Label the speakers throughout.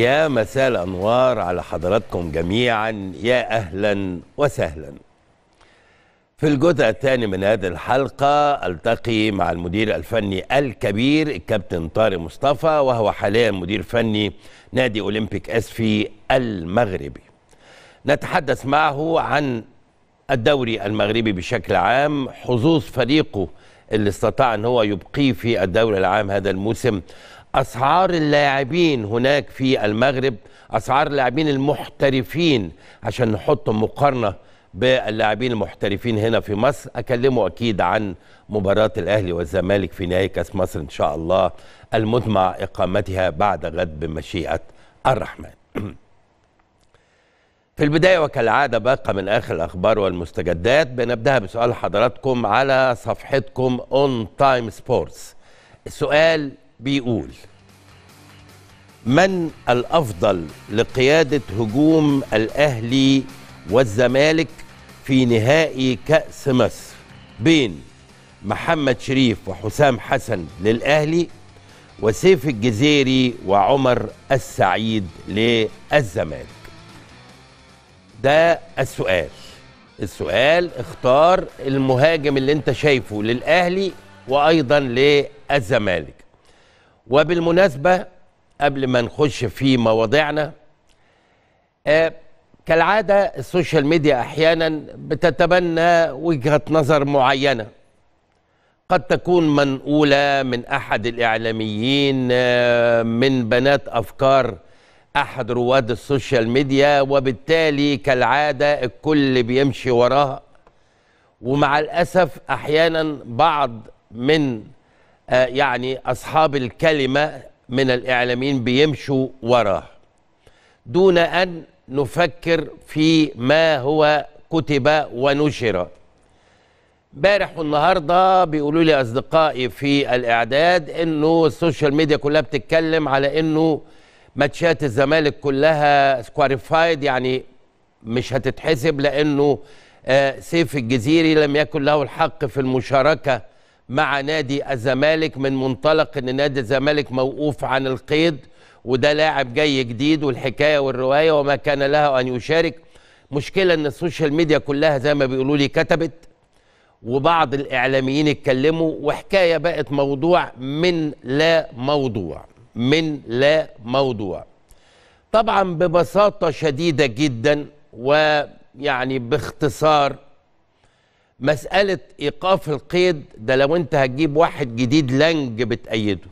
Speaker 1: يا مساء الأنوار على حضراتكم جميعا يا أهلا وسهلا في الجزء الثاني من هذه الحلقة ألتقي مع المدير الفني الكبير الكابتن طارق مصطفى وهو حاليا مدير فني نادي أولمبيك أسفي المغربي نتحدث معه عن الدوري المغربي بشكل عام حظوظ فريقه اللي استطاع ان هو يبقيه في الدوري العام هذا الموسم اسعار اللاعبين هناك في المغرب اسعار اللاعبين المحترفين عشان نحط مقارنه باللاعبين المحترفين هنا في مصر اكلمه اكيد عن مباراه الاهلي والزمالك في نهائي كاس مصر ان شاء الله المدمع اقامتها بعد غد بمشيئه الرحمن في البداية وكالعادة باقة من آخر الأخبار والمستجدات بنبدأها بسؤال حضراتكم على صفحتكم اون تايم سبورتس السؤال بيقول من الأفضل لقيادة هجوم الأهلي والزمالك في نهائي كأس مصر بين محمد شريف وحسام حسن للأهلي وسيف الجزيري وعمر السعيد للزمالك ده السؤال السؤال اختار المهاجم اللي انت شايفه للأهلي وأيضا للزمالك وبالمناسبة قبل ما نخش في مواضيعنا آه كالعادة السوشيال ميديا أحيانا بتتبنى وجهة نظر معينة قد تكون منقولة من أحد الإعلاميين آه من بنات أفكار أحد رواد السوشيال ميديا وبالتالي كالعادة الكل بيمشي وراها ومع الأسف أحيانا بعض من آه، يعني أصحاب الكلمة من الإعلاميين بيمشوا وراه دون أن نفكر في ما هو كتب ونشر امبارح والنهارده بيقولوا لي اصدقائي في الاعداد انه السوشيال ميديا كلها بتتكلم على انه ماتشات الزمالك كلها سكواريفايد يعني مش هتتحسب لانه آه، سيف الجزيري لم يكن له الحق في المشاركه مع نادي الزمالك من منطلق ان نادي الزمالك موقوف عن القيد وده لاعب جاي جديد والحكايه والروايه وما كان له ان يشارك مشكله ان السوشيال ميديا كلها زي ما بيقولوا لي كتبت وبعض الاعلاميين اتكلموا وحكايه بقت موضوع من لا موضوع من لا موضوع طبعا ببساطه شديده جدا ويعني باختصار مسألة إيقاف القيد ده لو أنت هتجيب واحد جديد لنج بتأيده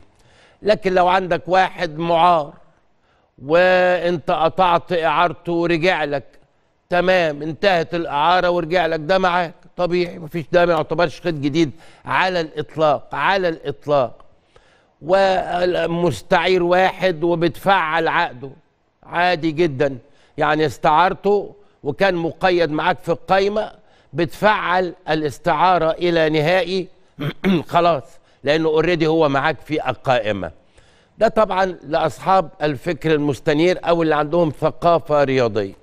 Speaker 1: لكن لو عندك واحد معار وأنت قطعت إعارته ورجع لك تمام انتهت الإعارة ورجع لك ده معاك طبيعي مفيش ده ما يعتبرش قيد جديد على الإطلاق على الإطلاق ومستعير واحد وبتفعل عقده عادي جدا يعني استعارته وكان مقيد معاك في القايمة بتفعل الاستعاره الى نهائي خلاص لانه اوريدي هو معاك في القائمه ده طبعا لاصحاب الفكر المستنير او اللي عندهم ثقافه رياضيه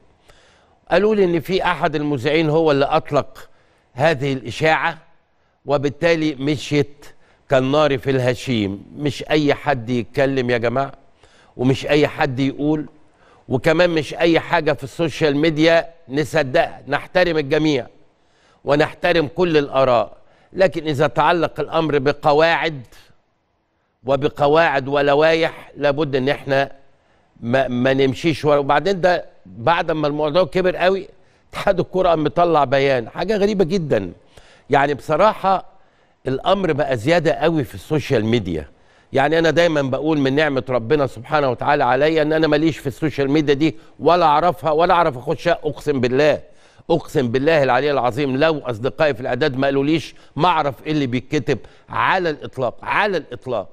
Speaker 1: قالوا لي ان في احد المذيعين هو اللي اطلق هذه الاشاعه وبالتالي مشيت كالنار في الهشيم مش اي حد يتكلم يا جماعه ومش اي حد يقول وكمان مش اي حاجه في السوشيال ميديا نصدقها نحترم الجميع ونحترم كل الآراء لكن إذا تعلق الأمر بقواعد وبقواعد ولوايح لابد إن إحنا ما, ما نمشيش ورا وبعدين ده بعد ما الموضوع كبر قوي اتحاد الكرة مطلع بيان حاجة غريبة جدا يعني بصراحة الأمر بقى زيادة قوي في السوشيال ميديا يعني أنا دايما بقول من نعمة ربنا سبحانه وتعالى عليا إن أنا ماليش في السوشيال ميديا دي ولا أعرفها ولا أعرف أخشها أقسم بالله اقسم بالله العلي العظيم لو اصدقائي في الاعداد ما قالوليش ما اعرف ايه اللي بيتكتب على الاطلاق على الاطلاق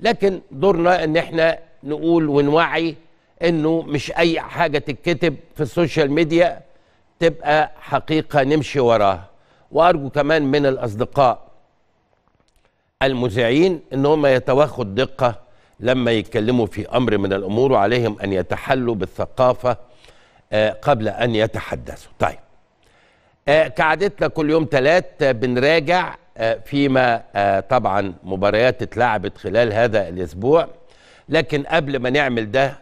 Speaker 1: لكن دورنا ان احنا نقول ونوعي انه مش اي حاجه تتكتب في السوشيال ميديا تبقى حقيقه نمشي وراها وارجو كمان من الاصدقاء المذيعين ان هم يتوخوا الدقه لما يتكلموا في امر من الامور وعليهم ان يتحلوا بالثقافه آه، قبل أن يتحدثوا طيب آه، كعادتنا كل يوم ثلاث آه، بنراجع فيما طبعا مباريات اتلعبت خلال هذا الأسبوع لكن قبل ما نعمل ده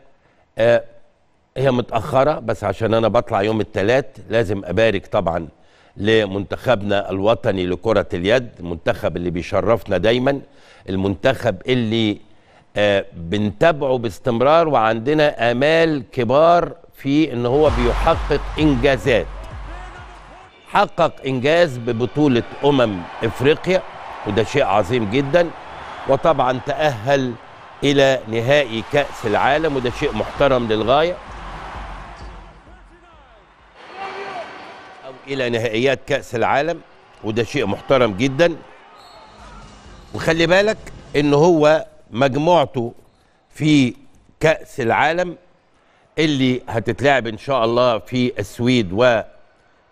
Speaker 1: هي متأخرة بس عشان أنا بطلع يوم الثلاث لازم أبارك طبعا لمنتخبنا الوطني لكرة اليد المنتخب اللي بيشرفنا دايما المنتخب اللي بنتابعه باستمرار وعندنا آمال كبار في ان هو بيحقق انجازات حقق انجاز ببطوله امم افريقيا وده شيء عظيم جدا وطبعا تاهل الى نهائي كاس العالم وده شيء محترم للغايه او الى نهائيات كاس العالم وده شيء محترم جدا وخلي بالك ان هو مجموعته في كاس العالم اللي هتتلعب ان شاء الله في السويد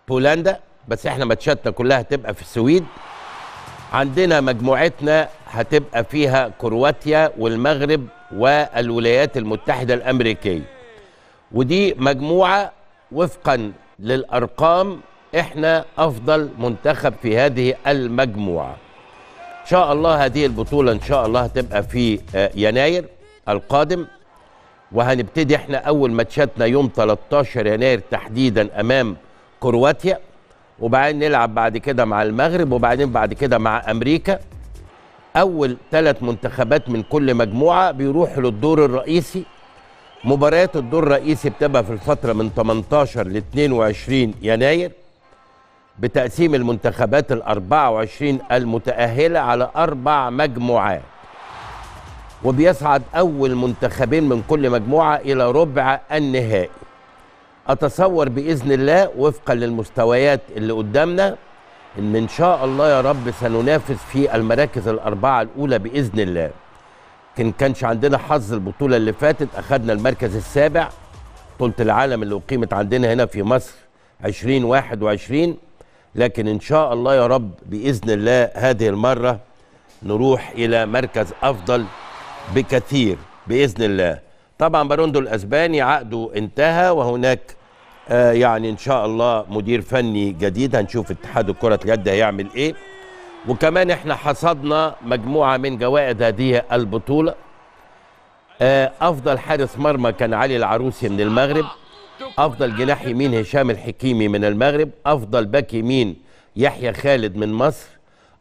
Speaker 1: وبولندا بس احنا ماتشاتنا كلها هتبقى في السويد عندنا مجموعتنا هتبقى فيها كرواتيا والمغرب والولايات المتحده الامريكيه ودي مجموعه وفقا للارقام احنا افضل منتخب في هذه المجموعه ان شاء الله هذه البطوله ان شاء الله هتبقى في آه، يناير القادم وهنبتدي احنا اول ماتشاتنا يوم 13 يناير تحديدا امام كرواتيا وبعدين نلعب بعد كده مع المغرب وبعدين بعد كده مع امريكا اول ثلاث منتخبات من كل مجموعه بيروحوا للدور الرئيسي مباريات الدور الرئيسي بتبقى في الفتره من 18 ل 22 يناير بتقسيم المنتخبات ال 24 المتاهله على اربع مجموعات وبيصعد أول منتخبين من كل مجموعة إلى ربع النهائي أتصور بإذن الله وفقا للمستويات اللي قدامنا إن إن شاء الله يا رب سننافس في المراكز الأربعة الأولى بإذن الله كان كانش عندنا حظ البطولة اللي فاتت أخذنا المركز السابع بطولة العالم اللي أقيمت عندنا هنا في مصر 2021 لكن إن شاء الله يا رب بإذن الله هذه المرة نروح إلى مركز أفضل بكثير باذن الله طبعا باروندو الاسباني عقده انتهى وهناك آه يعني ان شاء الله مدير فني جديد هنشوف اتحاد كره اليد هيعمل ايه وكمان احنا حصدنا مجموعه من جوائز هذه البطوله آه افضل حارس مرمى كان علي العروسي من المغرب افضل جناح يمين هشام الحكيمي من المغرب افضل باك يمين يحيى خالد من مصر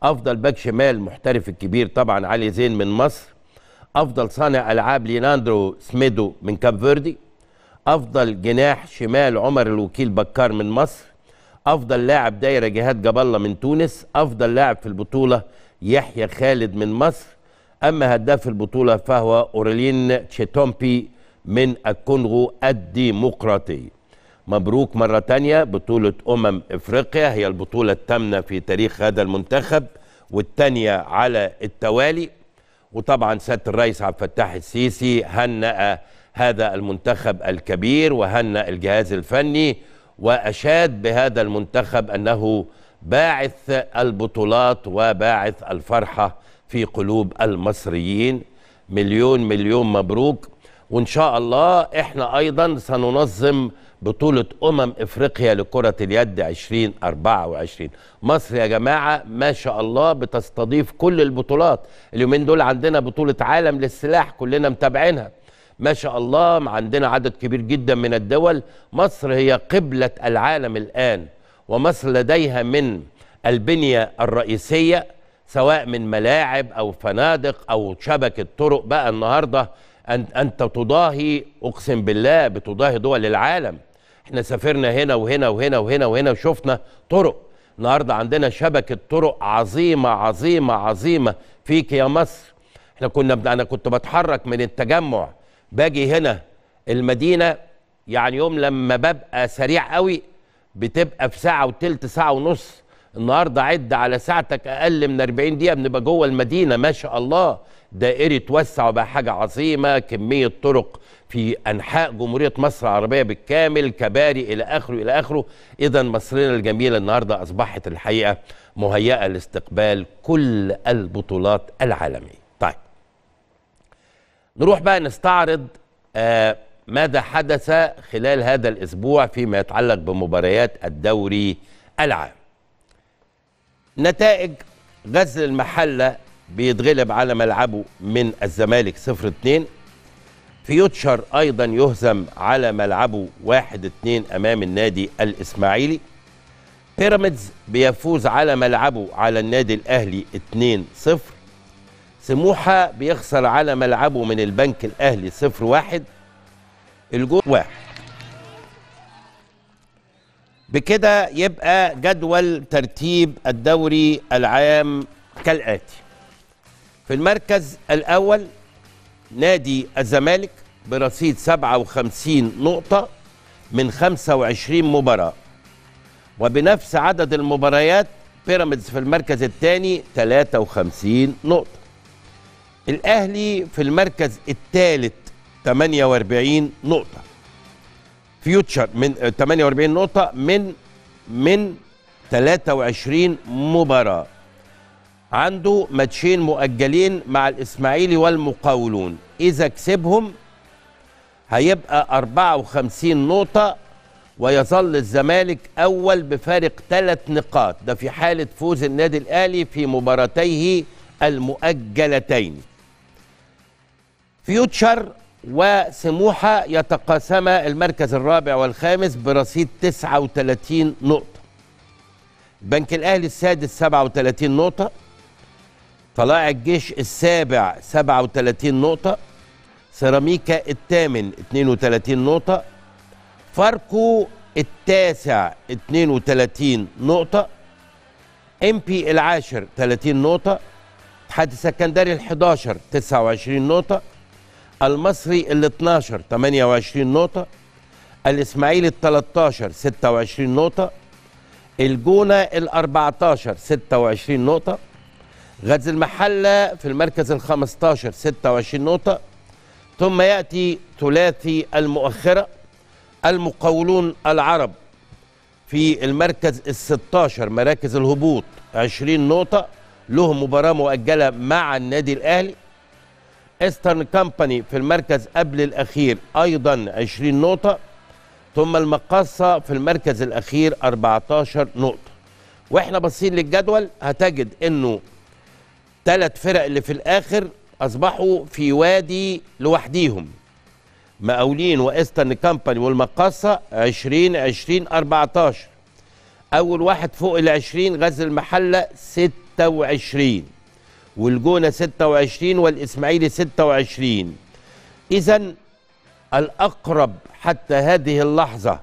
Speaker 1: افضل باك شمال محترف الكبير طبعا علي زين من مصر افضل صانع العاب ليناندرو سميدو من كاب فيردي افضل جناح شمال عمر الوكيل بكار من مصر افضل لاعب دايره جهاد جاب الله من تونس افضل لاعب في البطوله يحيى خالد من مصر اما هداف البطوله فهو اوريلين تشيتومبي من الكونغو الديمقراطي مبروك مرة تانية بطولة أمم إفريقيا هي البطولة الثامنة في تاريخ هذا المنتخب والثانية على التوالي وطبعا سياده الرئيس عبد الفتاح السيسي هنأ هذا المنتخب الكبير وهنأ الجهاز الفني وأشاد بهذا المنتخب أنه باعث البطولات وباعث الفرحة في قلوب المصريين مليون مليون مبروك وإن شاء الله إحنا أيضا سننظم بطولة أمم إفريقيا لكرة اليد 2024 مصر يا جماعة ما شاء الله بتستضيف كل البطولات اليومين دول عندنا بطولة عالم للسلاح كلنا متابعينها ما شاء الله عندنا عدد كبير جدا من الدول مصر هي قبلة العالم الآن ومصر لديها من البنية الرئيسية سواء من ملاعب أو فنادق أو شبكة طرق بقى النهارده أنت تضاهي أقسم بالله بتضاهي دول العالم احنا سافرنا هنا وهنا وهنا وهنا وهنا وشفنا طرق النهارده عندنا شبكه طرق عظيمه عظيمه عظيمه فيك يا مصر احنا كنا انا كنت بتحرك من التجمع باجي هنا المدينه يعني يوم لما ببقى سريع قوي بتبقى في ساعه وتلت ساعه ونص النهارده عد على ساعتك اقل من 40 دقيقه بنبقى جوه المدينه ما شاء الله دائري توسع وبقى حاجه عظيمه كميه طرق في انحاء جمهوريه مصر العربيه بالكامل كباري الى اخره الى اخره اذا مصرنا الجميله النهارده اصبحت الحقيقه مهيئه لاستقبال كل البطولات العالميه طيب نروح بقى نستعرض آه ماذا حدث خلال هذا الاسبوع فيما يتعلق بمباريات الدوري العام نتائج غزل المحله بيتغلب على ملعبه من الزمالك 0 2 فيوتشر ايضا يهزم على ملعبه 1 2 امام النادي الاسماعيلي بيراميدز بيفوز على ملعبه على النادي الاهلي 2 0 سموحه بيخسر على ملعبه من البنك الاهلي 0 1 الجول واحد بكده يبقى جدول ترتيب الدوري العام كالاتي في المركز الاول نادي الزمالك برصيد 57 نقطة من 25 مباراة وبنفس عدد المباريات بيراميدز في المركز الثاني 53 نقطة الأهلي في المركز الثالث 48 نقطة فيوتشر من 48 نقطة من من 23 مباراة عنده ماتشين مؤجلين مع الاسماعيلي والمقاولون اذا كسبهم هيبقى 54 نقطه ويظل الزمالك اول بفارق ثلاث نقاط ده في حاله فوز النادي الاهلي في مباراتيه المؤجلتين فيوتشر وسموحه يتقاسما المركز الرابع والخامس برصيد 39 نقطه البنك الاهلي السادس 37 نقطه طلائع الجيش السابع 37 نقطة سيراميكا الثامن 32 نقطة فاركو التاسع 32 نقطة ام بي العاشر 30 نقطة اتحاد السكندري ال 11 29 نقطة المصري ال 12 28 نقطة الاسماعيلي ال 13 26 نقطة الجونة ال 14 26 نقطة غزل المحلة في المركز ال 15 26 نقطة ثم يأتي ثلاثي المؤخرة المقاولون العرب في المركز ال 16 مراكز الهبوط 20 نقطة لهم مباراة مؤجلة مع النادي الأهلي ايسترن كامباني في المركز قبل الأخير أيضا 20 نقطة ثم المقصة في المركز الأخير 14 نقطة واحنا باصين للجدول هتجد انه ثلاث فرق اللي في الاخر اصبحوا في وادي لوحديهم مقاولين وايسترن كامباني والمقاصه 20 20 14 اول واحد فوق ال 20 غزل المحله 26 والجونه 26 والاسماعيلي 26 اذا الاقرب حتى هذه اللحظه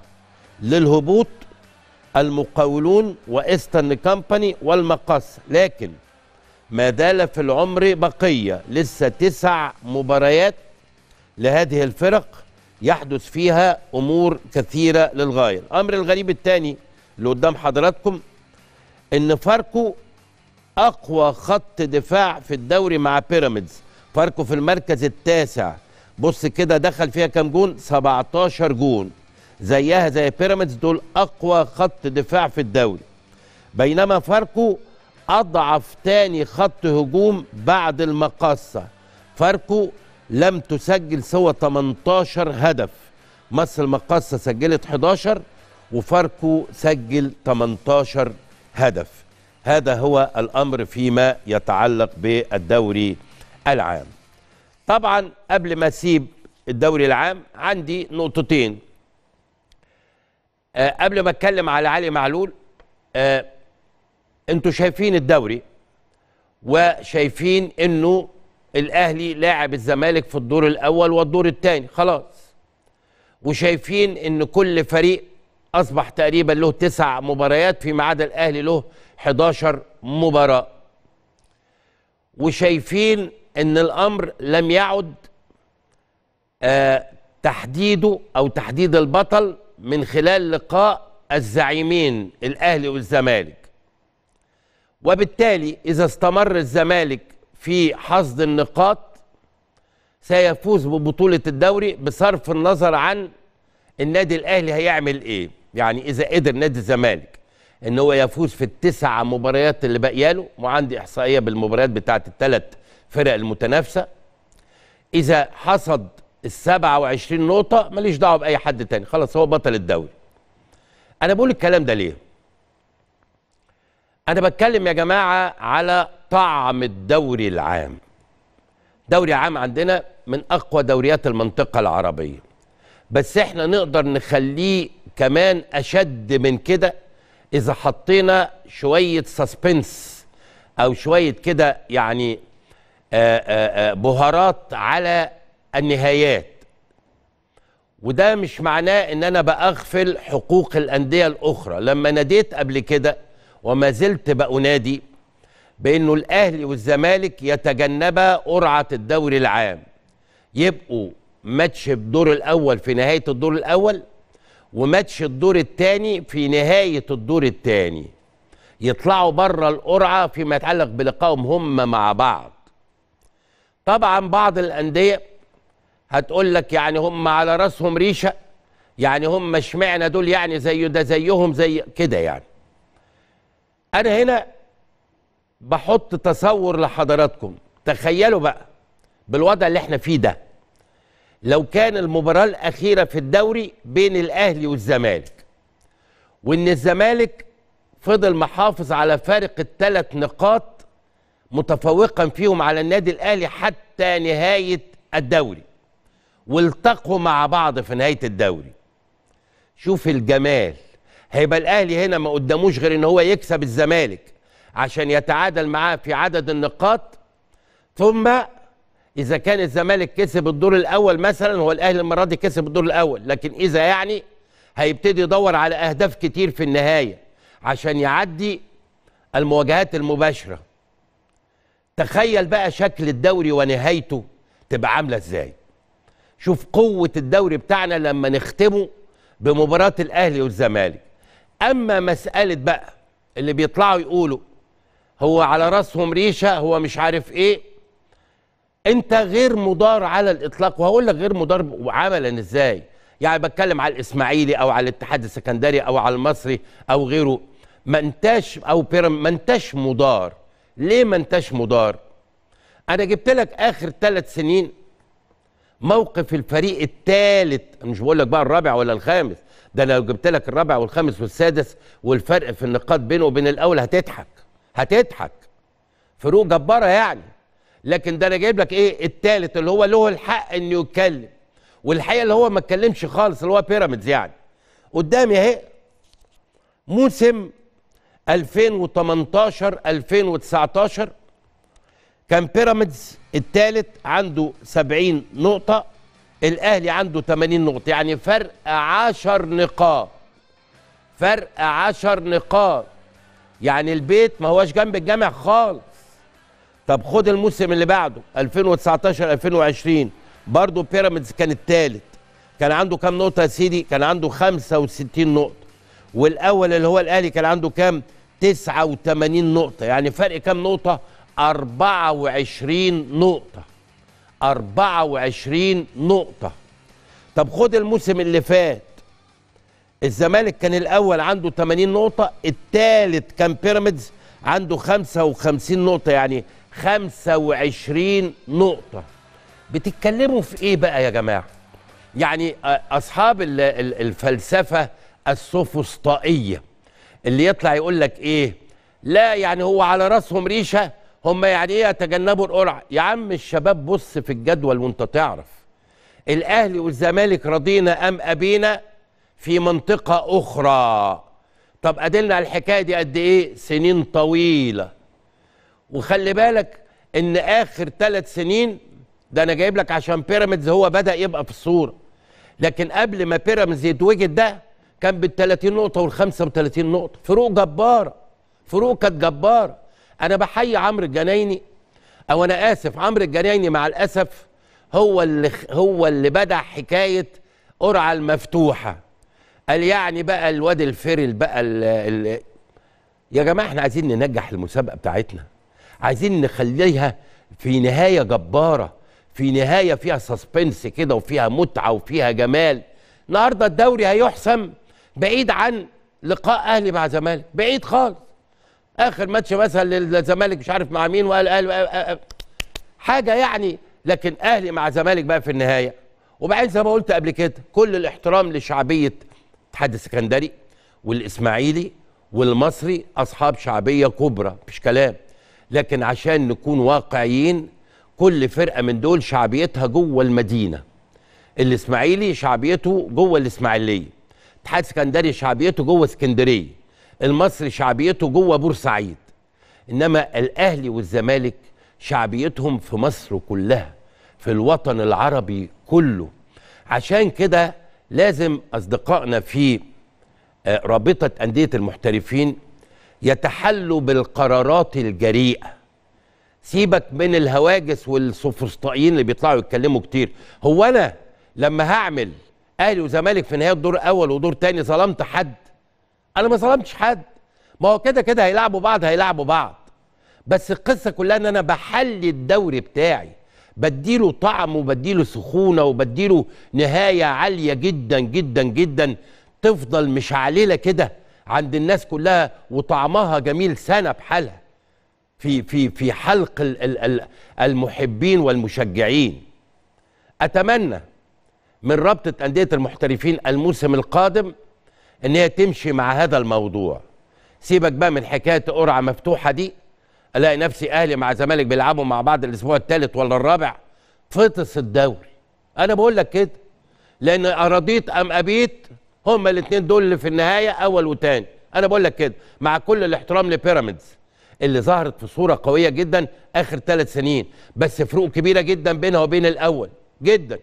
Speaker 1: للهبوط المقاولون وايسترن كامباني والمقاصه لكن ما دال في العمر بقية لسه تسع مباريات لهذه الفرق يحدث فيها أمور كثيرة للغاية الأمر الغريب الثاني اللي قدام حضراتكم إن فاركو أقوى خط دفاع في الدوري مع بيراميدز فاركو في المركز التاسع بص كده دخل فيها كام جون 17 جون زيها زي بيراميدز دول أقوى خط دفاع في الدوري بينما فاركو أضعف تاني خط هجوم بعد المقاصة فاركو لم تسجل سوى 18 هدف مصر المقاصة سجلت 11 وفاركو سجل 18 هدف هذا هو الأمر فيما يتعلق بالدوري العام طبعا قبل ما أسيب الدوري العام عندي نقطتين أه قبل ما أتكلم على علي معلول أه انتوا شايفين الدوري وشايفين انه الاهلي لاعب الزمالك في الدور الاول والدور الثاني خلاص وشايفين ان كل فريق اصبح تقريبا له تسع مباريات فيما عدا الاهلي له 11 مباراه وشايفين ان الامر لم يعد آه تحديده او تحديد البطل من خلال لقاء الزعيمين الاهلي والزمالك وبالتالي إذا استمر الزمالك في حصد النقاط سيفوز ببطولة الدوري بصرف النظر عن النادي الأهلي هيعمل إيه يعني إذا قدر نادي الزمالك إن هو يفوز في التسع مباريات اللي له وعندي إحصائية بالمباريات بتاعة الثلاث فرق المتنافسة إذا حصد ال 27 نقطة ماليش دعوة بأي حد تاني خلاص هو بطل الدوري أنا بقول الكلام ده ليه؟ انا بتكلم يا جماعه على طعم الدوري العام دوري عام عندنا من اقوى دوريات المنطقه العربيه بس احنا نقدر نخليه كمان اشد من كده اذا حطينا شويه سسبنس او شويه كده يعني آه، آه، آه، بهارات على النهايات وده مش معناه ان انا بأغفل حقوق الانديه الاخرى لما ناديت قبل كده وما زلت بأنادي بأنه الأهلي والزمالك يتجنبا قرعة الدوري العام يبقوا ماتش الدور الأول في نهاية الدور الأول وماتش الدور الثاني في نهاية الدور الثاني يطلعوا بره القرعة فيما يتعلق بلقائهم هم مع بعض طبعا بعض الأندية هتقول لك يعني هم على راسهم ريشة يعني هم اشمعنى دول يعني زي ده زيهم زي كده يعني انا هنا بحط تصور لحضراتكم تخيلوا بقى بالوضع اللي احنا فيه ده لو كان المباراة الأخيرة في الدوري بين الأهلي والزمالك وإن الزمالك فضل محافظ على فارق الثلاث نقاط متفوقا فيهم على النادي الأهلي حتى نهاية الدوري والتقوا مع بعض في نهاية الدوري شوف الجمال هيبقى الاهلي هنا ما قداموش غير ان هو يكسب الزمالك عشان يتعادل معاه في عدد النقاط ثم اذا كان الزمالك كسب الدور الاول مثلا هو الاهلي المره دي كسب الدور الاول لكن اذا يعني هيبتدي يدور على اهداف كتير في النهايه عشان يعدي المواجهات المباشره تخيل بقى شكل الدوري ونهايته تبقى عامله ازاي شوف قوه الدوري بتاعنا لما نختمه بمباراه الاهلي والزمالك اما مساله بقى اللي بيطلعوا يقولوا هو على راسهم ريشه هو مش عارف ايه انت غير مضار على الاطلاق وهقول لك غير مضار وعملا ازاي يعني بتكلم على الاسماعيلي او على الاتحاد السكندري او على المصري او غيره ما انتش او بيرم ما انتش مضار ليه ما انتش مضار انا جبت لك اخر ثلاث سنين موقف الفريق الثالث مش بقول لك بقى الرابع ولا الخامس ده لو جبت لك الرابع والخامس والسادس والفرق في النقاط بينه وبين الاول هتضحك هتضحك فروق جباره يعني لكن ده انا جايب لك ايه الثالث اللي هو له الحق انه يتكلم والحقيقه اللي هو ما اتكلمش خالص اللي هو بيراميدز يعني قدامي اهي موسم 2018 2019 كان بيراميدز الثالث عنده 70 نقطه الاهلي عنده 80 نقطه يعني فرق 10 نقاط فرق 10 نقاط يعني البيت ما هواش جنب الجامع خالص طب خد الموسم اللي بعده 2019 2020 برضه بيراميدز كان الثالث كان عنده كام نقطه يا سيدي كان عنده 65 نقطه والاول اللي هو الاهلي كان عنده كام 89 نقطه يعني فرق كام نقطه 24 نقطه 24 نقطة طب خد الموسم اللي فات الزمالك كان الأول عنده 80 نقطة الثالث كان بيراميدز عنده 55 نقطة يعني 25 نقطة بتتكلموا في إيه بقى يا جماعة؟ يعني أصحاب الفلسفة السوفسطائية اللي يطلع يقول لك إيه؟ لا يعني هو على راسهم ريشه هم يعني ايه يتجنبوا القرعه يا عم الشباب بص في الجدول وانت تعرف الاهلي والزمالك رضينا ام ابينا في منطقه اخرى طب ادلنا على الحكايه دي قد ايه سنين طويله وخلي بالك ان اخر ثلاث سنين ده انا جايب لك عشان بيراميدز هو بدا يبقى في الصوره لكن قبل ما بيراميدز يتوجد ده كان بال 30 نقطه وال 35 نقطه فروق جباره فروق كانت جباره انا بحيي عمرو الجنايني او انا اسف عمرو الجنايني مع الاسف هو اللي هو اللي بدا حكايه قرعه المفتوحه قال يعني بقى الواد الفرل بقى الـ الـ يا جماعه احنا عايزين ننجح المسابقه بتاعتنا عايزين نخليها في نهايه جباره في نهايه فيها سسبنس كده وفيها متعه وفيها جمال النهارده الدوري هيحسم بعيد عن لقاء اهلي مع زمالك بعيد خالص اخر ماتش مثلا للزمالك مش عارف مع مين وقال قال, حاجه يعني لكن اهلي مع زمالك بقى في النهايه وبعدين زي ما قلت قبل كده كل الاحترام لشعبيه الاتحاد السكندري والاسماعيلي والمصري اصحاب شعبيه كبرى مش كلام لكن عشان نكون واقعيين كل فرقه من دول شعبيتها جوه المدينه الاسماعيلي شعبيته جوه الاسماعيليه اتحاد السكندري شعبيته جوه اسكندريه المصري شعبيته جوه بورسعيد انما الاهلي والزمالك شعبيتهم في مصر كلها في الوطن العربي كله عشان كده لازم اصدقائنا في آه، رابطه انديه المحترفين يتحلوا بالقرارات الجريئه سيبك من الهواجس والسوفسطائيين اللي بيطلعوا يتكلموا كتير هو انا لما هعمل اهلي وزمالك في نهايه دور اول ودور تاني ظلمت حد انا ما ظلمتش حد ما هو كده كده هيلعبوا بعض هيلعبوا بعض بس القصه كلها ان انا بحلي الدوري بتاعي بديله طعم وبديله سخونه وبديله نهايه عاليه جدا جدا جدا تفضل مش عليله كده عند الناس كلها وطعمها جميل سنه بحالها في في في حلق المحبين والمشجعين اتمنى من رابطه انديه المحترفين الموسم القادم ان هي تمشي مع هذا الموضوع سيبك بقى من حكايه قرعه مفتوحه دي الاقي نفسي اهلي مع زمالك بيلعبوا مع بعض الاسبوع الثالث ولا الرابع فطس الدوري انا بقول لك كده لان اراضيت ام ابيت هما الاثنين دول اللي في النهايه اول وتاني انا بقول لك كده مع كل الاحترام لبيراميدز اللي ظهرت في صوره قويه جدا اخر ثلاث سنين بس فروق كبيره جدا بينها وبين الاول جدا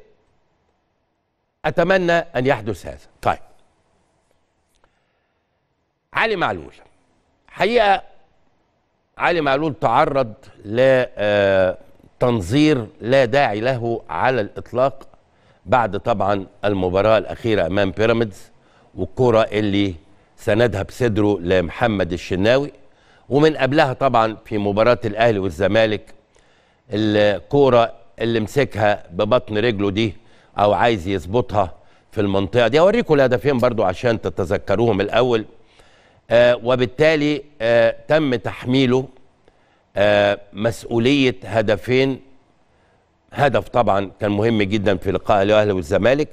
Speaker 1: اتمنى ان يحدث هذا طيب علي معلول حقيقه علي معلول تعرض لتنظير آه، لا داعي له على الاطلاق بعد طبعا المباراه الاخيره امام بيراميدز والكره اللي سندها بصدره لمحمد الشناوي ومن قبلها طبعا في مباراه الاهلي والزمالك الكوره اللي مسكها ببطن رجله دي او عايز يظبطها في المنطقه دي اوريكم الهدفين برضو عشان تتذكروهم الاول آه، وبالتالي آه، تم تحميله آه، مسؤولية هدفين هدف طبعا كان مهم جدا في لقاء الأهلي والزمالك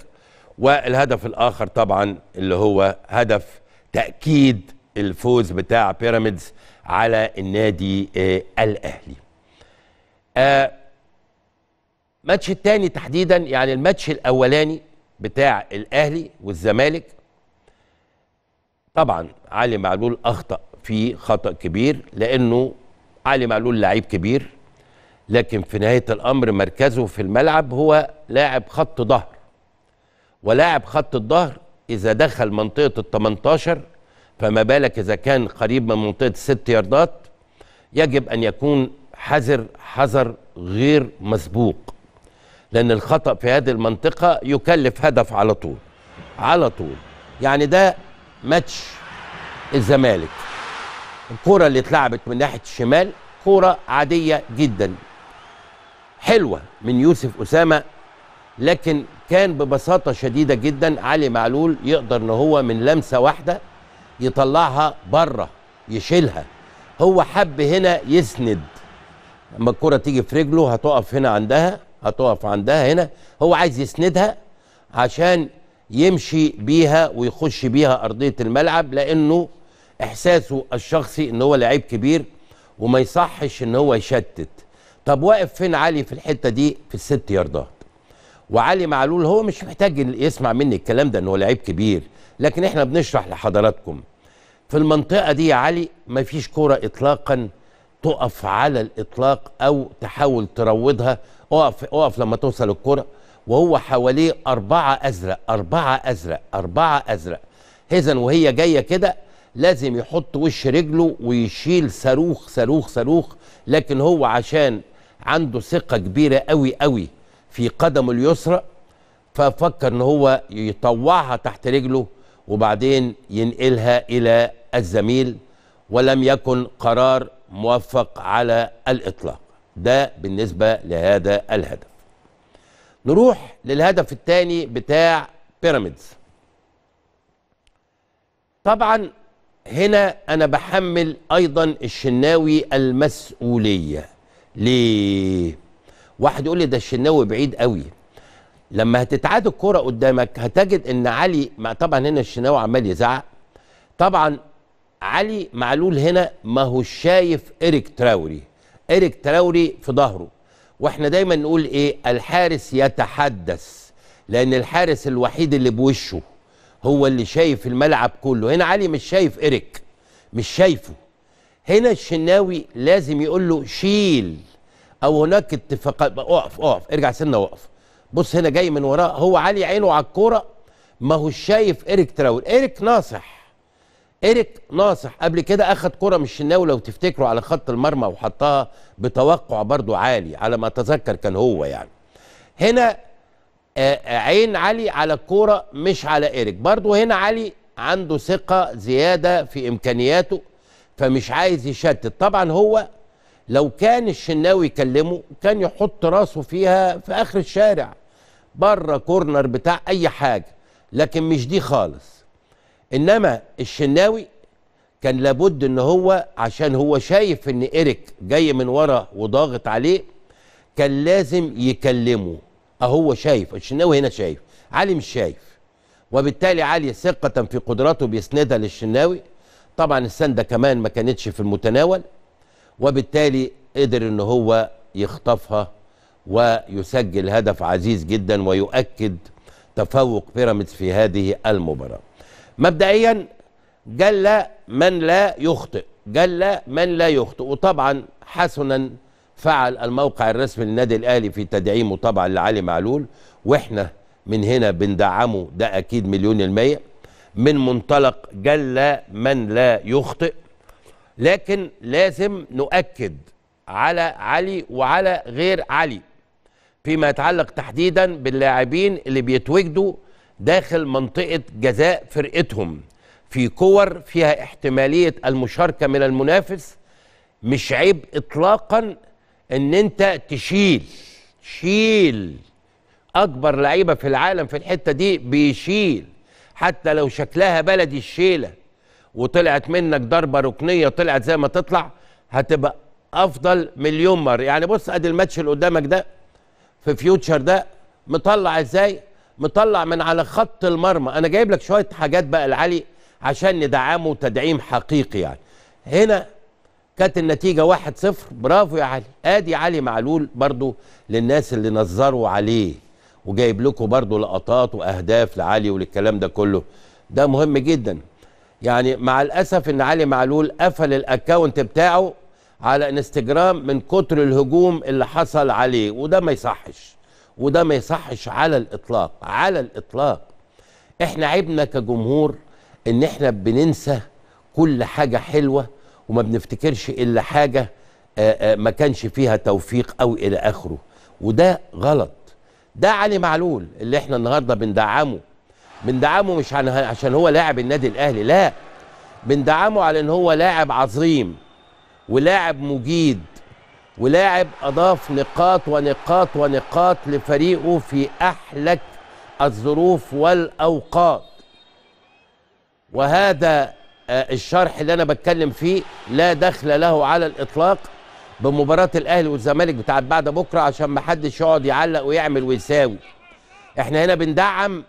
Speaker 1: والهدف الآخر طبعا اللي هو هدف تأكيد الفوز بتاع بيراميدز على النادي الأهلي الماتش الثاني تحديدا يعني الماتش الأولاني بتاع الأهلي والزمالك طبعا علي معلول اخطا في خطا كبير لانه علي معلول لعيب كبير لكن في نهايه الامر مركزه في الملعب هو لاعب خط ظهر ولاعب خط الظهر اذا دخل منطقه ال 18 فما بالك اذا كان قريب من منطقه الست ياردات يجب ان يكون حذر حذر غير مسبوق لان الخطا في هذه المنطقه يكلف هدف على طول على طول يعني ده ماتش الزمالك الكرة اللي اتلعبت من ناحية الشمال كرة عادية جدا حلوة من يوسف أسامة لكن كان ببساطة شديدة جدا علي معلول يقدر ان هو من لمسة واحدة يطلعها بره يشيلها هو حب هنا يسند لما الكرة تيجي في رجله هتقف هنا عندها هتقف عندها هنا هو عايز يسندها عشان يمشي بيها ويخش بيها ارضيه الملعب لانه احساسه الشخصي ان هو لعيب كبير وما يصحش ان هو يشتت طب واقف فين علي في الحته دي في الست ياردات وعلي معلول هو مش محتاج يسمع مني الكلام ده ان هو لعيب كبير لكن احنا بنشرح لحضراتكم في المنطقه دي يا علي ما فيش كوره اطلاقا تقف على الاطلاق او تحاول تروضها اقف اقف لما توصل الكوره وهو حواليه أربعة أزرق أربعة أزرق أربعة أزرق هذا وهي جاية كده لازم يحط وش رجله ويشيل صاروخ صاروخ صاروخ لكن هو عشان عنده ثقة كبيرة قوي قوي في قدمه اليسرى ففكر ان هو يطوعها تحت رجله وبعدين ينقلها الى الزميل ولم يكن قرار موفق على الاطلاق ده بالنسبة لهذا الهدف نروح للهدف الثاني بتاع بيراميدز طبعا هنا انا بحمل ايضا الشناوي المسؤوليه ليه واحد يقول لي ده الشناوي بعيد قوي لما هتتعاد الكره قدامك هتجد ان علي ما طبعا هنا الشناوي عمال يزعق طبعا علي معلول هنا ما هو شايف ايريك تراوري ايريك تراوري في ظهره واحنا دايما نقول ايه الحارس يتحدث لان الحارس الوحيد اللي بوشه هو اللي شايف الملعب كله هنا علي مش شايف إيريك مش شايفه هنا الشناوي لازم يقول له شيل او هناك اتفاقات اقف اقف ارجع سنه وقف بص هنا جاي من وراه هو علي عينه على الكوره ما هو شايف إيريك تراول إيريك ناصح ايريك ناصح قبل كده اخد كره من الشناوي لو تفتكروا على خط المرمى وحطها بتوقع برضو عالي على ما اتذكر كان هو يعني هنا آه، آه، عين علي على الكوره مش على ايريك برضو هنا علي عنده ثقه زياده في امكانياته فمش عايز يشتت طبعا هو لو كان الشناوي يكلمه كان يحط راسه فيها في اخر الشارع بره كورنر بتاع اي حاجه لكن مش دي خالص انما الشناوي كان لابد ان هو عشان هو شايف ان ايريك جاي من ورا وضاغط عليه كان لازم يكلمه اهو شايف الشناوي هنا شايف علي مش شايف وبالتالي علي ثقة في قدراته بيسندها للشناوي طبعا السندة كمان ما كانتش في المتناول وبالتالي قدر ان هو يخطفها ويسجل هدف عزيز جدا ويؤكد تفوق بيراميدز في هذه المباراه مبدئيا جل من لا يخطئ جل من لا يخطئ وطبعا حسنا فعل الموقع الرسمي للنادي الاهلي في تدعيمه طبعا لعلي معلول واحنا من هنا بندعمه ده اكيد مليون المية من منطلق جل من لا يخطئ لكن لازم نؤكد على علي وعلى غير علي فيما يتعلق تحديدا باللاعبين اللي بيتوجدوا داخل منطقة جزاء فرقتهم في كور فيها احتمالية المشاركة من المنافس مش عيب إطلاقا إن أنت تشيل شيل أكبر لعيبة في العالم في الحتة دي بيشيل حتى لو شكلها بلدي الشيلة وطلعت منك ضربة ركنية طلعت زي ما تطلع هتبقى أفضل مليون مرة يعني بص أدي الماتش اللي قدامك ده في فيوتشر ده مطلع إزاي مطلع من على خط المرمى انا جايب لك شويه حاجات بقى العلي عشان ندعمه تدعيم حقيقي يعني هنا كانت النتيجه 1-0 برافو يا علي ادي علي معلول برضو للناس اللي نظروا عليه وجايب لكم برضو لقطات واهداف لعلي وللكلام ده كله ده مهم جدا يعني مع الاسف ان علي معلول قفل الاكونت بتاعه على انستجرام من كتر الهجوم اللي حصل عليه وده ما يصحش وده ما يصحش على الاطلاق على الاطلاق احنا عيبنا كجمهور ان احنا بننسى كل حاجه حلوه وما بنفتكرش الا حاجه ما كانش فيها توفيق او الى اخره وده غلط ده علي معلول اللي احنا النهارده بندعمه بندعمه مش عشان هو لاعب النادي الاهلي لا بندعمه على ان هو لاعب عظيم ولاعب مجيد ولاعب اضاف نقاط ونقاط ونقاط لفريقه في احلك الظروف والاوقات وهذا آه، الشرح اللي انا بتكلم فيه لا دخل له على الاطلاق بمباراه الاهلي والزمالك بتاعت بعد بكره عشان ما حدش يقعد يعلق ويعمل ويساوي احنا هنا بندعم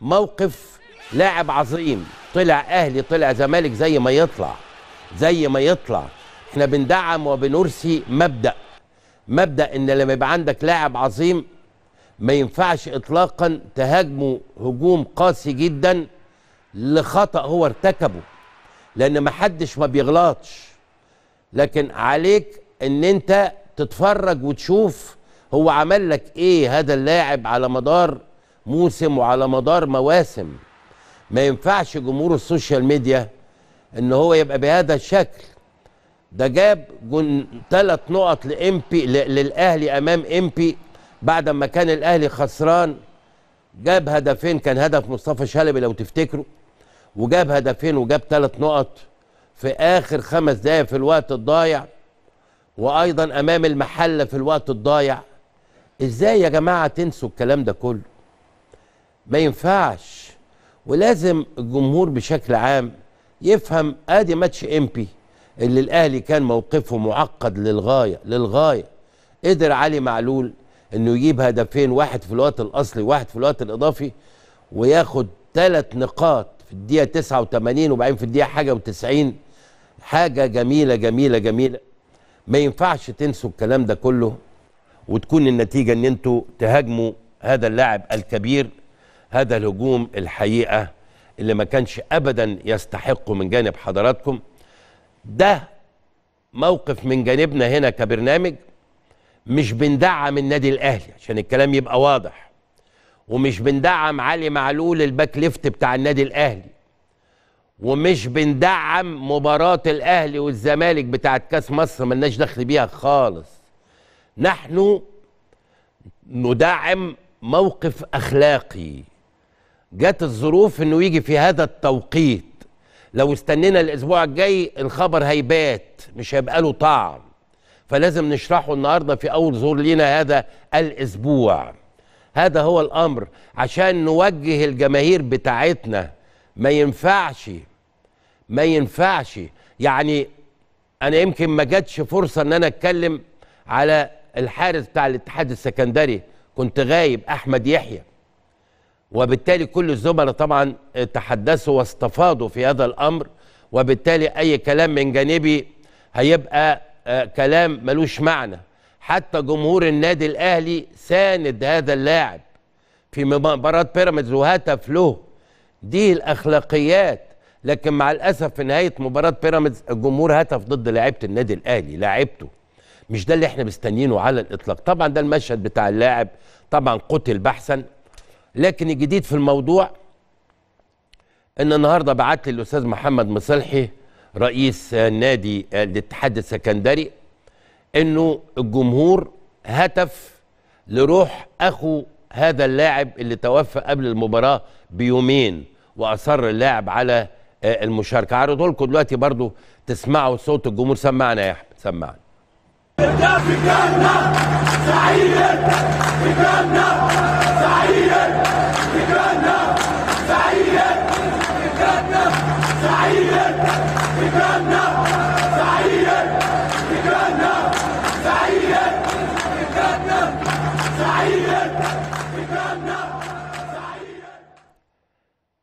Speaker 1: موقف لاعب عظيم طلع اهلي طلع زمالك زي ما يطلع زي ما يطلع احنا بندعم وبنرسي مبدا مبدا ان لما يبقى عندك لاعب عظيم ما ينفعش اطلاقا تهاجمه هجوم قاسي جدا لخطا هو ارتكبه لان ما حدش ما بيغلطش لكن عليك ان انت تتفرج وتشوف هو عمل لك ايه هذا اللاعب على مدار موسم وعلى مدار مواسم ما ينفعش جمهور السوشيال ميديا ان هو يبقى بهذا الشكل ده جاب جون ثلاث نقط لامبي للاهلي امام امبي بعد ما كان الاهلي خسران جاب هدفين كان هدف مصطفى شلبي لو تفتكروا وجاب هدفين وجاب ثلاث نقط في اخر خمس دقايق في الوقت الضايع وايضا امام المحله في الوقت الضايع ازاي يا جماعه تنسوا الكلام ده كله ما ينفعش ولازم الجمهور بشكل عام يفهم ادي ماتش امبي اللي الاهلي كان موقفه معقد للغايه للغايه قدر علي معلول انه يجيب هدفين واحد في الوقت الاصلي واحد في الوقت الاضافي وياخد ثلاث نقاط في الدقيقه 89 وبعدين في الدقيقه حاجه و90 حاجه جميله جميله جميله ما ينفعش تنسوا الكلام ده كله وتكون النتيجه ان انتوا تهاجموا هذا اللاعب الكبير هذا الهجوم الحقيقه اللي ما كانش ابدا يستحقه من جانب حضراتكم ده موقف من جانبنا هنا كبرنامج مش بندعم النادي الاهلي عشان الكلام يبقى واضح ومش بندعم علي معلول الباك ليفت بتاع النادي الاهلي ومش بندعم مباراة الاهلي والزمالك بتاعه كاس مصر ملناش دخل بيها خالص نحن ندعم موقف اخلاقي جت الظروف انه يجي في هذا التوقيت لو استنينا الاسبوع الجاي الخبر هيبات مش هيبقى له طعم فلازم نشرحه النهارده في اول ظهور لينا هذا الاسبوع هذا هو الامر عشان نوجه الجماهير بتاعتنا ما ينفعش ما ينفعش يعني انا يمكن ما جاتش فرصه ان انا اتكلم على الحارس بتاع الاتحاد السكندري كنت غايب احمد يحيى وبالتالي كل الزملاء طبعا تحدثوا واستفاضوا في هذا الامر وبالتالي اي كلام من جانبي هيبقى آه، كلام ملوش معنى حتى جمهور النادي الاهلي ساند هذا اللاعب في مباراه بيراميدز وهتف له دي الاخلاقيات لكن مع الاسف في نهايه مباراه بيراميدز الجمهور هتف ضد لاعيبه النادي الاهلي لاعيبته مش ده اللي احنا مستنيينه على الاطلاق طبعا ده المشهد بتاع اللاعب طبعا قتل بحثا لكن الجديد في الموضوع ان النهارده بعت لي الاستاذ محمد مصلحي رئيس نادي الاتحاد السكندري انه الجمهور هتف لروح اخو هذا اللاعب اللي توفى قبل المباراه بيومين واصر اللاعب على المشاركه هعرضه لكم دلوقتي برضو تسمعوا صوت الجمهور سمعنا يا احمد سمعنا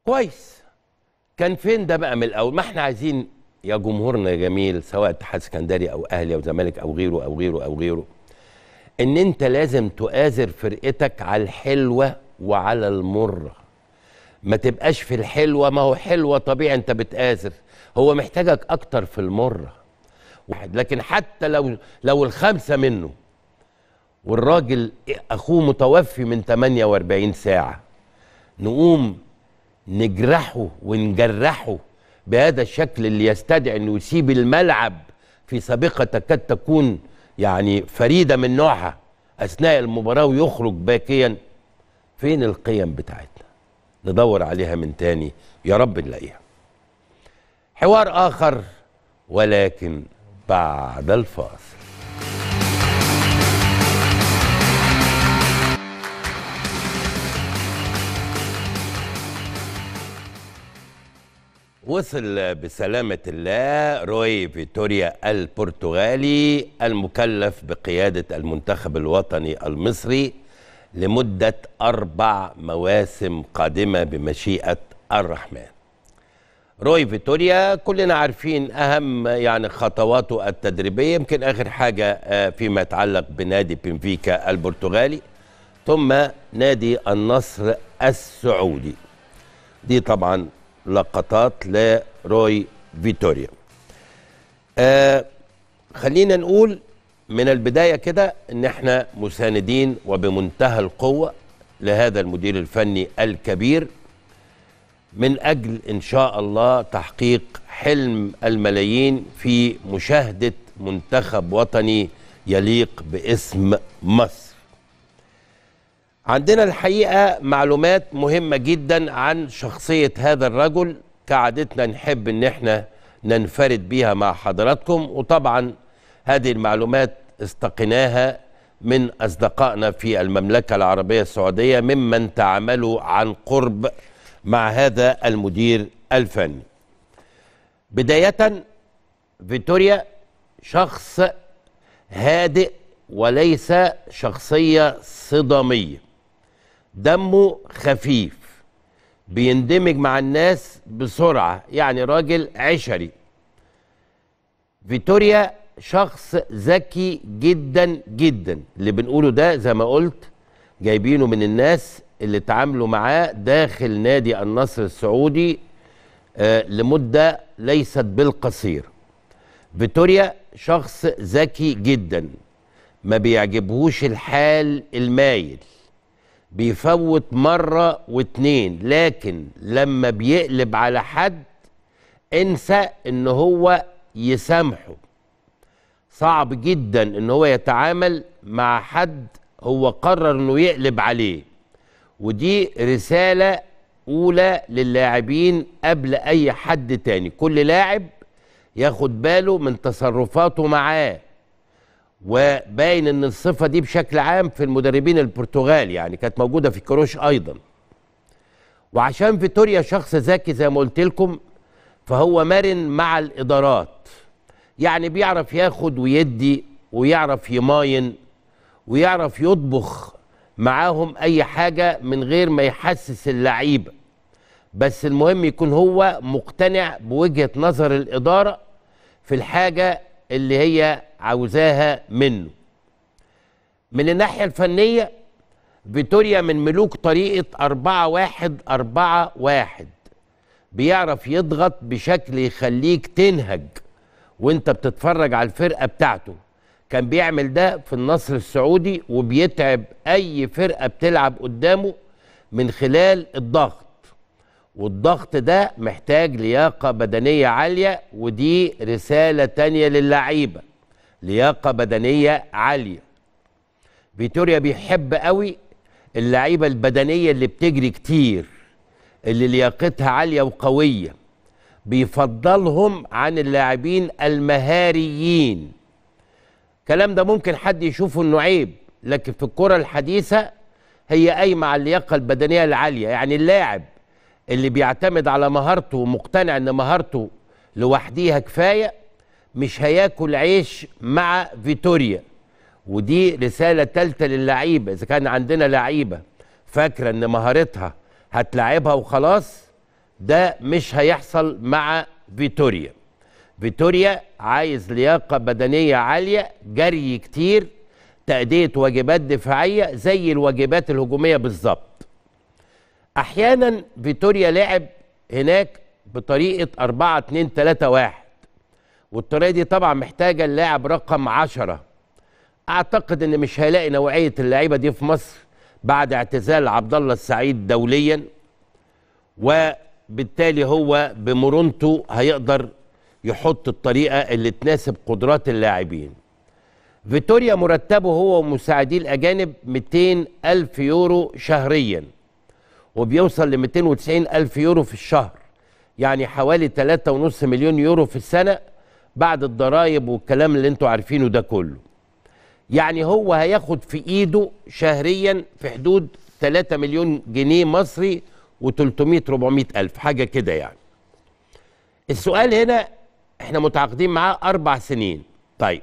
Speaker 1: كويس كان فين ده بقى من الاول ما احنا عايزين يا جمهورنا يا جميل سواء اتحاد اسكندري او اهلي او زمالك او غيره او غيره او غيره ان انت لازم تؤازر فرقتك على الحلوه وعلى المره ما تبقاش في الحلوه ما هو حلوه طبيعي انت بتآزر هو محتاجك اكتر في المره واحد لكن حتى لو لو الخمسه منه والراجل اخوه متوفي من 48 ساعه نقوم نجرحه ونجرحه بهذا الشكل اللي يستدعي انه يسيب الملعب في سابقه تكاد تكون يعني فريده من نوعها اثناء المباراه ويخرج باكيا فين القيم بتاعتنا ندور عليها من تاني يا رب نلاقيها حوار اخر ولكن بعد الفاصل وصل بسلامة الله روي فيتوريا البرتغالي المكلف بقيادة المنتخب الوطني المصري لمدة أربع مواسم قادمة بمشيئة الرحمن روي فيتوريا كلنا عارفين أهم يعني خطواته التدريبية يمكن آخر حاجة آه، فيما يتعلق بنادي بنفيكا البرتغالي ثم نادي النصر السعودي دي طبعا لقطات لروي فيتوريا آه خلينا نقول من البداية كده ان احنا مساندين وبمنتهى القوة لهذا المدير الفني الكبير من أجل إن شاء الله تحقيق حلم الملايين في مشاهدة منتخب وطني يليق باسم مصر عندنا الحقيقة معلومات مهمة جدا عن شخصية هذا الرجل كعادتنا نحب ان احنا ننفرد بيها مع حضراتكم وطبعا هذه المعلومات استقيناها من أصدقائنا في المملكة العربية السعودية ممن تعاملوا عن قرب مع هذا المدير الفني بداية فيتوريا شخص هادئ وليس شخصية صدامية دمه خفيف بيندمج مع الناس بسرعة يعني راجل عشري فيتوريا شخص ذكي جدا جدا اللي بنقوله ده زي ما قلت جايبينه من الناس اللي تعاملوا معاه داخل نادي النصر السعودي آه لمدة ليست بالقصير فيتوريا شخص ذكي جدا ما بيعجبهوش الحال المايل بيفوت مرة واتنين لكن لما بيقلب على حد انسى ان هو يسامحه صعب جدا ان هو يتعامل مع حد هو قرر انه يقلب عليه ودي رسالة اولى للاعبين قبل اي حد تاني كل لاعب ياخد باله من تصرفاته معاه وباين ان الصفه دي بشكل عام في المدربين البرتغال يعني كانت موجوده في كروش ايضا وعشان فيتوريا شخص ذكي زي ما قلت لكم فهو مرن مع الادارات يعني بيعرف ياخد ويدي ويعرف يماين ويعرف يطبخ معاهم اي حاجه من غير ما يحسس اللعيبه بس المهم يكون هو مقتنع بوجهه نظر الاداره في الحاجه اللي هي عاوزاها منه من الناحية الفنية فيتوريا من ملوك طريقة أربعة واحد أربعة واحد بيعرف يضغط بشكل يخليك تنهج وانت بتتفرج على الفرقة بتاعته كان بيعمل ده في النصر السعودي وبيتعب أي فرقة بتلعب قدامه من خلال الضغط والضغط ده محتاج لياقة بدنية عالية ودي رسالة تانية للعيبة لياقه بدنيه عاليه فيتوريا بيحب قوي اللعيبه البدنيه اللي بتجري كتير اللي لياقتها عاليه وقويه بيفضلهم عن اللاعبين المهاريين الكلام ده ممكن حد يشوفه انه عيب لكن في الكره الحديثه هي قايمه على اللياقه البدنيه العاليه يعني اللاعب اللي بيعتمد على مهارته ومقتنع ان مهارته لوحديها كفايه مش هياكل عيش مع فيتوريا ودي رساله ثالثه للعيبه اذا كان عندنا لعيبه فاكره ان مهارتها هتلاعبها وخلاص ده مش هيحصل مع فيتوريا فيتوريا عايز لياقه بدنيه عاليه جري كتير تأدية واجبات دفاعية زي الواجبات الهجومية بالظبط أحيانا فيتوريا لعب هناك بطريقة 4 2 3 1 والطريقه دي طبعا محتاجه اللاعب رقم 10 اعتقد ان مش هيلاقي نوعيه اللعيبه دي في مصر بعد اعتزال عبد الله السعيد دوليا وبالتالي هو بمرونته هيقدر يحط الطريقه اللي تناسب قدرات اللاعبين فيتوريا مرتبه هو ومساعديه الاجانب 200 الف يورو شهريا وبيوصل ل 290 الف يورو في الشهر يعني حوالي 3.5 مليون يورو في السنه بعد الضرايب والكلام اللي انتوا عارفينه ده كله يعني هو هياخد في ايده شهريا في حدود 3 مليون جنيه مصري و300 400 الف حاجه كده يعني السؤال هنا احنا متعاقدين معاه اربع سنين طيب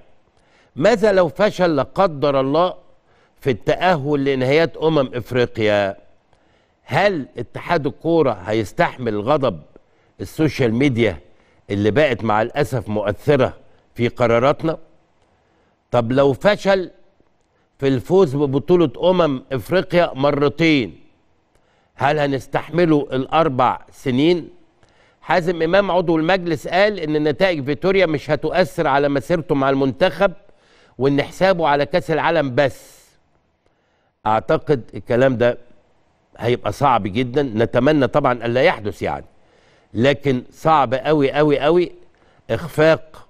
Speaker 1: ماذا لو فشل لا قدر الله في التاهل لنهايات امم افريقيا هل اتحاد الكوره هيستحمل غضب السوشيال ميديا اللي بقت مع الأسف مؤثرة في قراراتنا طب لو فشل في الفوز ببطولة أمم إفريقيا مرتين هل هنستحمله الأربع سنين؟ حازم إمام عضو المجلس قال إن نتائج فيتوريا مش هتؤثر على مسيرته مع المنتخب وإن حسابه على كأس العالم بس أعتقد الكلام ده هيبقى صعب جدا نتمنى طبعا ألا يحدث يعني لكن صعب قوي قوي قوي اخفاق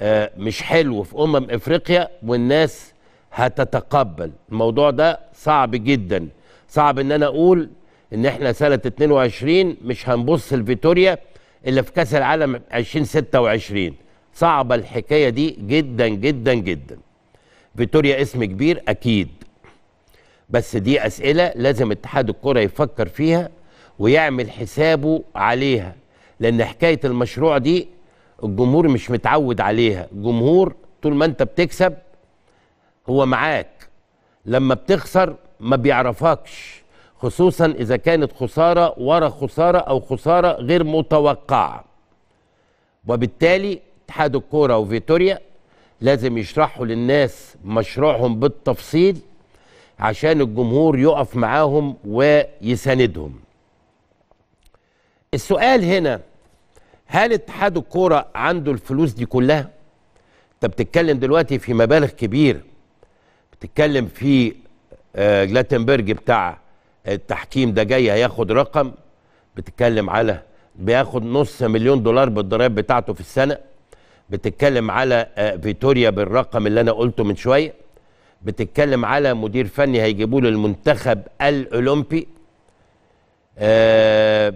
Speaker 1: آه، مش حلو في امم افريقيا والناس هتتقبل الموضوع ده صعب جدا صعب ان انا اقول ان احنا سنه 22 مش هنبص لفيتوريا الا في كاس العالم 2026 صعبه الحكايه دي جدا جدا جدا فيتوريا اسم كبير اكيد بس دي اسئله لازم اتحاد الكره يفكر فيها ويعمل حسابه عليها لان حكايه المشروع دي الجمهور مش متعود عليها الجمهور طول ما انت بتكسب هو معاك لما بتخسر ما بيعرفكش خصوصا اذا كانت خساره ورا خساره او خساره غير متوقعه وبالتالي اتحاد الكوره وفيتوريا لازم يشرحوا للناس مشروعهم بالتفصيل عشان الجمهور يقف معاهم ويساندهم السؤال هنا هل اتحاد الكوره عنده الفلوس دي كلها انت بتتكلم دلوقتي في مبالغ كبيره بتتكلم في آه، جلاتنبرج بتاع التحكيم ده جاي هياخد رقم بتتكلم على بياخد نص مليون دولار بالضرايب بتاعته في السنه بتتكلم على آه، فيتوريا بالرقم اللي انا قلته من شويه بتتكلم على مدير فني هيجيبوه للمنتخب الاولمبي آه،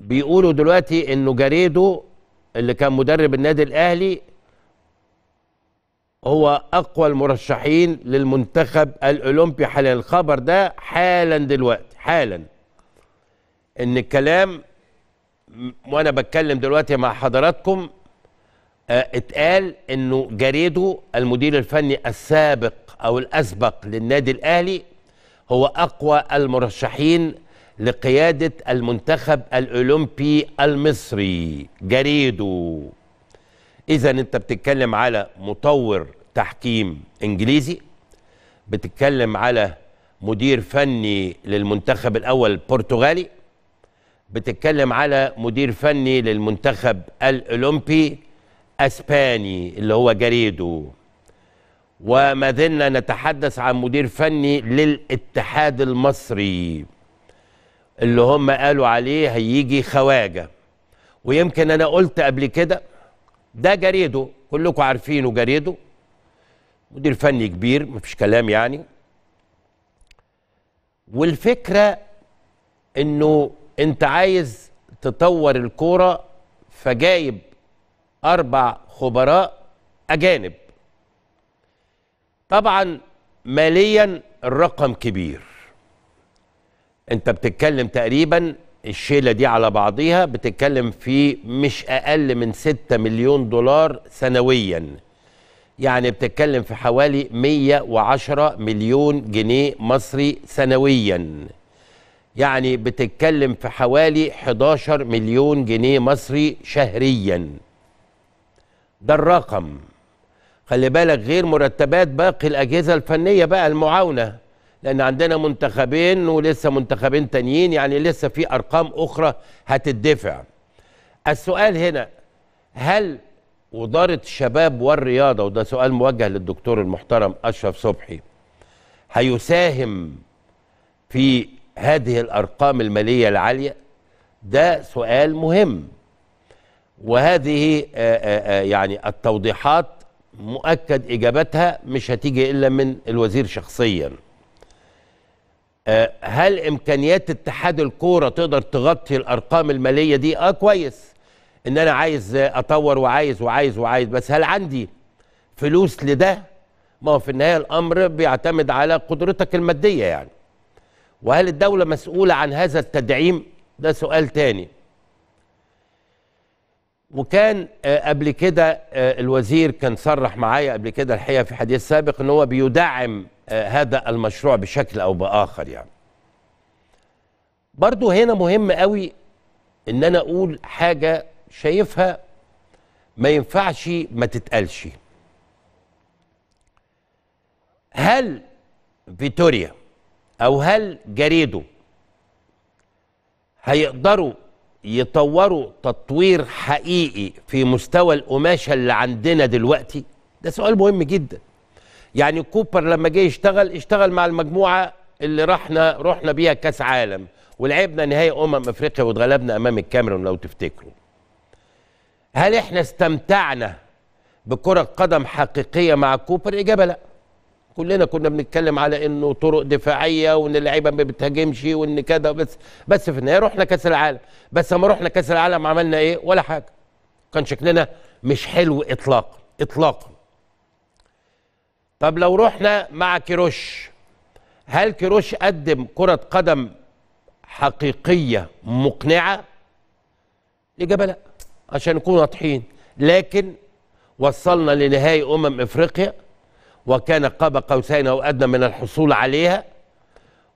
Speaker 1: بيقولوا دلوقتي انه جاريدو اللي كان مدرب النادي الاهلي هو اقوى المرشحين للمنتخب الاولمبي حاليا الخبر ده حالا دلوقتي حالا ان الكلام وانا بتكلم دلوقتي مع حضراتكم آه، اتقال انه جاريدو المدير الفني السابق او الاسبق للنادي الاهلي هو اقوى المرشحين لقيادة المنتخب الأولمبي المصري جريدو إذا أنت بتتكلم على مطور تحكيم إنجليزي بتتكلم على مدير فني للمنتخب الأول البرتغالي بتتكلم على مدير فني للمنتخب الأولمبي أسباني اللي هو جريدو وما زلنا نتحدث عن مدير فني للاتحاد المصري اللي هم قالوا عليه هيجي خواجه ويمكن انا قلت قبل كده ده جريده كلكم عارفينه جريده مدير فني كبير مفيش كلام يعني والفكره انه انت عايز تطور الكوره فجايب اربع خبراء اجانب طبعا ماليا الرقم كبير انت بتتكلم تقريبا الشيله دي على بعضيها بتتكلم في مش اقل من 6 مليون دولار سنويا يعني بتتكلم في حوالي 110 مليون جنيه مصري سنويا يعني بتتكلم في حوالي 11 مليون جنيه مصري شهريا ده الرقم خلي بالك غير مرتبات باقي الأجهزة الفنية بقى المعاونة لان عندنا منتخبين ولسه منتخبين تانيين يعني لسه في ارقام اخرى هتدفع السؤال هنا هل وزاره الشباب والرياضه وده سؤال موجه للدكتور المحترم اشرف صبحي هيساهم في هذه الارقام الماليه العاليه ده سؤال مهم وهذه آه، آه، آه، يعني التوضيحات مؤكد اجابتها مش هتيجي الا من الوزير شخصيا آه، هل امكانيات اتحاد الكوره تقدر تغطي الارقام الماليه دي اه كويس ان انا عايز اطور وعايز وعايز وعايز بس هل عندي فلوس لده ما هو في النهايه الامر بيعتمد على قدرتك الماديه يعني وهل الدوله مسؤوله عن هذا التدعيم ده سؤال تاني وكان آه، قبل كده آه، الوزير كان صرح معايا قبل كده الحقيقه في حديث سابق ان هو بيدعم آه، هذا المشروع بشكل او باخر يعني برضو هنا مهم قوي ان انا اقول حاجه شايفها ما ينفعش ما تتقالش هل فيتوريا او هل جاريدو هيقدروا يطوروا تطوير حقيقي في مستوى القماشه اللي عندنا دلوقتي ده سؤال مهم جدا يعني كوبر لما جه يشتغل اشتغل مع المجموعه اللي رحنا رحنا بيها كاس عالم ولعبنا نهائي امم افريقيا واتغلبنا امام الكاميرون لو تفتكروا هل احنا استمتعنا بكره قدم حقيقيه مع كوبر الاجابه لا كلنا كنا بنتكلم على انه طرق دفاعيه وان اللعيبه ما بتهاجمش وان كده بس بس في النهايه رحنا كاس العالم بس لما رحنا كاس العالم عملنا ايه ولا حاجه كان شكلنا مش حلو اطلاقا اطلاقا طب لو رحنا مع كيروش هل كيروش قدم كرة قدم حقيقية مقنعة؟ الإجابة لأ عشان نكون واضحين لكن وصلنا لنهائي أمم إفريقيا وكان قاب قوسين أو أدنى من الحصول عليها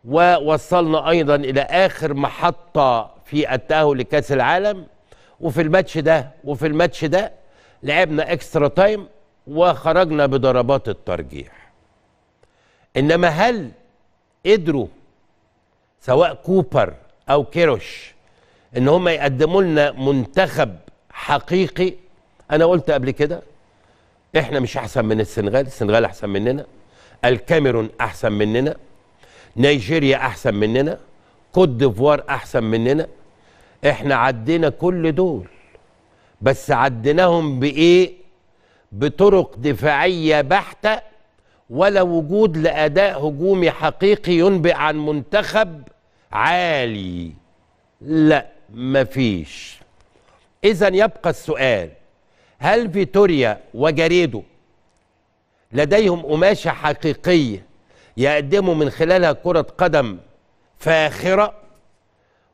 Speaker 1: ووصلنا أيضا إلى آخر محطة في التأهل لكأس العالم وفي الماتش ده وفي الماتش ده لعبنا اكسترا تايم وخرجنا بضربات الترجيح انما هل قدروا سواء كوبر او كيروش ان هم يقدموا لنا منتخب حقيقي انا قلت قبل كده احنا مش احسن من السنغال السنغال احسن مننا الكاميرون احسن مننا نيجيريا احسن مننا كوت ديفوار احسن مننا احنا عدينا كل دول بس عديناهم بايه بطرق دفاعية بحتة ولا وجود لأداء هجومي حقيقي ينبئ عن منتخب عالي لا مفيش إذا يبقى السؤال هل فيتوريا وجاريدو لديهم قماشة حقيقية يقدموا من خلالها كرة قدم فاخرة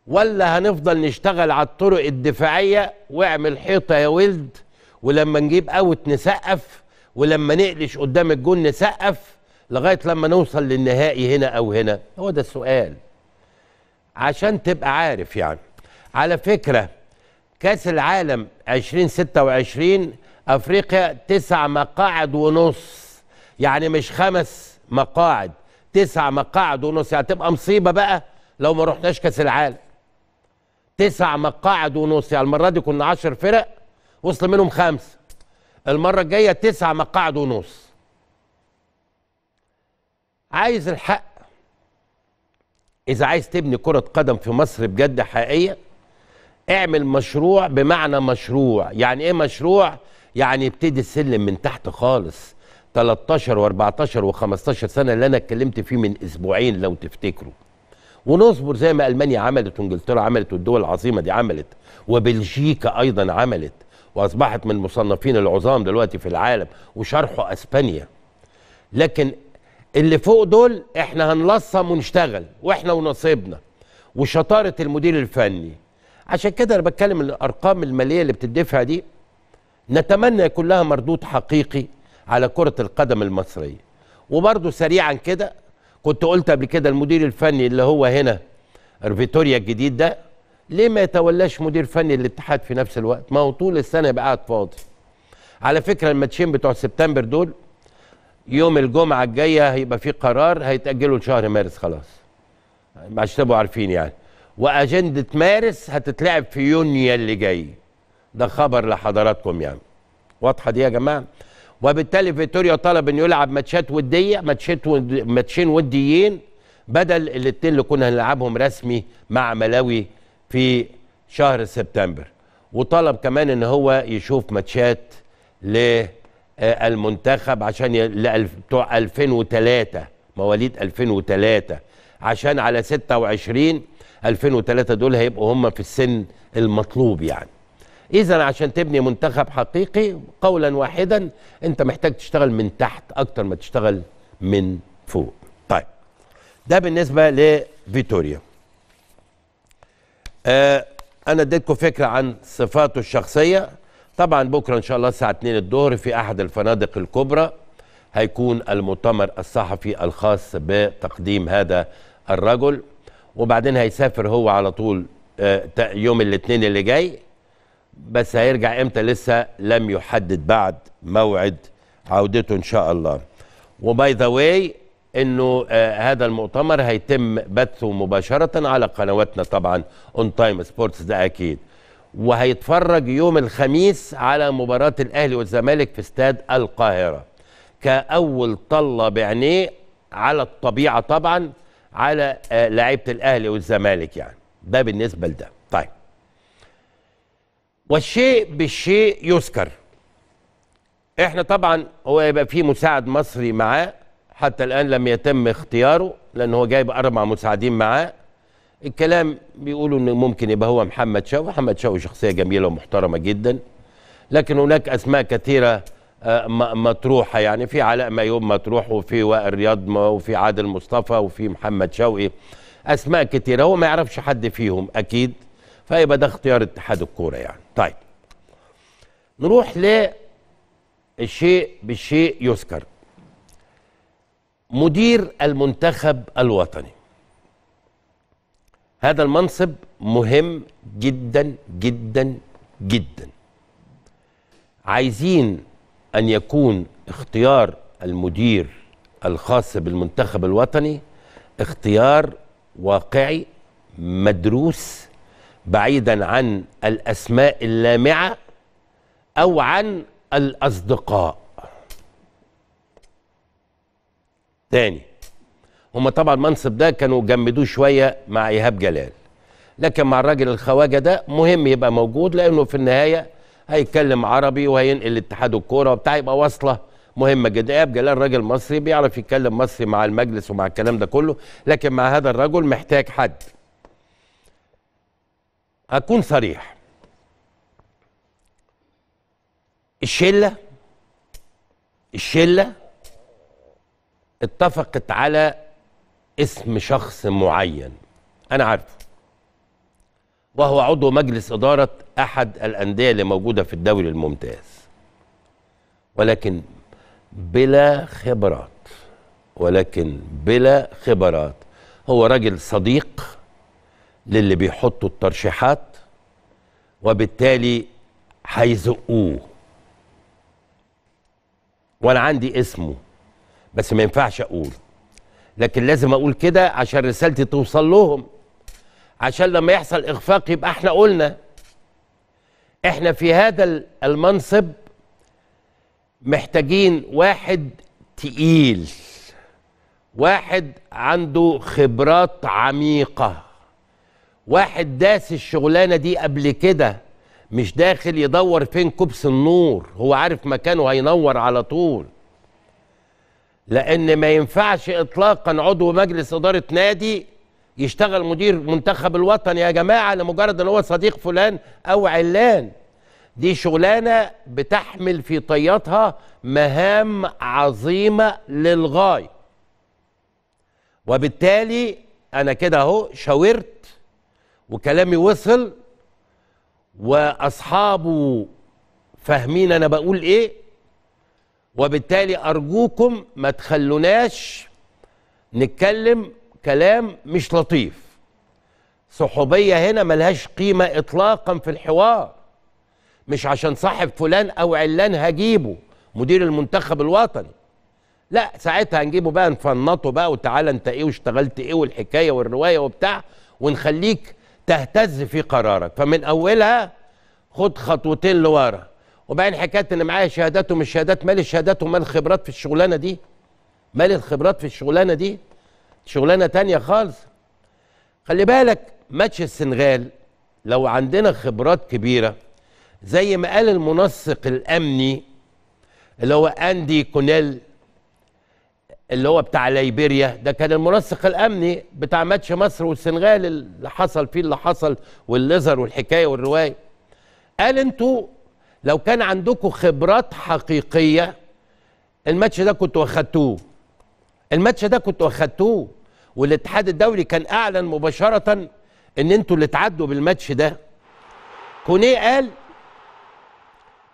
Speaker 1: ولا هنفضل نشتغل على الطرق الدفاعية واعمل حيطة يا ولد ولما نجيب اوت نسقف ولما نقلش قدام الجون نسقف لغايه لما نوصل للنهائي هنا او هنا هو ده السؤال عشان تبقى عارف يعني على فكره كاس العالم 2026 افريقيا تسع مقاعد ونص يعني مش خمس مقاعد تسع مقاعد ونص يعني تبقى مصيبه بقى لو ما رحناش كاس العالم تسع مقاعد ونص يعني المره دي كنا 10 فرق وصل منهم خمسه المره الجايه تسعه مقاعد ونص عايز الحق اذا عايز تبني كره قدم في مصر بجد حقيقيه اعمل مشروع بمعنى مشروع يعني ايه مشروع يعني ابتدي السلم من تحت خالص 13 و14 و15 سنه اللي انا اتكلمت فيه من اسبوعين لو تفتكروا ونصبر زي ما المانيا عملت وانجلترا عملت والدول العظيمه دي عملت وبلجيكا ايضا عملت واصبحت من المصنفين العظام دلوقتي في العالم وشرحه اسبانيا لكن اللي فوق دول احنا هنلصم ونشتغل واحنا ونصيبنا وشطاره المدير الفني عشان كده انا بتكلم الارقام الماليه اللي بتدفع دي نتمنى يكون لها مردود حقيقي على كره القدم المصريه وبرده سريعا كده كنت قلت قبل كده المدير الفني اللي هو هنا فيتوريا الجديد ده ليه ما يتولاش مدير فني الاتحاد في نفس الوقت ما هو طول السنه يبقى قاعد فاضي على فكره الماتشين بتوع سبتمبر دول يوم الجمعه الجايه هيبقى في قرار هيتاجلوا لشهر مارس خلاص عشان تبقوا عارفين يعني واجنده مارس هتتلعب في يونيو اللي جاي ده خبر لحضراتكم يعني واضحه دي يا جماعه وبالتالي فيتوريا طلب ان يلعب ماتشات وديه ماتشات ماتشين وديين بدل الاثنين اللي كنا هنلعبهم رسمي مع ملاوي في شهر سبتمبر وطلب كمان ان هو يشوف ماتشات للمنتخب عشان بتوع 2003 مواليد 2003 عشان على 26 2003 دول هيبقوا هم في السن المطلوب يعني اذا عشان تبني منتخب حقيقي قولا واحدا انت محتاج تشتغل من تحت اكتر ما تشتغل من فوق طيب ده بالنسبه لفيتوريا آه، انا اديتكم فكره عن صفاته الشخصيه طبعا بكره ان شاء الله الساعه 2 الظهر في احد الفنادق الكبرى هيكون المؤتمر الصحفي الخاص بتقديم هذا الرجل وبعدين هيسافر هو على طول آه، يوم الاثنين اللي جاي بس هيرجع امتى لسه لم يحدد بعد موعد عودته ان شاء الله وباي ذا واي انه آه، هذا المؤتمر هيتم بثه مباشره على قنواتنا طبعا اون تايم سبورتس ده اكيد وهيتفرج يوم الخميس على مباراه الاهلي والزمالك في استاد القاهره كاول طله بعينيه على الطبيعه طبعا على آه، لعيبه الاهلي والزمالك يعني ده بالنسبه لده طيب والشيء بالشيء يذكر احنا طبعا هو يبقى في مساعد مصري معاه حتى الآن لم يتم اختياره لأن هو جايب أربع مساعدين معاه الكلام بيقولوا إن ممكن يبقى هو محمد شوقي محمد شوقي شخصية جميلة ومحترمة جدا لكن هناك أسماء كثيرة آه، مطروحة يعني في علاء مايوم مطروح وفي وائل رياض وفي عادل مصطفى وفي محمد شوقي أسماء كثيرة هو ما يعرفش حد فيهم أكيد فيبقى ده اختيار اتحاد الكورة يعني طيب نروح للشيء بالشيء يذكر مدير المنتخب الوطني هذا المنصب مهم جدا جدا جدا عايزين ان يكون اختيار المدير الخاص بالمنتخب الوطني اختيار واقعي مدروس بعيدا عن الاسماء اللامعه او عن الاصدقاء تاني هما طبعا المنصب ده كانوا جمدوه شويه مع ايهاب جلال لكن مع الراجل الخواجه ده مهم يبقى موجود لانه في النهايه هيتكلم عربي وهينقل اتحاد الكوره وبتاع يبقى واصله مهمه جدا ايهاب جلال راجل مصري بيعرف يتكلم مصري مع المجلس ومع الكلام ده كله لكن مع هذا الرجل محتاج حد هكون صريح الشله الشله اتفقت على اسم شخص معين انا عارفه وهو عضو مجلس اداره احد الانديه اللي موجوده في الدوري الممتاز ولكن بلا خبرات ولكن بلا خبرات هو راجل صديق للي بيحطوا الترشيحات وبالتالي هيزقوه وانا عندي اسمه بس ما ينفعش اقول لكن لازم اقول كده عشان رسالتي توصل لهم عشان لما يحصل اخفاق يبقى احنا قلنا احنا في هذا المنصب محتاجين واحد تقيل واحد عنده خبرات عميقه واحد داس الشغلانه دي قبل كده مش داخل يدور فين كبس النور هو عارف مكانه هينور على طول لان ما ينفعش اطلاقا عضو مجلس اداره نادي يشتغل مدير منتخب الوطن يا جماعه لمجرد ان هو صديق فلان او علان دي شغلانه بتحمل في طياتها مهام عظيمه للغايه وبالتالي انا كده اهو شاورت وكلامي وصل واصحابه فاهمين انا بقول ايه وبالتالي أرجوكم ما تخلوناش نتكلم كلام مش لطيف صحوبية هنا ملهاش قيمة إطلاقا في الحوار مش عشان صاحب فلان أو علان هجيبه مدير المنتخب الوطني لا ساعتها هنجيبه بقى نفنطه بقى وتعالى انت ايه واشتغلت ايه والحكايه والروايه وبتاع ونخليك تهتز في قرارك فمن اولها خد خطوتين لورا وبعدين حكايه ان معايا شهادات ومش شهادات مال الشهادات ومال الخبرات في الشغلانه دي مال الخبرات في الشغلانه دي شغلانه تانية خالص خلي بالك ماتش السنغال لو عندنا خبرات كبيره زي ما قال المنسق الامني اللي هو اندي كونيل اللي هو بتاع ليبيريا ده كان المنسق الامني بتاع ماتش مصر والسنغال اللي حصل فيه اللي حصل والليزر والحكايه والروايه قال انتوا لو كان عندكم خبرات حقيقيه الماتش ده كنتوا اخدتوه الماتش ده كنتوا اخدتوه والاتحاد الدولي كان اعلن مباشره ان انتوا اللي تعدوا بالماتش ده كونيه قال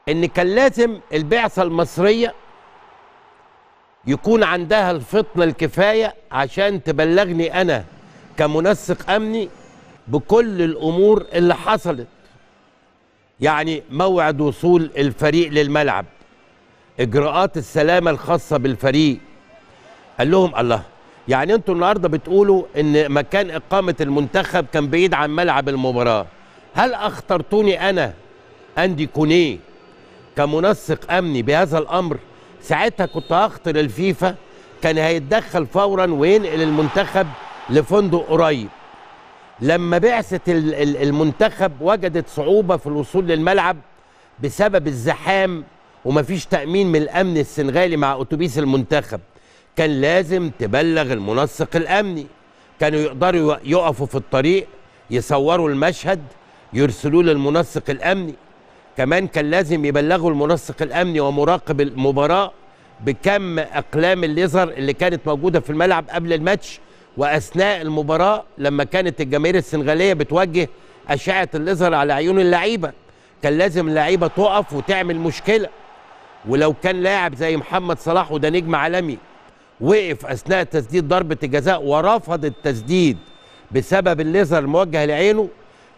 Speaker 1: ان كان لازم البعثه المصريه يكون عندها الفطنه الكفايه عشان تبلغني انا كمنسق امني بكل الامور اللي حصلت يعني موعد وصول الفريق للملعب اجراءات السلامه الخاصه بالفريق قال لهم الله يعني انتوا النهارده بتقولوا ان مكان اقامه المنتخب كان بعيد عن ملعب المباراه هل اخطرتوني انا اندي كونيه كمنسق امني بهذا الامر ساعتها كنت هخطر الفيفا كان هيتدخل فورا وينقل المنتخب لفندق قريب لما بعثة المنتخب وجدت صعوبة في الوصول للملعب بسبب الزحام ومفيش تأمين من الأمن السنغالي مع أتوبيس المنتخب كان لازم تبلغ المنسق الأمني كانوا يقدروا يقفوا في الطريق يصوروا المشهد يرسلوه للمنسق الأمني كمان كان لازم يبلغوا المنسق الأمني ومراقب المباراة بكم أقلام الليزر اللي كانت موجودة في الملعب قبل الماتش واثناء المباراه لما كانت الجماهير السنغاليه بتوجه اشعه الليزر على عيون اللعيبه كان لازم اللعيبه تقف وتعمل مشكله ولو كان لاعب زي محمد صلاح وده نجم عالمي وقف اثناء تسديد ضربه الجزاء ورفض التسديد بسبب الليزر الموجه لعينه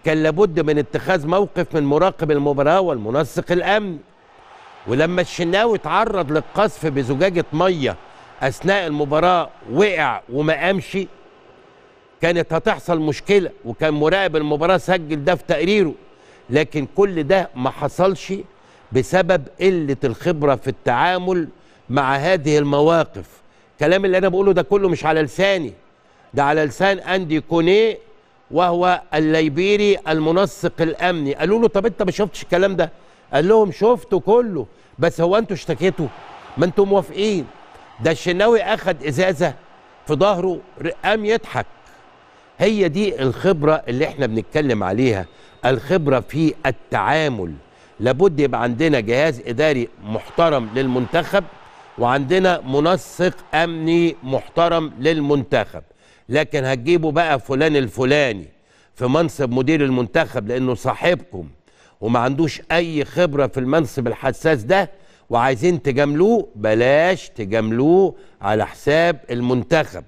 Speaker 1: كان لابد من اتخاذ موقف من مراقب المباراه والمنسق الامن ولما الشناوي اتعرض للقذف بزجاجه ميه اثناء المباراه وقع وما قامش كانت هتحصل مشكله وكان مراقب المباراه سجل ده في تقريره لكن كل ده ما حصلش بسبب قله الخبره في التعامل مع هذه المواقف الكلام اللي انا بقوله ده كله مش على لساني ده على لسان اندي كونيه وهو الليبيري المنسق الامني قالوا له طب انت ما شفتش الكلام ده قال لهم شفته كله بس هو انتوا اشتكيتوا ما انتوا موافقين ده الشناوي اخد ازازه في ظهره قام يضحك هي دي الخبره اللي احنا بنتكلم عليها الخبره في التعامل لابد يبقى عندنا جهاز اداري محترم للمنتخب وعندنا منسق امني محترم للمنتخب لكن هتجيبوا بقى فلان الفلاني في منصب مدير المنتخب لانه صاحبكم وما عندوش اي خبره في المنصب الحساس ده وعايزين تجاملوه بلاش تجاملوه على حساب المنتخب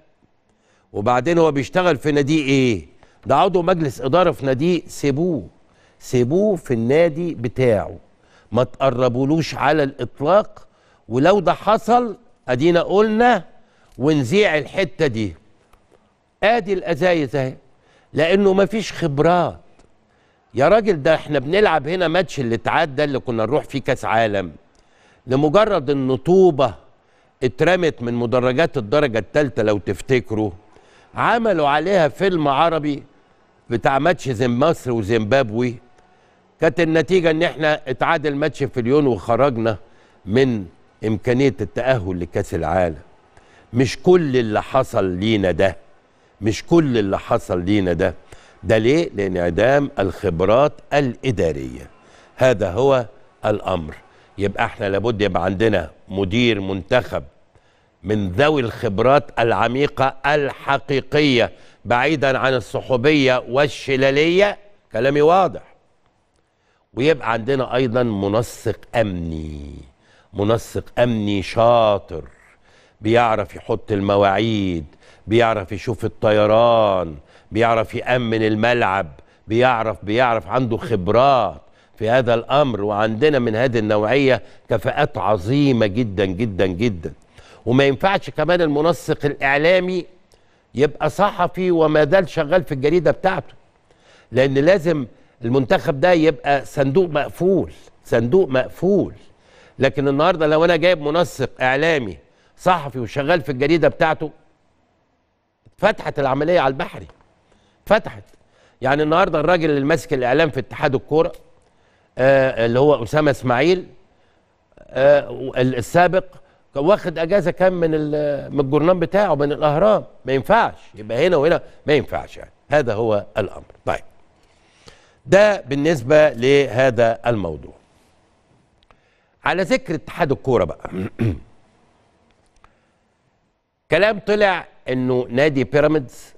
Speaker 1: وبعدين هو بيشتغل في نادي ايه ده عضو مجلس اداره في نادي سيبوه سيبوه في النادي بتاعه ما تقربولوش على الاطلاق ولو ده حصل ادينا قلنا ونذيع الحته دي ادي الازايز اهي لانه ما فيش خبرات يا راجل ده احنا بنلعب هنا ماتش اللي اتعاد ده اللي كنا نروح فيه كاس عالم لمجرد ان طوبه اترمت من مدرجات الدرجه الثالثه لو تفتكروا عملوا عليها فيلم عربي بتاع ماتش مصر وزيمبابوي كانت النتيجه ان احنا اتعادل ماتش في اليون وخرجنا من امكانيه التاهل لكاس العالم مش كل اللي حصل لينا ده مش كل اللي حصل لينا ده ده ليه لانعدام الخبرات الاداريه هذا هو الامر يبقى احنا لابد يبقى عندنا مدير منتخب من ذوي الخبرات العميقة الحقيقية بعيدا عن الصحوبية والشلالية كلامي واضح ويبقى عندنا أيضا منسق أمني منسق أمني شاطر بيعرف يحط المواعيد بيعرف يشوف الطيران بيعرف يأمن الملعب بيعرف بيعرف عنده خبرات في هذا الامر وعندنا من هذه النوعيه كفاءات عظيمه جدا جدا جدا وما ينفعش كمان المنسق الاعلامي يبقى صحفي وما زال شغال في الجريده بتاعته لان لازم المنتخب ده يبقى صندوق مقفول صندوق مقفول لكن النهارده لو انا جايب منسق اعلامي صحفي وشغال في الجريده بتاعته فتحت العمليه على البحري فتحت يعني النهارده الراجل اللي ماسك الاعلام في اتحاد الكوره آه، اللي هو اسامه اسماعيل آه، السابق واخد اجازه كان من من الجورنال بتاعه من الاهرام ما ينفعش يبقى هنا وهنا ما ينفعش يعني هذا هو الامر طيب ده بالنسبه لهذا الموضوع على ذكر اتحاد الكوره بقى كلام طلع انه نادي بيراميدز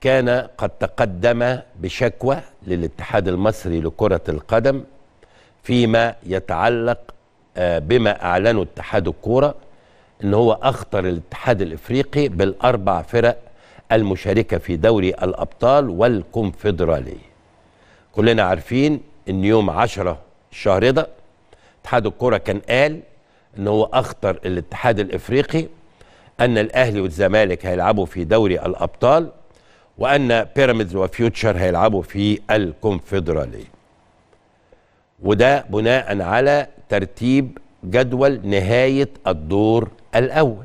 Speaker 1: كان قد تقدم بشكوى للاتحاد المصري لكره القدم فيما يتعلق آه، بما أعلنه اتحاد الكورة أن هو أخطر الاتحاد الإفريقي بالأربع فرق المشاركة في دوري الأبطال والكونفدرالية كلنا عارفين أن يوم 10 الشهر ده اتحاد الكورة كان قال أن هو أخطر الاتحاد الإفريقي أن الأهلي والزمالك هيلعبوا في دوري الأبطال وأن بيراميدز وفيوتشر هيلعبوا في الكونفدرالية وده بناء على ترتيب جدول نهاية الدور الأول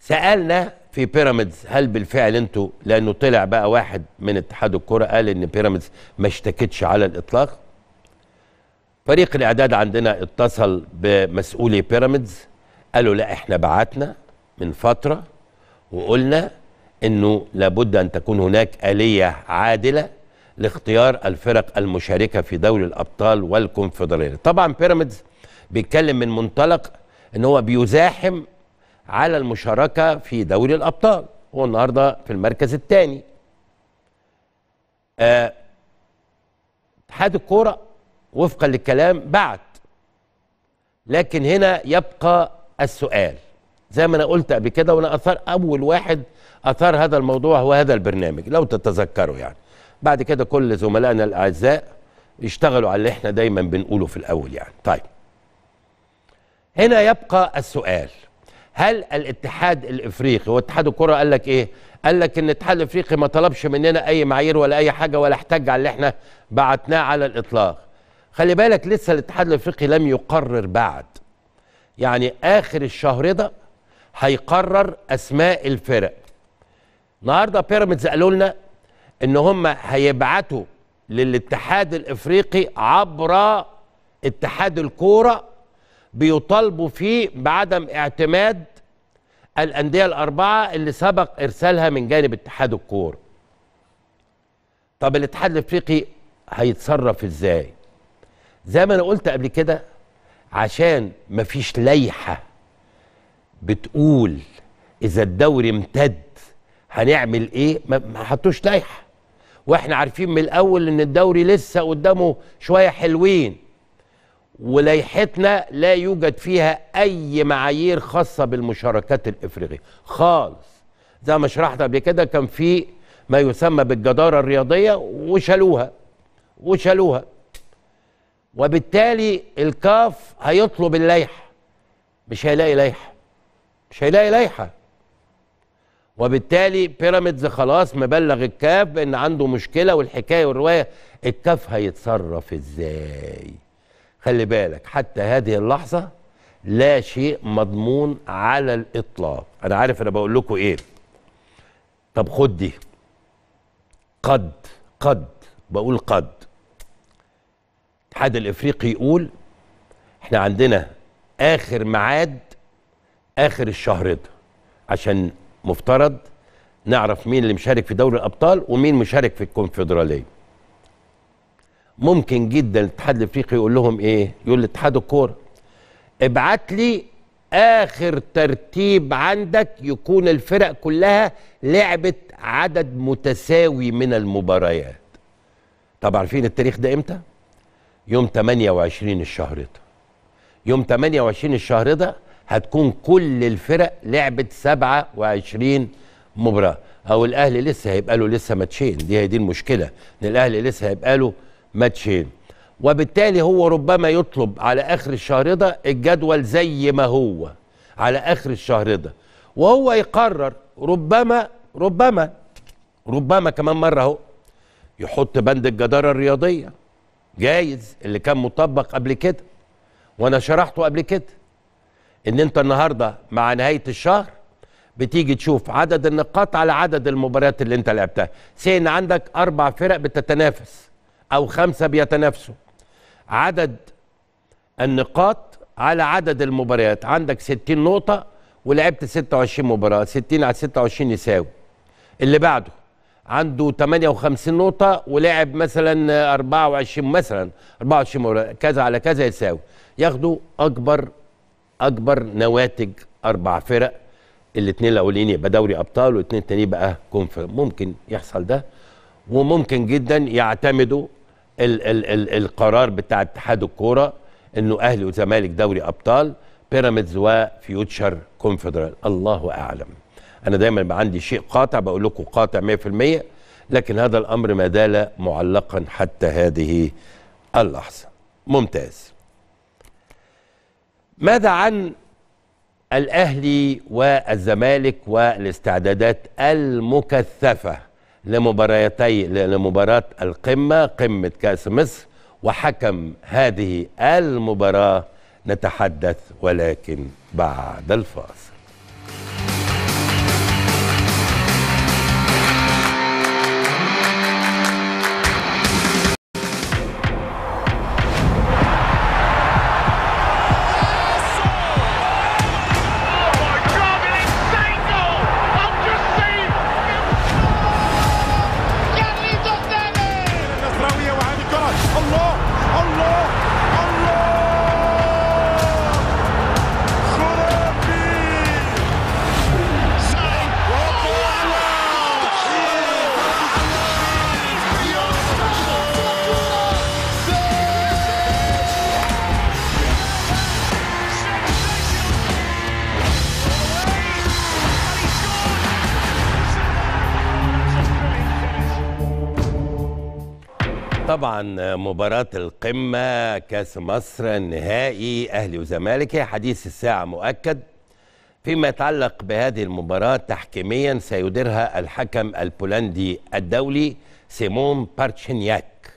Speaker 1: سألنا في بيراميدز هل بالفعل انتوا لانه طلع بقى واحد من اتحاد الكره قال ان بيراميدز ما اشتكتش على الاطلاق فريق الاعداد عندنا اتصل بمسؤولي بيراميدز قالوا لا احنا بعتنا من فتره وقلنا انه لابد ان تكون هناك اليه عادله لاختيار الفرق المشاركه في دوري الابطال والكونفدراليه طبعا بيراميدز بيتكلم من منطلق ان هو بيزاحم على المشاركه في دوري الابطال هو النهارده في المركز الثاني آه، اتحاد آه الكوره وفقا للكلام بعت لكن هنا يبقى السؤال زي ما انا قلت قبل كده وانا اثار اول واحد اثار هذا الموضوع هو هذا البرنامج لو تتذكروا يعني بعد كده كل زملائنا الاعزاء يشتغلوا على اللي احنا دايما بنقوله في الاول يعني طيب هنا يبقى السؤال هل الاتحاد الافريقي واتحاد الكره قال لك ايه قال لك ان الاتحاد الافريقي ما طلبش مننا اي معايير ولا اي حاجه ولا احتج على اللي احنا بعتناه على الاطلاق خلي بالك لسه الاتحاد الافريقي لم يقرر بعد يعني اخر الشهر ده هيقرر اسماء الفرق النهارده بيراميدز قالوا لنا ان هم هيبعتوا للاتحاد الافريقي عبر اتحاد الكوره بيطالبوا فيه بعدم اعتماد الانديه الاربعه اللي سبق ارسالها من جانب اتحاد الكوره. طب الاتحاد الافريقي هيتصرف ازاي؟ زي ما انا قلت قبل كده عشان مفيش لائحه بتقول اذا الدوري امتد هنعمل ايه؟ ما حطوش لائحه. واحنا عارفين من الاول ان الدوري لسه قدامه شويه حلوين ولايحتنا لا يوجد فيها اي معايير خاصه بالمشاركات الافريقيه خالص زي ما شرحت قبل كده كان في ما يسمى بالجداره الرياضيه وشالوها وشالوها وبالتالي الكاف هيطلب اللائحه مش هيلاقي لائحه مش هيلاقي لائحه وبالتالي بيراميدز خلاص مبلغ الكاف بان عنده مشكله والحكايه والروايه الكاف هيتصرف ازاي خلي بالك حتى هذه اللحظه لا شيء مضمون على الاطلاق انا عارف انا بقول لكم ايه طب خد دي قد قد بقول قد الاتحاد الافريقي يقول احنا عندنا اخر ميعاد اخر الشهر ده عشان مفترض نعرف مين اللي مشارك في دوري الابطال ومين مشارك في الكونفدراليه ممكن جدا الاتحاد الافريقي يقول لهم ايه يقول لاتحاد الكوره ابعت لي اخر ترتيب عندك يكون الفرق كلها لعبت عدد متساوي من المباريات طب عارفين التاريخ ده امتى يوم 28 الشهر ده يوم 28 الشهر ده هتكون كل الفرق لعبت 27 مباراه او الاهلي لسه هيبقى له لسه ماتشين دي هي دي المشكله ان الاهلي لسه هيبقى له ماتشين وبالتالي هو ربما يطلب على اخر الشهر ده الجدول زي ما هو على اخر الشهر ده وهو يقرر ربما ربما ربما كمان مره اهو يحط بند الجداره الرياضيه جايز اللي كان مطبق قبل كده وانا شرحته قبل كده ان انت النهارده مع نهايه الشهر بتيجي تشوف عدد النقاط على عدد المباريات اللي انت لعبتها سين عندك اربع فرق بتتنافس او خمسه بيتنافسوا عدد النقاط على عدد المباريات عندك 60 نقطه ولعبت 26 مباراه 60 على 26 يساوي اللي بعده عنده 58 نقطة ولعب مثلا 24 مثلا 24 مباراة كذا على كذا يساوي ياخدوا أكبر اكبر نواتج اربع فرق الاثنين الاولين يبقى دوري ابطال والاثنين التانيين بقى كونفرنس ممكن يحصل ده وممكن جدا يعتمدوا ال ال ال القرار بتاع اتحاد الكوره انه اهلي وزمالك دوري ابطال بيراميدز وفيوتشر كونفدرال الله اعلم انا دايما بقى عندي شيء قاطع بقول لكم قاطع 100% لكن هذا الامر ما زال معلقا حتى هذه اللحظه ممتاز ماذا عن الاهلي والزمالك والاستعدادات المكثفه لمباراتي لمباراه القمه قمه كاس مصر وحكم هذه المباراه نتحدث ولكن بعد الفاصل طبعا مباراة القمة كأس مصر النهائي أهلي وزمالك هي حديث الساعة مؤكد فيما يتعلق بهذه المباراة تحكيميا سيديرها الحكم البولندي الدولي سيمون بارتشينياك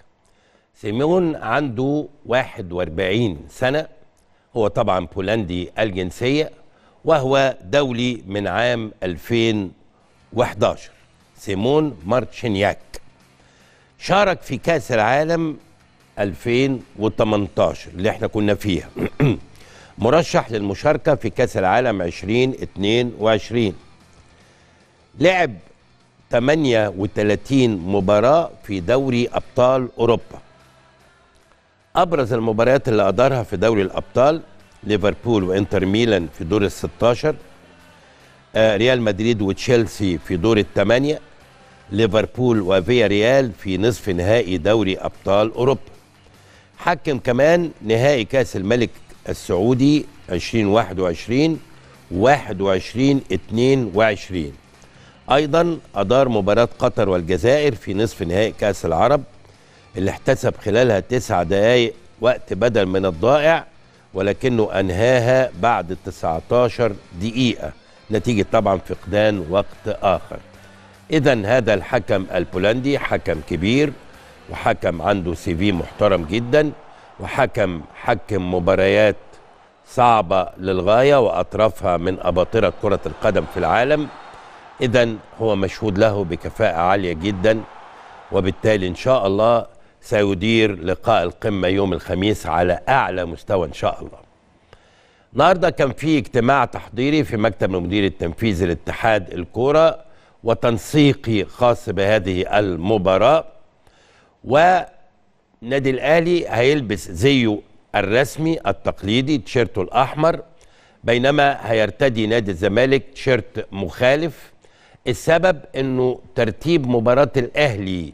Speaker 1: سيمون عنده 41 سنة هو طبعا بولندي الجنسية وهو دولي من عام 2011 سيمون مارتشينياك شارك في كأس العالم 2018 اللي احنا كنا فيها مرشح للمشاركة في كأس العالم 2022 لعب 38 مباراة في دوري أبطال أوروبا أبرز المباريات اللي أدارها في دوري الأبطال ليفربول وإنتر ميلان في دور ال 16 آه ريال مدريد وتشيلسي في دور الثمانية ليفربول وفيا ريال في نصف نهائي دوري أبطال أوروبا حكم كمان نهائي كأس الملك السعودي 2021 21 22 أيضا أدار مباراة قطر والجزائر في نصف نهائي كأس العرب اللي احتسب خلالها تسع دقائق وقت بدل من الضائع ولكنه أنهاها بعد 19 دقيقة نتيجة طبعا فقدان وقت آخر إذا هذا الحكم البولندي حكم كبير وحكم عنده سي في محترم جدا وحكم حكم مباريات صعبة للغاية وأطرافها من أباطرة كرة القدم في العالم إذا هو مشهود له بكفاءة عالية جدا وبالتالي إن شاء الله سيدير لقاء القمة يوم الخميس على أعلى مستوى إن شاء الله النهاردة كان في اجتماع تحضيري في مكتب المدير التنفيذي لاتحاد الكورة وتنسيقي خاص بهذه المباراة ونادي الأهلي هيلبس زيه الرسمي التقليدي تيشيرته الأحمر بينما هيرتدي نادي الزمالك تيشيرت مخالف السبب انه ترتيب مباراة الأهلي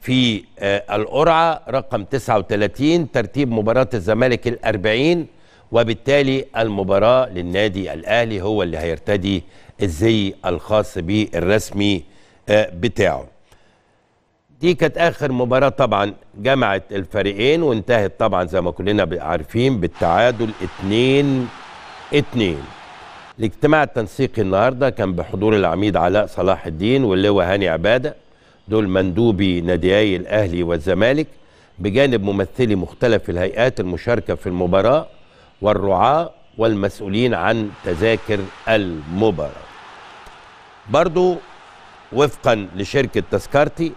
Speaker 1: في آه، القرعة رقم 39 ترتيب مباراة الزمالك الأربعين وبالتالي المباراة للنادي الأهلي هو اللي هيرتدي الزي الخاص بيه الرسمي آه، بتاعه دي كانت اخر مباراه طبعا جمعت الفريقين وانتهت طبعا زي ما كلنا عارفين بالتعادل 2 2 الاجتماع التنسيقي النهارده كان بحضور العميد علاء صلاح الدين واللواء هاني عباده دول مندوبي ناديي الاهلي والزمالك بجانب ممثلي مختلف الهيئات المشاركه في المباراه والرعاه والمسؤولين عن تذاكر المباراه برضو وفقا لشركة تذكرتي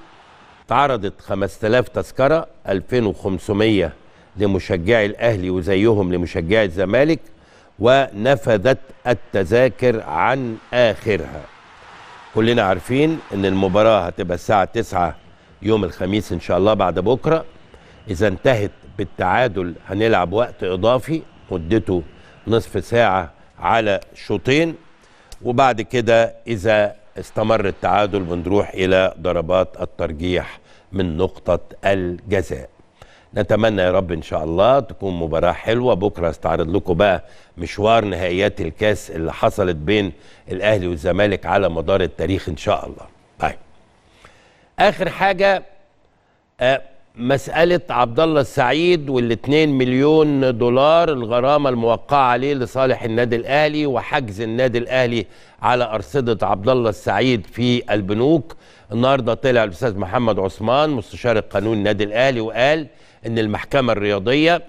Speaker 1: اتعرضت 5000 تذكرة 2500 لمشجعي الأهلي وزيهم لمشجعي الزمالك ونفذت التذاكر عن آخرها كلنا عارفين ان المباراة هتبقى الساعة 9 يوم الخميس ان شاء الله بعد بكرة اذا انتهت بالتعادل هنلعب وقت اضافي مدته نصف ساعة على شوطين وبعد كده إذا استمر التعادل بنروح إلى ضربات الترجيح من نقطة الجزاء نتمنى يا رب ان شاء الله تكون مباراه حلوه بكره استعرض لكم بقى مشوار نهائيات الكاس اللي حصلت بين الاهلي والزمالك على مدار التاريخ ان شاء الله طيب اخر حاجه آه مسألة عبد الله السعيد وال 2 مليون دولار الغرامة الموقعة عليه لصالح النادي الأهلي وحجز النادي الأهلي على أرصدة عبد الله السعيد في البنوك النهاردة طلع الأستاذ محمد عثمان مستشار القانون النادي الأهلي وقال إن المحكمة الرياضية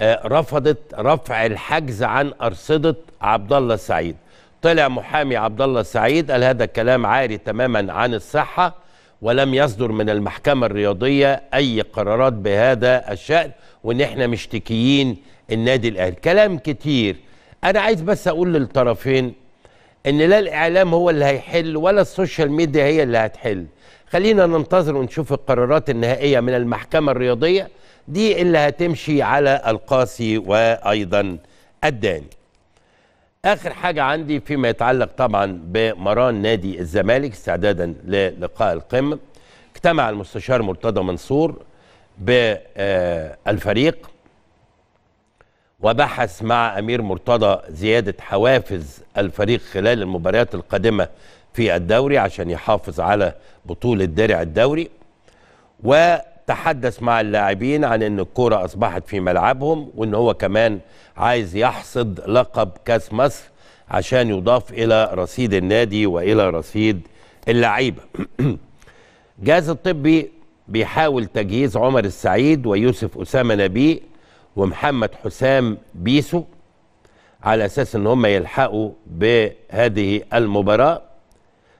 Speaker 1: آه، رفضت رفع الحجز عن أرصدة عبد الله السعيد طلع محامي عبد الله السعيد قال هذا الكلام عاري تماما عن الصحة ولم يصدر من المحكمة الرياضية أي قرارات بهذا الشأن وإن إحنا مشتكيين النادي الأهلي كلام كتير أنا عايز بس أقول للطرفين إن لا الإعلام هو اللي هيحل ولا السوشيال ميديا هي اللي هتحل خلينا ننتظر ونشوف القرارات النهائية من المحكمة الرياضية دي اللي هتمشي على القاسي وأيضا الداني اخر حاجه عندي فيما يتعلق طبعا بمران نادي الزمالك استعدادا للقاء القمه اجتمع المستشار مرتضى منصور بالفريق وبحث مع امير مرتضى زياده حوافز الفريق خلال المباريات القادمه في الدوري عشان يحافظ على بطوله درع الدوري و تحدث مع اللاعبين عن ان الكوره اصبحت في ملعبهم وان هو كمان عايز يحصد لقب كاس مصر عشان يضاف الى رصيد النادي والى رصيد اللعيبه. الجهاز الطبي بيحاول تجهيز عمر السعيد ويوسف اسامه نبي ومحمد حسام بيسو على اساس ان هم يلحقوا بهذه المباراه.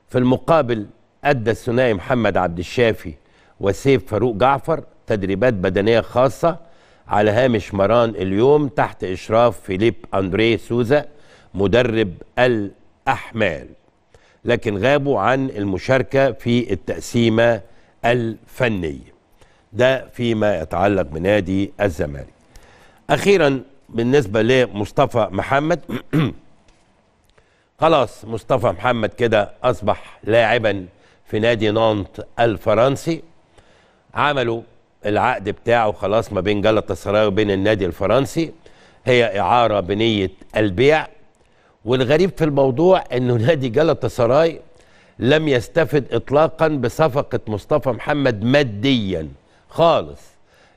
Speaker 1: في المقابل ادى الثنائي محمد عبد الشافي وسيف فاروق جعفر تدريبات بدنية خاصة على هامش مران اليوم تحت إشراف فيليب أندريه سوزا مدرب الأحمال لكن غابوا عن المشاركة في التقسيمة الفنية ده فيما يتعلق بنادي الزمالك أخيرا بالنسبة لمصطفى محمد خلاص مصطفى محمد كده أصبح لاعبا في نادي نانت الفرنسي عملوا العقد بتاعه خلاص ما بين جلطة سراي وبين النادي الفرنسي هي اعاره بنيه البيع والغريب في الموضوع انه نادي جلطة سراي لم يستفد اطلاقا بصفقه مصطفى محمد ماديا خالص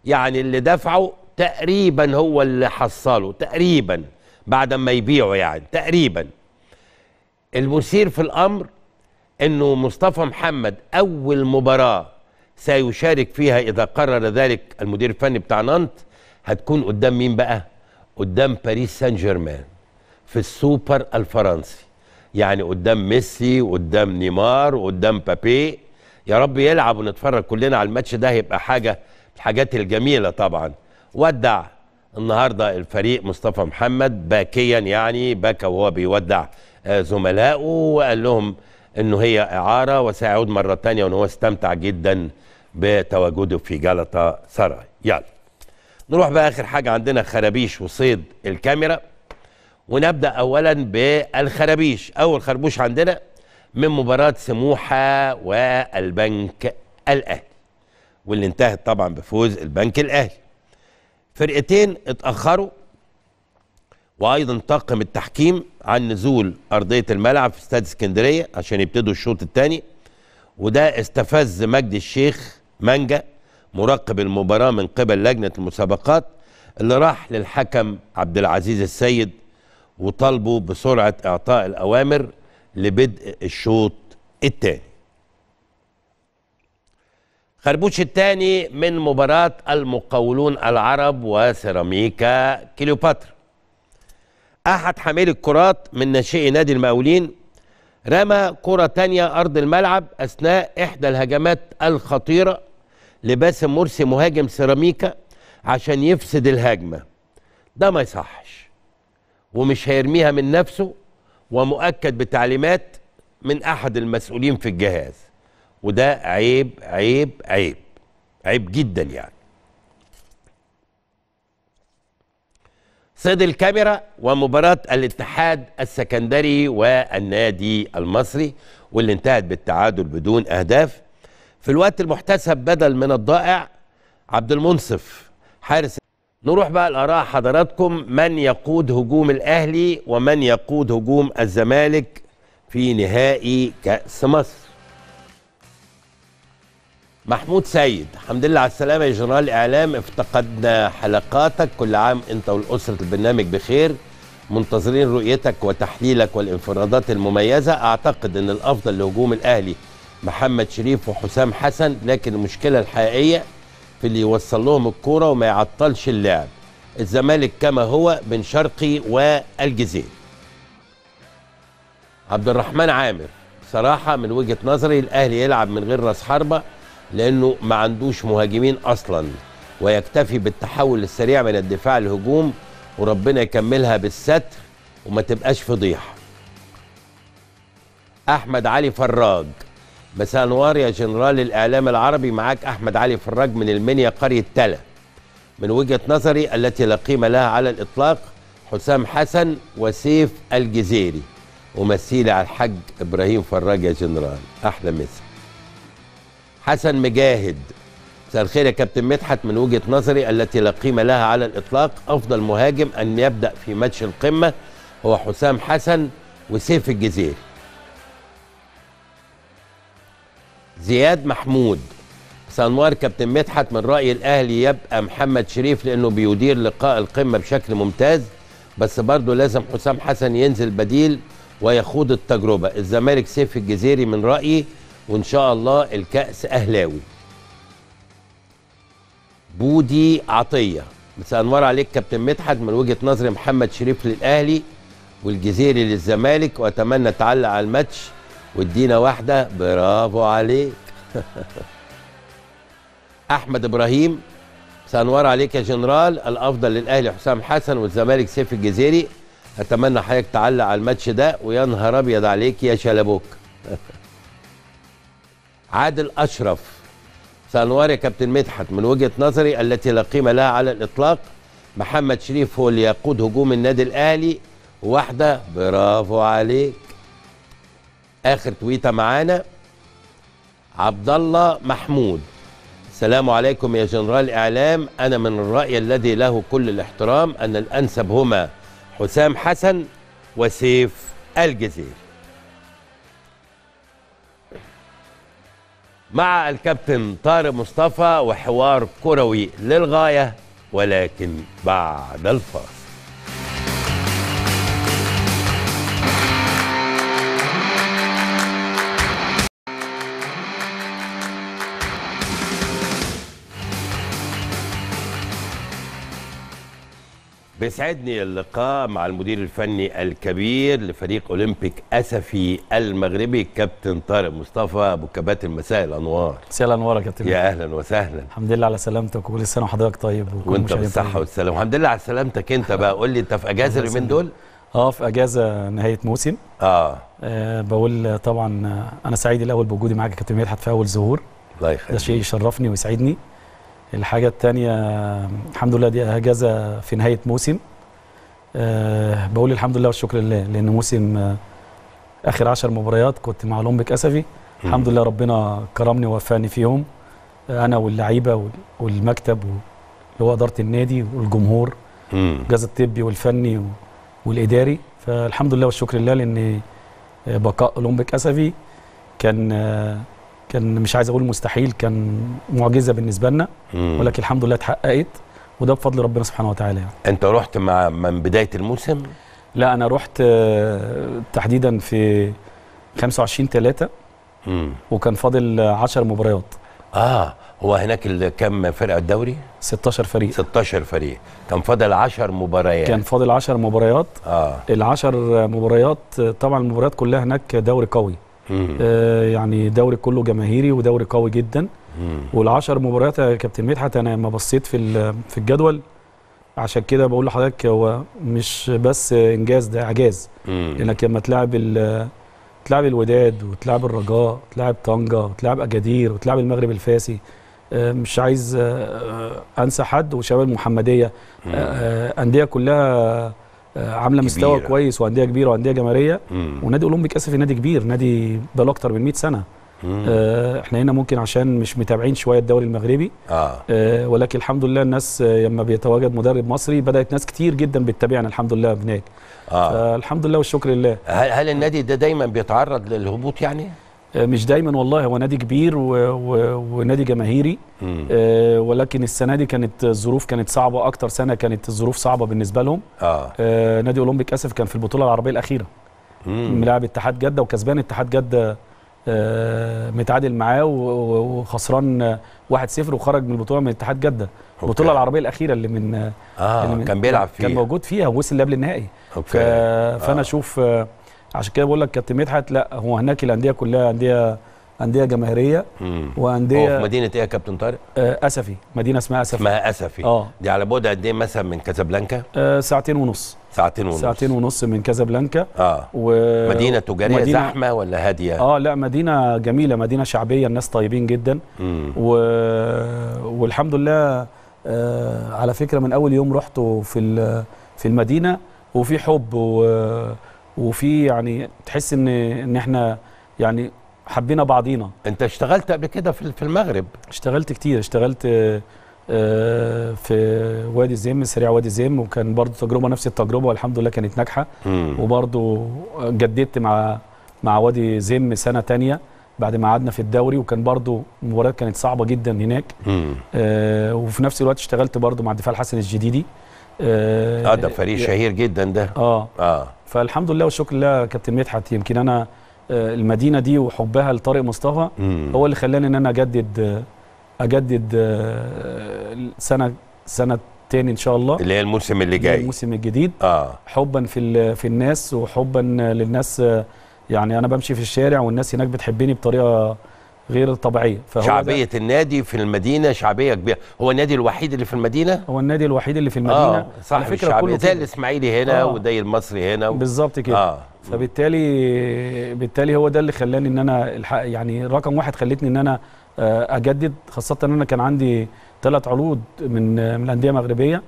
Speaker 1: يعني اللي دفعه تقريبا هو اللي حصله تقريبا بعد ما يبيعه يعني تقريبا المثير في الامر انه مصطفى محمد اول مباراه سيشارك فيها إذا قرر ذلك المدير الفني بتاع نانت هتكون قدام مين بقى؟ قدام باريس سان جيرمان في السوبر الفرنسي يعني قدام ميسي وقدام نيمار وقدام بابي يا رب يلعب ونتفرج كلنا على الماتش ده هيبقى حاجة الحاجات الجميلة طبعا ودع النهاردة الفريق مصطفى محمد باكيا يعني بكى وهو بيودع آه، زملائه وقال لهم انه هي اعاره وسيعود مره ثانيه وان هو استمتع جدا بتواجده في جلطه سراي يلا نروح بقى اخر حاجه عندنا خرابيش وصيد الكاميرا ونبدا اولا بالخرابيش اول خربوش عندنا من مباراه سموحه والبنك الاهلي واللي انتهت طبعا بفوز البنك الاهلي فرقتين اتاخروا وايضا طاقم التحكيم عن نزول ارضيه الملعب في استاد اسكندريه عشان يبتدوا الشوط الثاني وده استفز مجدي الشيخ مانجا مراقب المباراه من قبل لجنه المسابقات اللي راح للحكم عبد العزيز السيد وطالبه بسرعه اعطاء الاوامر لبدء الشوط الثاني. خربوش الثاني من مباراه المقاولون العرب وسيراميكا كليوباترا. أحد حاملي الكرات من ناشئي نادي المقاولين رمى كرة تانية أرض الملعب أثناء إحدى الهجمات الخطيرة لباسم مرسي مهاجم سيراميكا عشان يفسد الهجمة ده ما يصحش ومش هيرميها من نفسه ومؤكد بتعليمات من أحد المسؤولين في الجهاز وده عيب عيب عيب عيب جدا يعني صيد الكاميرا ومباراة الاتحاد السكندري والنادي المصري واللي انتهت بالتعادل بدون أهداف في الوقت المحتسب بدل من الضائع عبد المنصف حارس نروح بقى لآراء حضراتكم من يقود هجوم الأهلي ومن يقود هجوم الزمالك في نهائي كأس مصر محمود سيد الحمد لله على السلامة يا جنرال إعلام افتقدنا حلقاتك كل عام أنت والأسرة البرنامج بخير منتظرين رؤيتك وتحليلك والانفرادات المميزة أعتقد أن الأفضل لهجوم الأهلي محمد شريف وحسام حسن لكن المشكلة الحقيقية في اللي يوصل لهم الكورة وما يعطلش اللعب الزمالك كما هو بن شرقي والجزير عبد الرحمن عامر بصراحة من وجهة نظري الأهلي يلعب من غير راس حربة لانه ما عندوش مهاجمين اصلا ويكتفي بالتحول السريع من الدفاع للهجوم وربنا يكملها بالستر وما تبقاش فضيحه احمد علي فراج مساء انوار يا جنرال الاعلام العربي معاك احمد علي فراج من المنيا قريه تلا من وجهه نظري التي لا قيمه لها على الاطلاق حسام حسن وسيف الجزيري ومسيلي على الحاج ابراهيم فراج يا جنرال احلى مساء حسن مجاهد مساء الخير يا كابتن مدحت من وجهه نظري التي لا قيمه لها على الاطلاق افضل مهاجم ان يبدا في ماتش القمه هو حسام حسن وسيف الجزيري زياد محمود سانوار كابتن مدحت من راي الاهلي يبقى محمد شريف لانه بيدير لقاء القمه بشكل ممتاز بس برضه لازم حسام حسن ينزل بديل ويخوض التجربه الزمالك سيف الجزيري من رايي وان شاء الله الكاس اهلاوي بودي عطيه مساء انوار عليك كابتن مدحت من وجهه نظري محمد شريف للاهلي والجزيري للزمالك واتمنى تعلق على الماتش وادينا واحده برافو عليك احمد ابراهيم مساء انوار عليك يا جنرال الافضل للاهلي حسام حسن والزمالك سيف الجزيري اتمنى حضرتك تعلق على الماتش ده ويا نهار ابيض عليك يا شلبوك عادل أشرف سأنوار يا كابتن مدحت من وجهة نظري التي لا قيمة لها على الإطلاق محمد شريف هو اللي يقود هجوم النادي الأهلي واحدة برافو عليك آخر تويتة معانا عبد الله محمود السلام عليكم يا جنرال إعلام أنا من الرأي الذي له كل الاحترام أن الأنسب هما حسام حسن وسيف الجزيري مع الكابتن طارق مصطفى وحوار كروي للغاية ولكن بعد الفار بيسعدني اللقاء مع المدير الفني الكبير لفريق اولمبيك اسفي المغربي الكابتن طارق مصطفى ابو كباتن مساء الانوار مساء الانوار يا كابتن يا اهلا وسهلا
Speaker 2: الحمد لله على سلامتك وكل سنه وحضرتك طيب وانت بالصحه طيب.
Speaker 1: والسلامه الحمد لله على سلامتك انت بقى قول لي انت في اجازه اليومين دول
Speaker 2: اه في اجازه نهايه موسم اه, آه بقول طبعا آه، انا سعيد الاول بوجودي معاك يا كابتن مدحت في اول ظهور الله يخليك ده شيء يشرفني ويسعدني الحاجة الثانية الحمد لله دي أجازة في نهاية موسم أه بقول الحمد لله والشكر لله لأن موسم آه، آخر عشر مباريات كنت مع الأولمبيك أسفي الحمد لله ربنا كرمني ووفقني فيهم آه، أنا واللعيبة والمكتب اللي هو إدارة النادي والجمهور الجهاز الطبي والفني والإداري فالحمد لله والشكر لله لأن آه، بقاء أولمبيك أسفي كان أه كان مش عايز اقول مستحيل كان معجزه بالنسبه لنا ولكن الحمد لله اتحققت وده بفضل ربنا سبحانه وتعالى يعني.
Speaker 1: انت رحت مع من بدايه الموسم؟ لا انا رحت آه، تحديدا في
Speaker 2: 25 3 وكان فاضل 10 مباريات
Speaker 1: اه هو هناك كم فرقه الدوري 16 فريق 16 فريق كان فاضل 10 مباريات
Speaker 2: كان فاضل 10 مباريات اه ال 10 مباريات طبعا المباريات كلها هناك دوري قوي آه يعني دوري كله جماهيري ودوري قوي جدا والعشر مباريات يا كابتن مدحت انا لما بصيت في في الجدول عشان كده بقول لحضرتك هو مش بس انجاز ده اعجاز انك لما تلعب تلعب الوداد وتلعب الرجاء وتلعب طنجه وتلعب اجادير وتلعب المغرب الفاسي آه، مش عايز آه، آه، انسى حد وشباب المحمديه انديه كلها آه، عامله مستوى كويس وانديه كبيره وانديه جماهيريه ونادي اولمبيك اسف نادي كبير نادي بقاله اكتر من 100 سنه
Speaker 3: آه
Speaker 2: احنا هنا ممكن عشان مش متابعين شويه الدوري المغربي آه. آه ولكن الحمد لله الناس آه، لما بيتواجد مدرب مصري بدات ناس كتير جدا بتتابعنا الحمد لله هناك آه. الحمد لله والشكر لله
Speaker 1: هل, هل النادي ده دايما بيتعرض
Speaker 2: للهبوط يعني آه، مش دايما والله هو نادي كبير و... و... ونادي جماهيري آه ولكن السنه دي كانت الظروف كانت صعبه اكتر سنه كانت الظروف صعبه بالنسبه لهم آه. آه نادي اولمبيك اسف كان في البطوله العربيه الاخيره ملاعب اتحاد جده وكسبان اتحاد جده آه متعادل معاه وخسران 1-0 وخرج من البطوله من اتحاد جده البطوله العربيه الاخيره اللي من اه اللي من كان بيلعب فيها كان موجود فيها ووصل قبل النهائي أوكي. فانا آه. اشوف آه عشان كده بقول لك كابتن مدحت لا هو هناك الانديه كلها انديه انديه جماهيريه
Speaker 1: وانديه هو في مدينه ايه يا كابتن طارق؟
Speaker 2: آه اسفي مدينه اسمها اسفي اسمها اسفي اه
Speaker 1: دي على بعد قد ايه مثلا من كازابلانكا؟ آه ساعتين ونص ساعتين ونص ساعتين
Speaker 2: ونص من كازابلانكا اه و... مدينه تجاريه مدينة... زحمه
Speaker 1: ولا هاديه؟
Speaker 2: اه لا مدينه جميله مدينه شعبيه الناس طيبين جدا و... والحمد لله آه على فكره من اول يوم رحته في في المدينه وفي حب و... وفي يعني تحس ان ان احنا يعني حبينا بعضينا انت اشتغلت قبل كده في في المغرب اشتغلت كتير اشتغلت آه، في وادي الزيم سريع وادي الزيم وكان برضو تجربه نفس التجربه والحمد لله كانت ناجحه وبرضو جددت مع مع وادي زيم سنه تانية بعد ما قعدنا في الدوري وكان برضو المباريات كانت صعبه جدا هناك آه وفي نفس الوقت اشتغلت برضو مع الدفاع الحسن الجديدي آه،, اه ده فريق شهير جدا ده اه اه فالحمد لله والشكر لله كابتن مدحت يمكن انا آه، المدينه دي وحبها لطارق مصطفى هو اللي خلاني ان انا اجدد آه، اجدد سنه سنه تاني ان شاء الله اللي
Speaker 1: هي الموسم اللي جاي
Speaker 2: الموسم الجديد اه حبا في في الناس وحبا للناس يعني انا بمشي في الشارع والناس هناك بتحبني بطريقه غير الطبيعيه فهو شعبيه
Speaker 1: النادي في المدينه شعبيه كبيره هو النادي الوحيد اللي في المدينه هو النادي الوحيد اللي في المدينه آه صح على كله زي الاسماعيلي هنا آه وزي المصري هنا و... بالظبط كده آه فبالتالي بالتالي
Speaker 2: هو ده اللي خلاني ان انا يعني رقم واحد خلتني ان انا آه، اجدد خاصه ان انا كان عندي ثلاث عروض من من الانديه المغربيه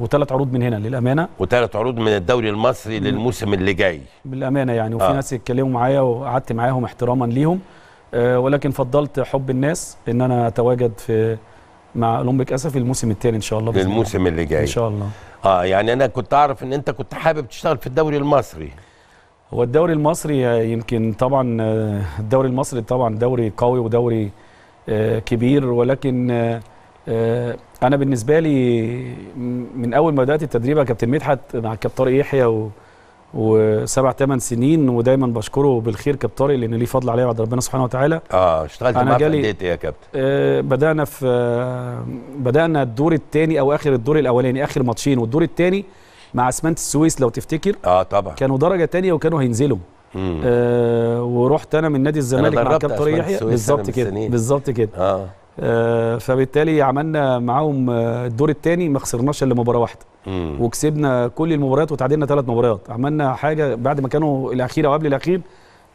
Speaker 2: وثلاث عروض من هنا للامانه
Speaker 1: وثلاث عروض من الدوري المصري للموسم اللي جاي
Speaker 2: بالامانه يعني وفي آه. ناس اتكلموا معايا وقعدت معاهم احتراما ليهم آه، ولكن فضلت حب الناس ان انا اتواجد في مع اولمبيك اسف الموسم الثاني ان شاء الله للموسم اللي جاي ان شاء
Speaker 1: الله اه يعني انا كنت اعرف ان انت كنت حابب تشتغل في الدوري المصري هو الدوري المصري
Speaker 2: آه، يمكن طبعا آه، الدوري المصري طبعا دوري قوي ودوري كبير ولكن انا بالنسبه لي من اول ما بدات التدريب يا كابتن مدحت مع الكابتن طارق يحيى وسبع ثمان سنين ودايما بشكره بالخير كابتن طارق لان ليه فضل عليا بعد ربنا سبحانه وتعالى
Speaker 1: اه اشتغلت معاه في ايه يا كابتن
Speaker 2: آه بدانا في آه بدانا الدور الثاني او اخر الدور الاولاني اخر ماتشين والدور الثاني مع اسمنت السويس لو تفتكر اه طبعا كانوا درجه ثانيه وكانوا هينزلوا آه ورحت انا من نادي الزمالك مع كابتن طارق يحيى بالظبط كده بالظبط كده آه. آه، فبالتالي عملنا معاهم آه، الدور الثاني ما خسرناش الا مباراه واحده وكسبنا كل المباريات وتعادلنا ثلاث مباريات عملنا حاجه بعد ما كانوا الاخير او قبل الاخير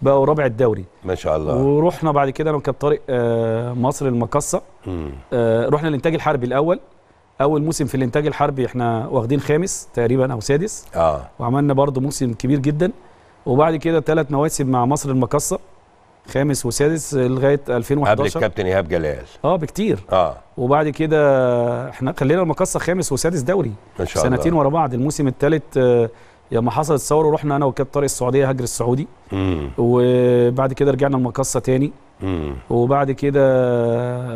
Speaker 2: بقوا رابع الدوري ما شاء الله ورحنا بعد كده انا وكابتن طارق آه، مصر المقصه رحنا الانتاج الحربي الاول اول موسم في الانتاج الحربي احنا واخدين خامس تقريبا او سادس اه وعملنا برضو موسم كبير جدا وبعد كده ثلاث مواسم مع مصر المقصه خامس وسادس لغايه 2011 قبل الكابتن ايهاب جلال اه بكتير اه وبعد كده احنا خلينا المقصه خامس وسادس دوري ان شاء الله سنتين ورا بعض الموسم الثالث لما آه، حصلت الثوره رحنا انا وكابتن طارق السعوديه هجر السعودي مم. وبعد كده رجعنا المقصه تاني مم. وبعد كده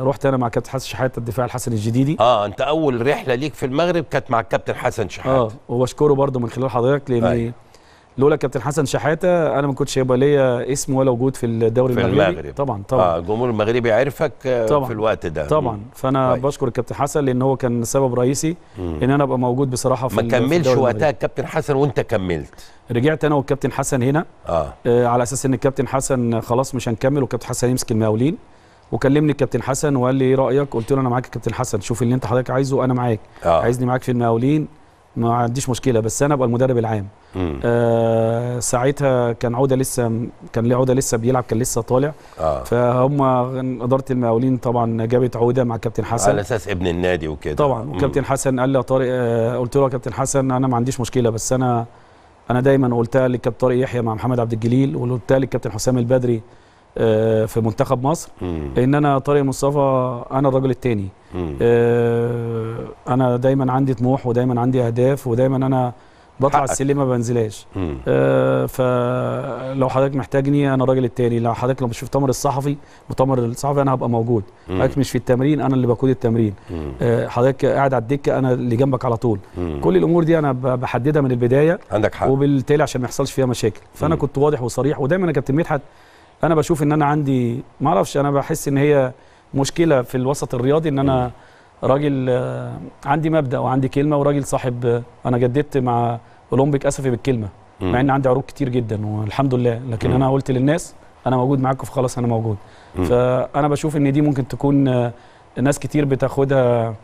Speaker 2: رحت انا مع كابتن حسن شحاته الدفاع الحسن الجديدي
Speaker 1: اه انت اول رحله ليك في المغرب كانت مع الكابتن حسن آه، شحاته
Speaker 2: اه وبشكره برضه من خلال حضرتك لان أيوة. لولا كابتن حسن شحاته انا ما كنتش هيبقى ليا اسم ولا وجود في الدوري في المغربي المغرب. طبعا طبعا آه
Speaker 1: الجمهور المغربي عرفك آه، طبعا. في الوقت ده طبعا
Speaker 2: فانا طيب. بشكر الكابتن حسن لان هو كان سبب رئيسي مم. ان انا ابقى موجود بصراحه في ما كملش وقتها الكابتن حسن وانت كملت رجعت انا والكابتن حسن هنا آه. آه على اساس ان الكابتن حسن خلاص مش هنكمل والكابتن حسن يمسك المقاولين وكلمني الكابتن حسن وقال لي ايه رايك قلت له انا معاك يا كابتن حسن شوف اللي انت حضرتك عايزه انا معاك آه. عايزني معاك في المقاولين ما عنديش مشكله بس انا ابقى المدرب العام آه ساعتها كان عوده لسه كان ليه عوده لسه بيلعب كان لسه طالع آه. فهم اداره المقاولين طبعا جابت عوده مع كابتن حسن على اساس
Speaker 1: ابن النادي وكده طبعا وكابتن
Speaker 2: حسن قال لي يا طارق آه قلت له يا كابتن حسن انا ما عنديش مشكله بس انا انا دايما قلتها للكابتن طارق يحيى مع محمد عبد الجليل وقلتها للكابتن حسام البدري آه، في منتخب مصر مم. ان انا طارق مصطفى انا الراجل الثاني آه، انا دايما عندي طموح ودايما عندي اهداف ودايما انا بطلع السلم ما بنزلاش آه، فلو حضرتك محتاجني انا الراجل التاني لو حضرتك لو بتشوف تامر الصحفي وتامر الصحفي انا هبقى موجود حضرتك مش في التمرين انا اللي بقود التمرين حضرتك قاعد على الدكه انا اللي جنبك على طول مم. كل الامور دي انا بحددها من البدايه عندك حق وبالتالي عشان ما يحصلش فيها مشاكل فانا مم. كنت واضح وصريح ودايما انا كابتن مدحت انا بشوف ان انا عندي ما اعرفش انا بحس ان هي مشكله في الوسط الرياضي ان انا راجل آه، عندي مبدا وعندي كلمه وراجل صاحب آه، انا جددت مع اولمبيك اسفي بالكلمه مع ان عندي عروض كتير جدا والحمد لله لكن انا قلت للناس انا موجود معاكم فخلاص انا موجود فانا بشوف ان دي ممكن تكون آه، ناس كتير بتاخدها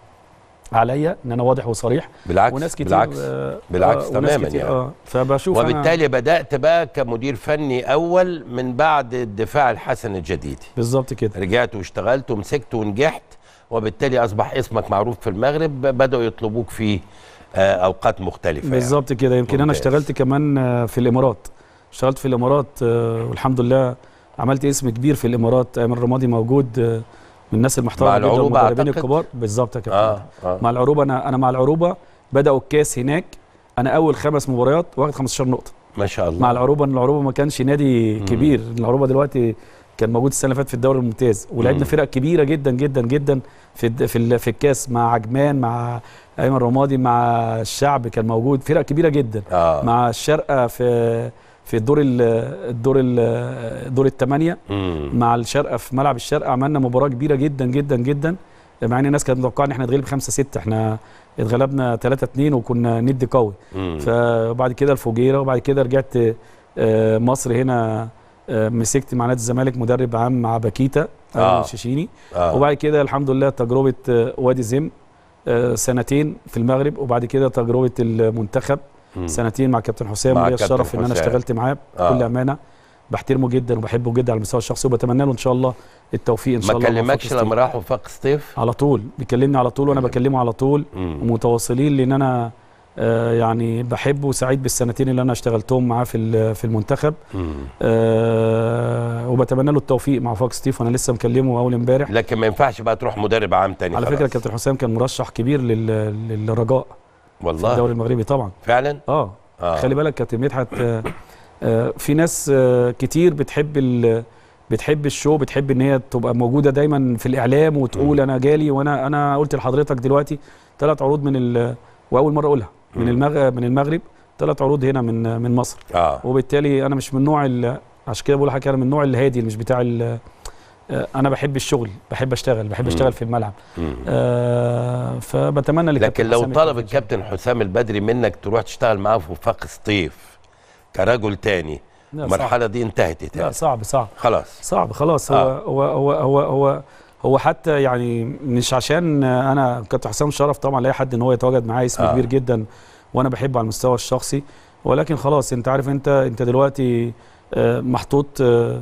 Speaker 2: عليا ان انا واضح وصريح بالعكس وناس كتير بالعكس آه بالعكس آه تماما يعني آه فبشوف وبالتالي
Speaker 1: أنا بدات بقى كمدير فني اول من بعد الدفاع الحسن الجديدي بالظبط كده رجعت واشتغلت ومسكت ونجحت وبالتالي اصبح اسمك معروف في المغرب بداوا يطلبوك في آه، اوقات مختلفه يعني. بالظبط يعني. كده يمكن ممتاز. انا اشتغلت
Speaker 2: كمان آه، في الامارات اشتغلت في الامارات آه، والحمد لله عملت اسم كبير في الامارات ايمن الرمادي موجود من الناس المحترمه جدا والمدربين الكبار بالظبط كده آه آه. مع العروبه انا انا مع العروبه بداوا الكاس هناك انا اول خمس مباريات واخد 15 نقطه ما شاء الله مع العروبه ان العروبه ما كانش نادي كبير مم. العروبه دلوقتي كان موجود السنه اللي فاتت في الدوري الممتاز ولعبنا فرق كبيره جدا جدا جدا في في في الكاس مع عجمان مع ايمن رمادي مع الشعب كان موجود فرق كبيره جدا آه. مع الشرقه في في الدور الـ الدور الـ الدور الثمانيه مع الشرقه في ملعب الشرقه عملنا مباراه كبيره جدا جدا جدا مع ان الناس كانت متوقعه ان احنا نتغلب 5 6 احنا اتغلبنا 3 2 وكنا ند قوي فبعد كده الفجيره وبعد كده رجعت آه، مصر هنا آه، مسكت مع نادي الزمالك مدرب عام مع باكيتا آه. الشيشيني آه. وبعد كده الحمد لله تجربه آه، وادي زم سنتين في المغرب وبعد كده تجربه المنتخب مم. سنتين مع كابتن حسام وليا الشرف ان انا اشتغلت معاه بكل آه. امانه بحترمه جدا وبحبه جدا على المستوى الشخصي وبتمنى له ان شاء الله التوفيق ان شاء الله ما كلمكش لما راح وفاق سطيف على طول بيكلمني على طول وانا بكلمه على طول ومتواصلين لان انا آه يعني بحبه وسعيد بالسنتين اللي انا اشتغلتهم معاه في في المنتخب آه وبتمنى له التوفيق مع فاق ستيف وانا لسه مكلمه اول امبارح
Speaker 1: لكن ما ينفعش بقى تروح مدرب عام تاني على خلاص. فكره
Speaker 2: كابتن حسام كان مرشح كبير للرجاء
Speaker 1: والله في الدوري المغربي طبعا فعلا اه, آه. خلي
Speaker 2: بالك كابتن مدحت آه، آه، في ناس آه، كتير بتحب ال بتحب الشو بتحب ان هي تبقى موجوده دايما في الاعلام وتقول م. انا جالي وانا انا قلت لحضرتك دلوقتي ثلاث عروض من واول مره اقولها من المغرب من المغرب ثلاث عروض هنا من من مصر آه. وبالتالي انا مش من نوع عشان كده بقول لحضرتك انا من النوع الهادي اللي مش بتاع ال... آه، انا بحب الشغل بحب اشتغل بحب اشتغل في الملعب آه فبتمنى لكن لو طلب
Speaker 1: الكابتن حسام البدري منك تروح تشتغل معاه في وفاق سطيف كرجل تاني المرحله دي انتهت لا صعب صعب خلاص
Speaker 2: صعب خلاص آه. هو هو هو هو هو حتى يعني مش عشان انا كابتن حسام شرف طبعا لاي حد ان هو يتواجد معايا اسم آه. كبير جدا وانا بحبه على المستوى الشخصي ولكن خلاص انت عارف انت انت دلوقتي آه، محطوط آه،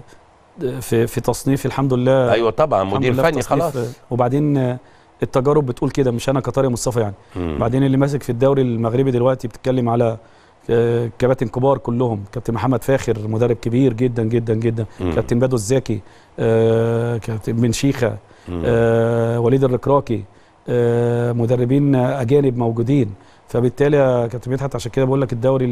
Speaker 2: في في تصنيف الحمد لله ايوه طبعا مدير فني خلاص وبعدين التجارب بتقول كده مش انا كطارق مصطفى يعني مم. بعدين اللي ماسك في الدوري المغربي دلوقتي بتتكلم على آه، كباتن كبار كلهم كابتن محمد فاخر مدرب كبير جدا جدا جدا مم. كابتن بدو الزاكي آه كابتن بن شيخه آه وليد الركراكي آه مدربين اجانب موجودين فبالتالي يا كابتن مدحت عشان كده بقول لك الدوري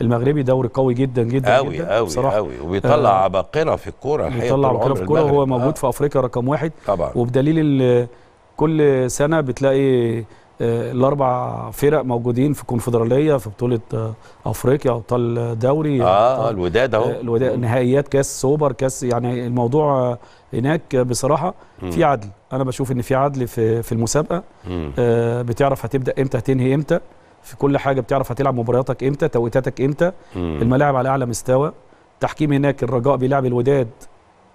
Speaker 2: المغربي دوري قوي جدا جدا قوي قوي بصراحة
Speaker 1: قوي وبيطلع آه عباقره في الكوره بيطلع عباقره في الكوره وهو موجود
Speaker 2: آه. في افريقيا رقم واحد طبعا وبدليل كل سنه بتلاقي آه الاربع فرق موجودين في الكونفدراليه في بطوله آه افريقيا ابطال دوري اه الوداد اهو آه، الوداد نهائيات كاس سوبر كاس يعني الموضوع آه، هناك بصراحه مم. في عدل انا بشوف ان في عدل في في المسابقه آه، بتعرف هتبدا امتى هتنهي امتى في كل حاجه بتعرف هتلعب مبارياتك امتى توقيتاتك امتى الملاعب على اعلى مستوى تحكيم هناك الرجاء بيلعب الوداد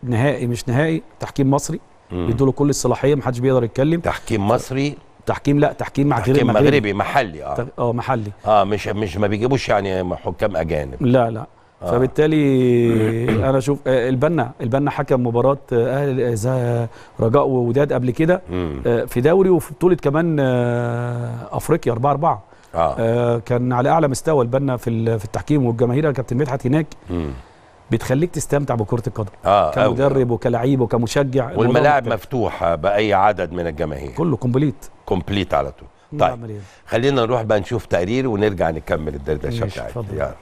Speaker 2: نهائي مش نهائي تحكيم مصري بيدوا له كل الصلاحيه محدش بيقدر يتكلم تحكيم مصري تحكيم لا تحكيم مغربي تحكيم مغربي, مغربي محلي
Speaker 1: اه اه محلي اه مش مش ما بيجيبوش يعني حكام اجانب
Speaker 2: لا لا آه. فبالتالي انا اشوف آه، البنا البنا حكم مباراه آه، اهلي آه، رجاء ووداد قبل كده في دوري وفي بطوله كمان افريقيا 4 4 آه. آه كان على اعلى مستوى البنا في في التحكيم والجماهير يا كابتن مدحت هناك بتخليك تستمتع بكره القدم
Speaker 1: آه كمدرب
Speaker 2: وكلعيب وكمشجع والملاعب
Speaker 1: مفتوحه باي عدد من الجماهير كله كومبليت كومبليت على طول نعم، طيب خلينا نروح بقى نشوف تقرير ونرجع نكمل الدردشه بتاعتنا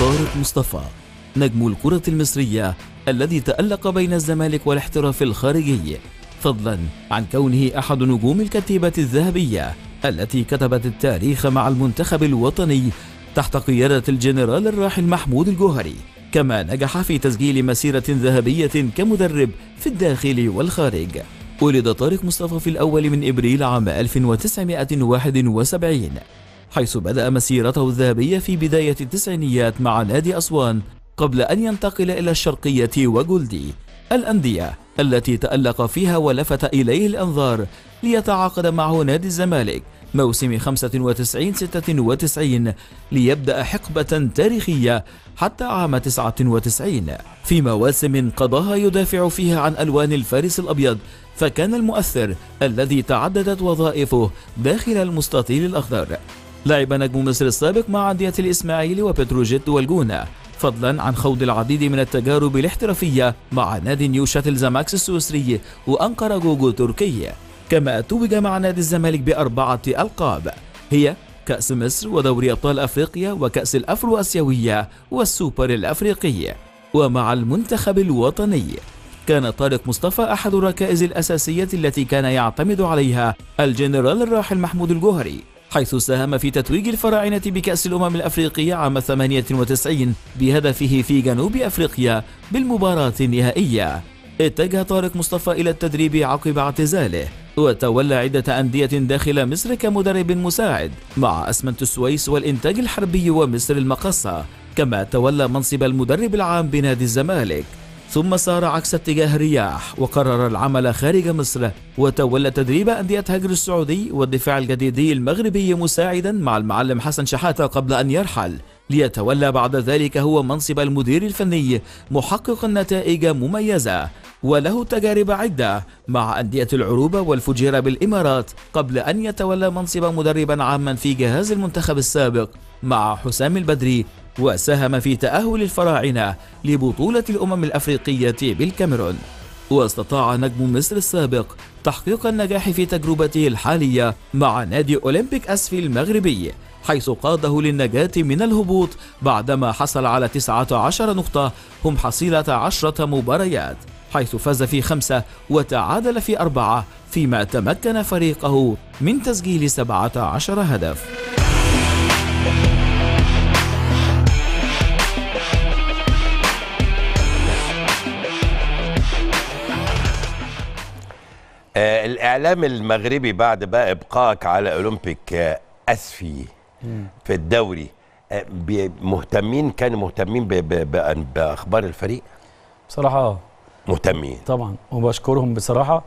Speaker 4: طارق مصطفى نجم الكرة المصرية الذي تألق بين الزمالك والاحتراف الخارجي فضلا عن كونه أحد نجوم الكتيبة الذهبية التي كتبت التاريخ مع المنتخب الوطني تحت قيادة الجنرال الراحل محمود الجوهري كما نجح في تسجيل مسيرة ذهبية كمدرب في الداخل والخارج ولد طارق مصطفى في الأول من إبريل عام 1971 حيث بدأ مسيرته الذهبية في بداية التسعينيات مع نادي أسوان قبل أن ينتقل إلى الشرقية وجولدي الأندية التي تألق فيها ولفت إليه الأنظار ليتعاقد معه نادي الزمالك موسم 95-96 ليبدأ حقبة تاريخية حتى عام 99 في مواسم قضاها يدافع فيها عن ألوان الفارس الأبيض فكان المؤثر الذي تعددت وظائفه داخل المستطيل الأخضر لعب نجم مصر السابق مع أندية الإسماعيلي وبتروجيت والجونة فضلا عن خوض العديد من التجارب الاحترافية مع نادي نيوشاتل زاماكس السويسري وأنقرة جوجو تركي كما توج مع نادي الزمالك بأربعة ألقاب هي كأس مصر ودوري أبطال أفريقيا وكأس الأفرو أسيوية والسوبر الأفريقي ومع المنتخب الوطني كان طارق مصطفى أحد الركائز الأساسية التي كان يعتمد عليها الجنرال الراحل محمود الجوهري حيث ساهم في تتويج الفراعنة بكأس الأمم الأفريقية عام 98 بهدفه في جنوب أفريقيا بالمباراة النهائية اتجه طارق مصطفى إلى التدريب عقب اعتزاله وتولى عدة أندية داخل مصر كمدرب مساعد مع أسمنت السويس والإنتاج الحربي ومصر المقصة كما تولى منصب المدرب العام بنادي الزمالك ثم سار عكس اتجاه الرياح وقرر العمل خارج مصر وتولى تدريب أندية هجر السعودي والدفاع الجديدي المغربي مساعدا مع المعلم حسن شحاتة قبل أن يرحل ليتولى بعد ذلك هو منصب المدير الفني محققا نتائج مميزة وله تجارب عدة مع أندية العروبة والفجيرة بالإمارات قبل أن يتولى منصب مدربا عاما في جهاز المنتخب السابق مع حسام البدري وساهم في تأهل الفراعنة لبطولة الأمم الأفريقية بالكاميرون واستطاع نجم مصر السابق تحقيق النجاح في تجربته الحالية مع نادي أولمبيك أسفي المغربي حيث قاده للنجاة من الهبوط بعدما حصل على 19 نقطة هم حصيلة 10 مباريات حيث فاز في خمسة وتعادل في أربعة فيما تمكن فريقه من تسجيل 17 هدف
Speaker 1: آه الاعلام المغربي بعد بقى ابقائك على اولمبيك آه اسفي في الدوري آه مهتمين كانوا مهتمين باخبار الفريق بصراحه اه مهتمين طبعا وبشكرهم بصراحه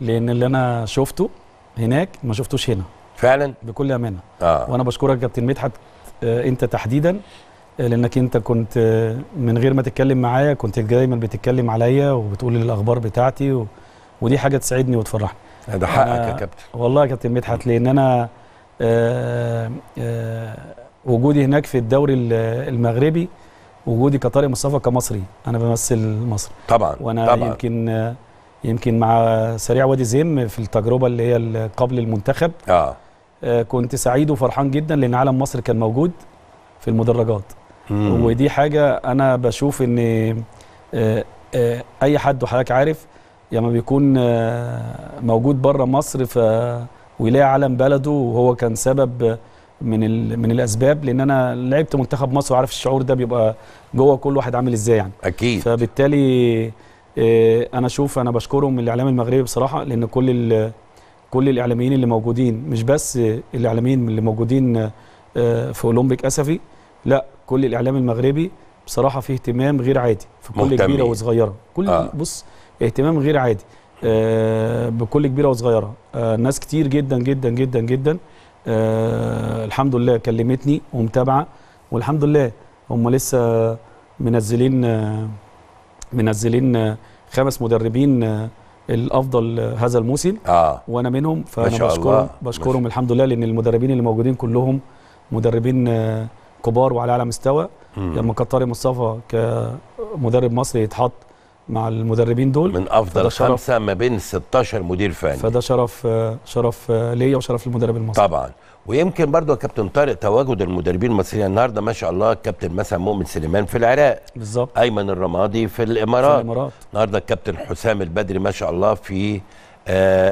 Speaker 2: لان اللي انا شفته هناك ما شفتوش هنا فعلا بكل امانه آه. وانا بشكرك كابتن مدحت آه، انت تحديدا آه، لانك انت كنت آه، من غير ما تتكلم معايا كنت دايما بتتكلم عليا وبتقول الاخبار بتاعتي و... ودي حاجه تسعدني وتفرحني آه، ده حقك يا آه، كابتن والله يا كابتن مدحت لان انا آآ آه، آآ وجودي هناك في الدوري المغربي وجودي كطارق مصطفى كمصري انا بمثل مصر طبعا وانا طبعا. يمكن يمكن مع سريع وادي زيم في التجربه اللي هي قبل المنتخب اه كنت سعيد وفرحان جدا لان علم مصر كان موجود في المدرجات مم. ودي حاجه انا بشوف ان اي حد وحضرتك عارف يا ما بيكون آه، موجود بره مصر ويلاقي علم بلده وهو كان سبب من من الاسباب لان انا لعبت منتخب مصر وعارف الشعور ده بيبقى جوه كل واحد عامل ازاي يعني اكيد فبالتالي آه، انا اشوف انا بشكرهم الاعلام المغربي بصراحه لان كل كل الاعلاميين اللي موجودين مش بس الاعلاميين اللي موجودين آه، في اولمبيك اسفي لا كل الاعلام المغربي بصراحه فيه اهتمام غير عادي في كل مهتمين. كبيره وصغيره كل آه. بص اهتمام غير عادي آه، بكل كبيره وصغيره آه، ناس كتير جدا جدا جدا جدا آه، الحمد لله كلمتني ومتابعه والحمد لله هم لسه منزلين منزلين خمس مدربين الافضل هذا الموسم آه. وانا منهم فانا بشكرهم بشكرهم الحمد لله لان المدربين اللي موجودين كلهم مدربين كبار وعلى اعلى مستوى لما طارق مصطفى كمدرب مصري يتحط مع المدربين دول من افضل خمسه
Speaker 1: ما بين 16 مدير فني
Speaker 2: فده شرف شرف ليا وشرف المدرب المصري
Speaker 1: طبعا ويمكن برضو يا كابتن طارق تواجد المدربين المصريين النهارده ما شاء الله الكابتن مثلا مؤمن سليمان في العراق بالظبط ايمن الرمادي في الامارات في الامارات النهارده الكابتن حسام البدري ما شاء الله في آآ آه،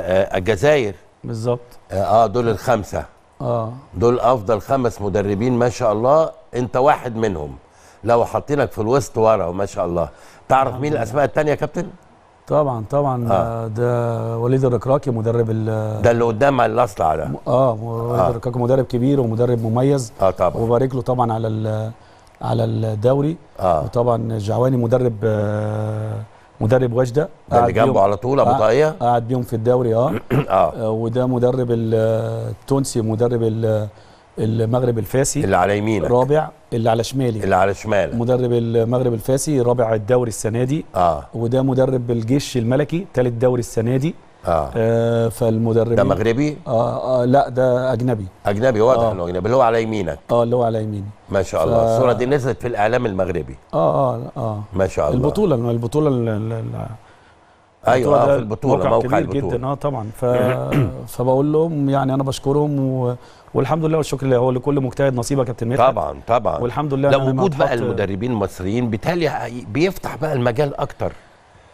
Speaker 1: آآ آه، الجزائر بالظبط آه،, اه دول الخمسه اه دول افضل خمس مدربين ما شاء الله انت واحد منهم لو حاطينك في الوسط ورا وما شاء الله تعرف مين الاسماء الثانيه يا كابتن؟
Speaker 2: طبعا طبعا آه. ده وليد الركراكي مدرب ده
Speaker 1: اللي قدام الاصلع ده
Speaker 2: اه وليد آه. الركراكي مدرب كبير ومدرب مميز اه طبعا وبارك له طبعا على ال على الدوري آه. وطبعا الجعواني مدرب آه مدرب وجده ده اللي جنبه على طول ابو طاقيه قاعد بيهم في الدوري آه. اه, آه. وده مدرب آه، التونسي مدرب المغرب الفاسي اللي على يمينك رابع اللي على شمالي اللي على شمالك مدرب المغرب الفاسي رابع الدوري السنه دي اه وده مدرب الجيش الملكي ثالث دوري السنه دي آه. آه فالمدرب ده مغربي؟ آه, آه لا ده
Speaker 1: اجنبي اجنبي واضح آه. انه اجنبي اللي هو على يمينك اه اللي هو على يميني ما شاء ف... الله الصوره دي نزلت في الاعلام المغربي
Speaker 2: اه اه اه ما شاء الله البطوله البطوله
Speaker 1: ايوه آه، في البطوله موقع, موقع كبير البطولة. جدا
Speaker 2: اه طبعا ف... فبقول لهم يعني انا بشكرهم و... والحمد لله والشكر لله هو لكل مجتهد نصيبه كابتن ميدحت طبعا طبعا والحمد لله لو وجود بقى المدربين
Speaker 1: المصريين بالتالي بيفتح بقى المجال اكتر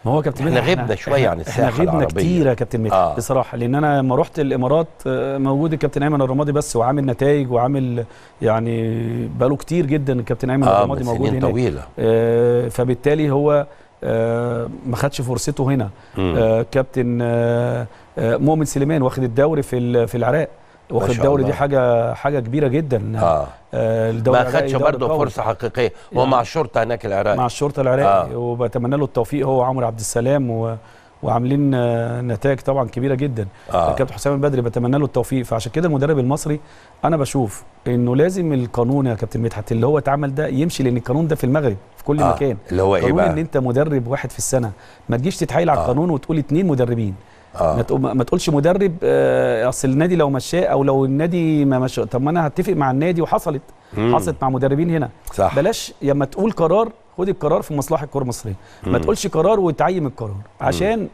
Speaker 1: ما
Speaker 2: هو كابتن احنا غبنا شويه عن الساحه احنا غبنا كتير يا كابتن ميدحت آه. بصراحه لان انا لما رحت الامارات آه، موجود الكابتن ايمن الرمادي بس وعامل نتائج وعامل يعني بقاله كتير جدا الكابتن ايمن آه الرمادي موجود هنا طويله آه فبالتالي هو آه، ما خدش فرصته هنا آه، كابتن آه، مؤمن سليمان واخد الدوري في في العراق واخد الدوري دي حاجه حاجه كبيره جدا آه. الدوري ما خدش برضه فرصه
Speaker 1: حقيقيه هو يعني مع الشرطه هناك العراقي مع الشرطه
Speaker 2: العراقي آه. وبتمنى له التوفيق هو عمرو عبد السلام و... وعاملين آه، نتائج طبعا كبيره جدا آه. الكابتن حسام البدري بتمنى له التوفيق فعشان كده المدرب المصري انا بشوف انه لازم القانون يا كابتن مدحت اللي هو اتعمل ده يمشي لان القانون ده في المغرب في كل آه. مكان اللي هو ايه بقى ان انت مدرب واحد في السنه ما تجيش تتحايل آه. على القانون وتقول اثنين مدربين آه. ما تقولش مدرب آه، اصل النادي لو مشاه او لو النادي ما مشاه طب ما انا هتفق مع النادي وحصلت مم. حصلت مع مدربين هنا صح. بلاش لما تقول قرار خد القرار في مصلحه الكره المصريه ما تقولش قرار وتعيم القرار عشان مم.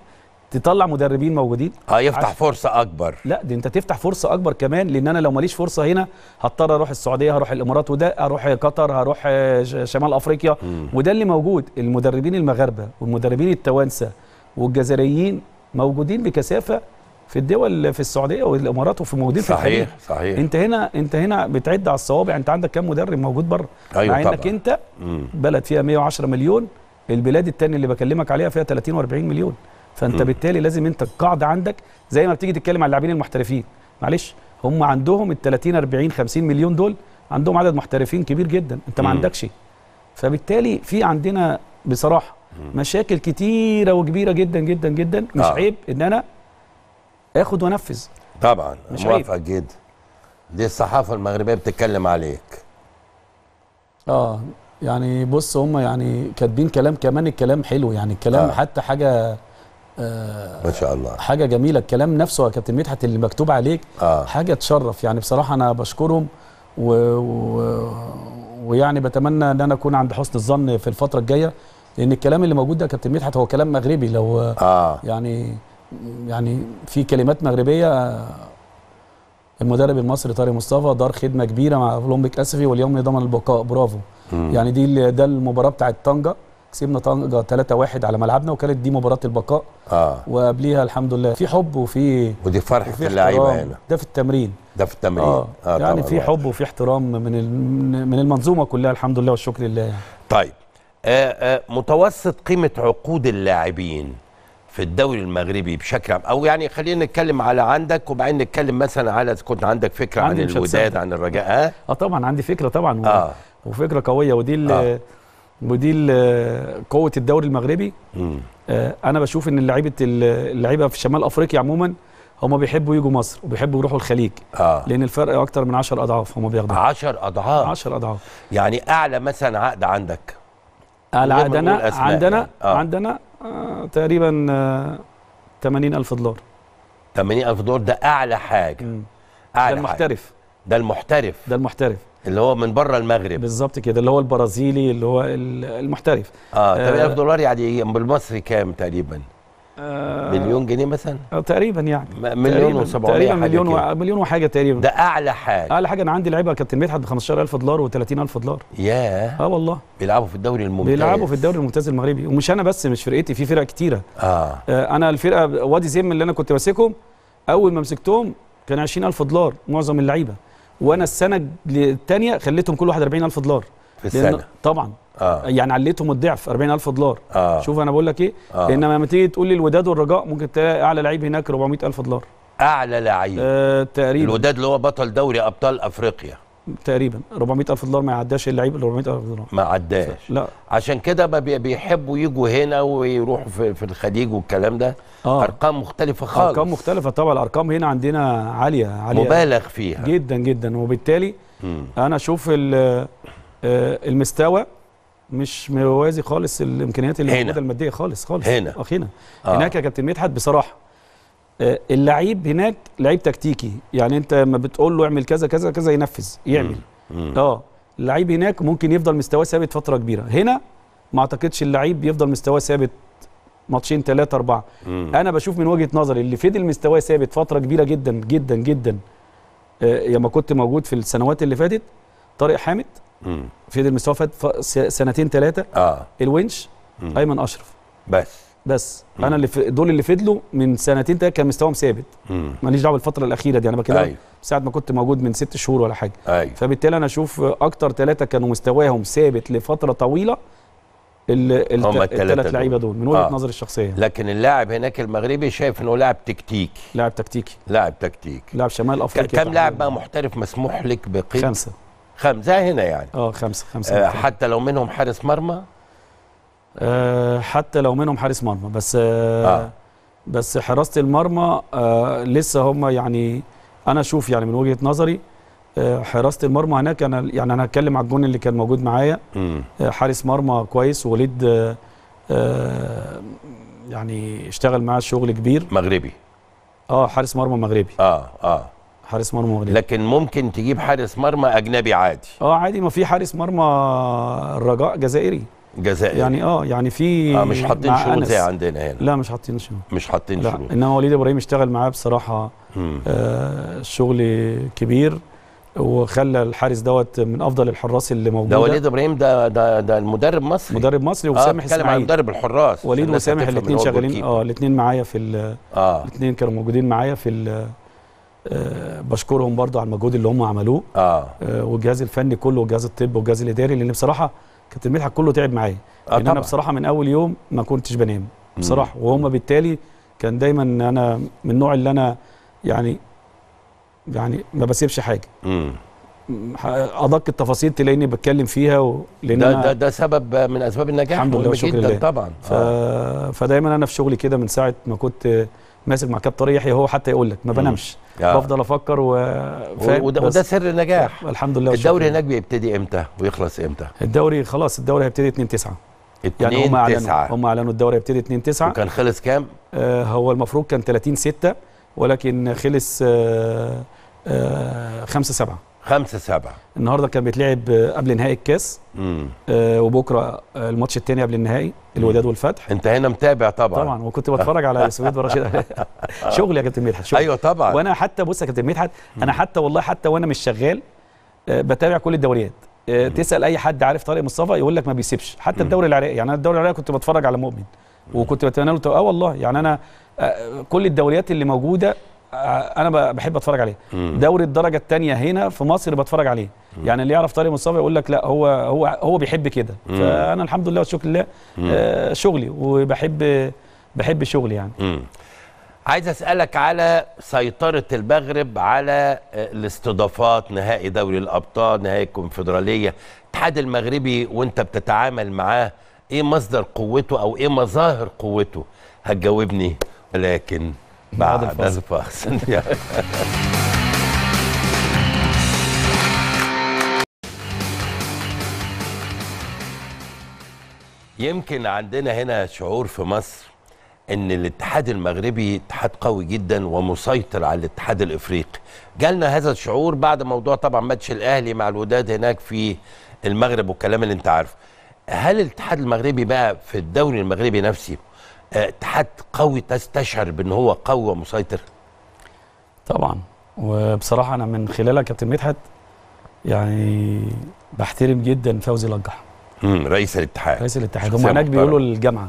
Speaker 2: تطلع مدربين موجودين اه يفتح عشان. فرصه اكبر لا دي انت تفتح فرصه اكبر كمان لان انا لو ماليش فرصه هنا هضطر اروح السعوديه هروح الامارات وده اروح قطر هروح شمال افريقيا مم. وده اللي موجود المدربين المغاربه والمدربين التوانسه والجزائريين موجودين بكثافه في الدول في السعوديه والامارات وفي موجودين صحيح في الخليج صحيح انت هنا انت هنا بتعد على الصوابع انت عندك كام مدرب موجود بره أيوة مع انك انت بلد فيها 110 مليون البلاد الثانيه اللي بكلمك عليها فيها 30 و40 مليون فانت م. بالتالي لازم انت القاعده عندك زي ما بتيجي تتكلم على اللاعبين المحترفين معلش هم عندهم ال 30 40 50 مليون دول عندهم عدد محترفين كبير جدا انت ما م. عندكش فبالتالي في عندنا بصراحه مشاكل كتيره وكبيره جدا جدا جدا مش آه. عيب ان انا
Speaker 1: اخد وانفذ طبعا مش موافقك جدا دي الصحافه المغربيه بتتكلم عليك
Speaker 2: اه يعني بص هم يعني كاتبين كلام كمان الكلام حلو يعني الكلام آه. حتى حاجه
Speaker 1: آه ما شاء الله حاجه
Speaker 2: جميله الكلام نفسه يا كابتن مدحت اللي مكتوب عليك آه. حاجه تشرف يعني بصراحه انا بشكرهم و... و... ويعني بتمنى ان انا اكون عند حسن الظن في الفتره الجايه لان الكلام اللي موجود ده يا كابتن مدحت هو كلام مغربي لو آه. يعني يعني في كلمات مغربيه المدرب المصري طارق مصطفى دار خدمه كبيره مع اولمبيك اسفي واليوم ضمن البقاء برافو مم. يعني دي ده المباراه بتاعه طنجه كسبنا طنجه 3-1 على ملعبنا وكانت دي مباراه البقاء اه وقبليها الحمد لله في حب وفي
Speaker 1: ودي فرحه اللعيبه هنا
Speaker 2: ده في التمرين
Speaker 1: ده في التمرين اه, آه يعني في حب
Speaker 2: وفي احترام من من المنظومه كلها الحمد لله والشكر لله يعني.
Speaker 1: طيب آه آه متوسط قيمه عقود اللاعبين في الدوري المغربي بشكل عام او يعني خلينا نتكلم على عندك وبعدين نتكلم مثلا على كنت عندك فكره عن الوداد عن الرجاء اه
Speaker 2: اه طبعا عندي فكره طبعا آه. وفكره قويه ودي آه. ودي قوه الدوري المغربي آه انا بشوف ان لعيبه اللعيبه في شمال افريقيا عموما هما بيحبوا يجوا مصر وبيحبوا يروحوا الخليج آه. لان الفرق اكتر من 10 اضعاف هما
Speaker 1: بياخدوا 10 اضعاف 10 اضعاف يعني اعلى مثلا عقد عندك اعلى عقد انا عندنا يعني. آه.
Speaker 2: عندنا آه، تقريبا 80000 آه، دولار
Speaker 1: 80000 دولار ده اعلى حاجه مم. اعلى ده المحترف حاجة. ده المحترف ده المحترف اللي هو من بره المغرب بالظبط كده اللي هو البرازيلي اللي هو المحترف اه 8000 آه دولار يعني بالمصري كام تقريبا
Speaker 3: آه، مليون
Speaker 1: جنيه مثلا أه
Speaker 2: تقريبا يعني
Speaker 1: مليون و700 تقريبا مليون و...
Speaker 2: مليون وحاجه تقريبا ده اعلى حاجه اعلى حاجه انا عندي لعيبه يا كابتن مدحت ب 15000 دولار و30000 دولار ياه اه والله بيلعبوا في الدوري الممتاز بيلعبوا في الدوري الممتاز المغربي ومش انا بس مش فرقتي في فرق كتيره آه. آه انا الفرقه وادي زم اللي انا كنت ماسكهم اول ما مسكتهم كان 20000 دولار معظم اللعيبه وانا السنه الثانيه خليتهم كل واحد 40000 دولار في السنه طبعا آه. يعني عليتهم الضعف 40000 دولار
Speaker 1: آه. شوف انا بقول
Speaker 2: لك ايه آه. لان لما تيجي تقول لي الوداد والرجاء ممكن تلاقي اعلى لعيب هناك 400000 دولار
Speaker 1: اعلى لعيب آه تقريبا الوداد اللي هو بطل دوري ابطال افريقيا
Speaker 2: تقريبا 400000 دولار ما يعداش اللعيب ال 400000 دولار
Speaker 1: ما عداش لا عشان كده بيحبوا يجوا هنا ويروحوا في, في الخليج والكلام ده آه. ارقام مختلفه خالص
Speaker 2: ارقام مختلفه طبعا الارقام هنا عندنا عاليه عاليه مبالغ
Speaker 3: فيها
Speaker 1: جدا جدا وبالتالي
Speaker 3: م.
Speaker 2: انا اشوف آه، المستوى مش موازي خالص الامكانيات اللي موجوده الماديه خالص خالص هنا اخينا آه،, آه. هناك يا كابتن مدحت بصراحه آه، اللعيب هناك لعيب تكتيكي يعني انت لما بتقول له اعمل كذا كذا كذا ينفذ يعمل اه اللعيب هناك ممكن يفضل مستواه ثابت فتره كبيره هنا ما اعتقدش اللعيب يفضل مستواه ثابت ماتشين ثلاثة أربعة مم. أنا بشوف من وجهة نظري اللي فضل مستواه ثابت فترة كبيرة جدا جدا جدا آه ما كنت موجود في السنوات اللي فاتت طارق حامد مم. فضل مستواه فات سنتين ثلاثه اه الونش
Speaker 1: مم. ايمن اشرف بس
Speaker 2: بس مم. انا اللي دول اللي فضلوا من سنتين ثلاثه كان مستواهم ثابت ماليش دعوه بالفتره الاخيره دي انا بكلمك أيوه. ساعه ما كنت موجود من ست شهور ولا حاجه أيوه. فبالتالي انا اشوف اكتر ثلاثه كانوا مستواهم ثابت لفتره طويله
Speaker 1: الثلاث لعيبه دول من وجهه آه. نظري الشخصيه لكن اللاعب هناك المغربي شايف انه لاعب تكتيكي لاعب تكتيكي لاعب تكتيكي لاعب شمال افريقيا كم لاعب بقى محترف مسموح لك بقيمه خمسه خمسه هنا يعني اه خمسه خمسه آه حتى لو منهم حارس مرمى
Speaker 2: آه حتى لو منهم حارس مرمى بس آه آه. بس حراسه المرمى آه لسه هم يعني انا اشوف يعني من وجهه نظري آه، حراسه المرمى هناك انا يعني انا هتكلم على الجون اللي كان موجود معايا آه، حارس مرمى كويس وليد آه، يعني اشتغل معاه شغل كبير مغربي اه حارس مرمى مغربي اه اه حارس مرمى وليد لكن ممكن تجيب حارس مرمى
Speaker 1: اجنبي عادي
Speaker 2: اه عادي ما في حارس مرمى الرجاء جزائري جزائري يعني اه يعني في آه مش حاطين شروط زي عندنا هنا لا مش حاطين شروط
Speaker 1: مش حاطين شروط
Speaker 2: انما وليد ابراهيم اشتغل معاه بصراحه آه شغل كبير وخلى الحارس دوت من افضل الحراس اللي موجوده ده وليد
Speaker 1: ابراهيم ده ده ده المدرب مصري مدرب مصري آه، وسامح آه اسماعيل عن مدرب الحراس وليد وسامح الاثنين شغالين
Speaker 2: اه الاثنين معايا في اه الاثنين كانوا موجودين معايا في أه بشكرهم برضو على المجهود اللي هم عملوه آه. أه والجهاز الفني كله والجهاز الطب والجهاز الاداري لان بصراحه كابتن مدحت كله تعب معايا آه لان انا بصراحه من اول يوم ما كنتش بنام بصراحه وهم بالتالي كان دايما انا من النوع اللي انا يعني يعني ما بسيبش حاجه مم. ادق التفاصيل تلاقيني بتكلم فيها و... لان ده, ده
Speaker 1: ده سبب من اسباب النجاح الحمد لله شكرا جدا لله. طبعا ف...
Speaker 2: آه. فدايما انا في شغلي كده من ساعه ما كنت ماسك مع كابتن يحيى هو حتى يقول لك ما بنامش آه. بفضل افكر و وده, وده سر النجاح طيب، الحمد لله الدوري هناك بيبتدي امتى ويخلص امتى الدوري خلاص الدوري هيبتدي 2 9 2 يعني هم اعلنوا هم اعلنوا الدوري هيبتدي 2 9 وكان خلص كام آه هو المفروض كان 30 6 ولكن خلص آه آه 5 7 خمسة سبعة النهارده كان بيتلعب قبل نهائي الكاس آه وبكره الماتش الثاني قبل النهائي الوداد والفتح انت هنا متابع طبعا طبعا وكنت بتفرج على سويد ورشيد شغل يا كابتن مدحت شغل ايوه طبعا وانا حتى بص يا كابتن مدحت انا حتى والله حتى وانا مش شغال آه بتابع كل الدوريات آه تسال اي حد عارف طارق مصطفى يقول لك ما بيسيبش حتى الدوري العراقي يعني انا الدوري العراقي كنت بتفرج على مؤمن وكنت بتمنى له اه والله يعني انا آه، كل الدوريات اللي موجوده آه، انا بحب اتفرج عليه دوري الدرجه الثانيه هنا في مصر بتفرج عليه مم. يعني اللي يعرف طارق مصطفى يقول لك لا هو هو هو بيحب كده فانا الحمد لله والشكر لله آه، شغلي وبحب بحب شغلي يعني
Speaker 3: مم.
Speaker 1: عايز اسالك على سيطره المغرب على آه، الاستضافات نهائي دوري الابطال نهائي الكونفدراليه الاتحاد المغربي وانت بتتعامل معاه ايه مصدر قوته او ايه مظاهر قوته هتجاوبني لكن بعد آه، الفاصل, الفاصل. يمكن عندنا هنا شعور في مصر ان الاتحاد المغربي اتحاد قوي جدا ومسيطر على الاتحاد الافريقي جالنا هذا الشعور بعد موضوع طبعا ماتش الاهلي مع الوداد هناك في المغرب والكلام اللي انت عارفه هل الاتحاد المغربي بقى في الدوري المغربي نفسه اتحاد قوي تستشعر بان هو قوي ومسيطر
Speaker 2: طبعا وبصراحه انا من خلالك كابتن مدحت يعني بحترم جدا فوزي لجح
Speaker 1: امم رئيس الاتحاد رئيس الاتحاد هم هناك بيقولوا
Speaker 2: الجامعه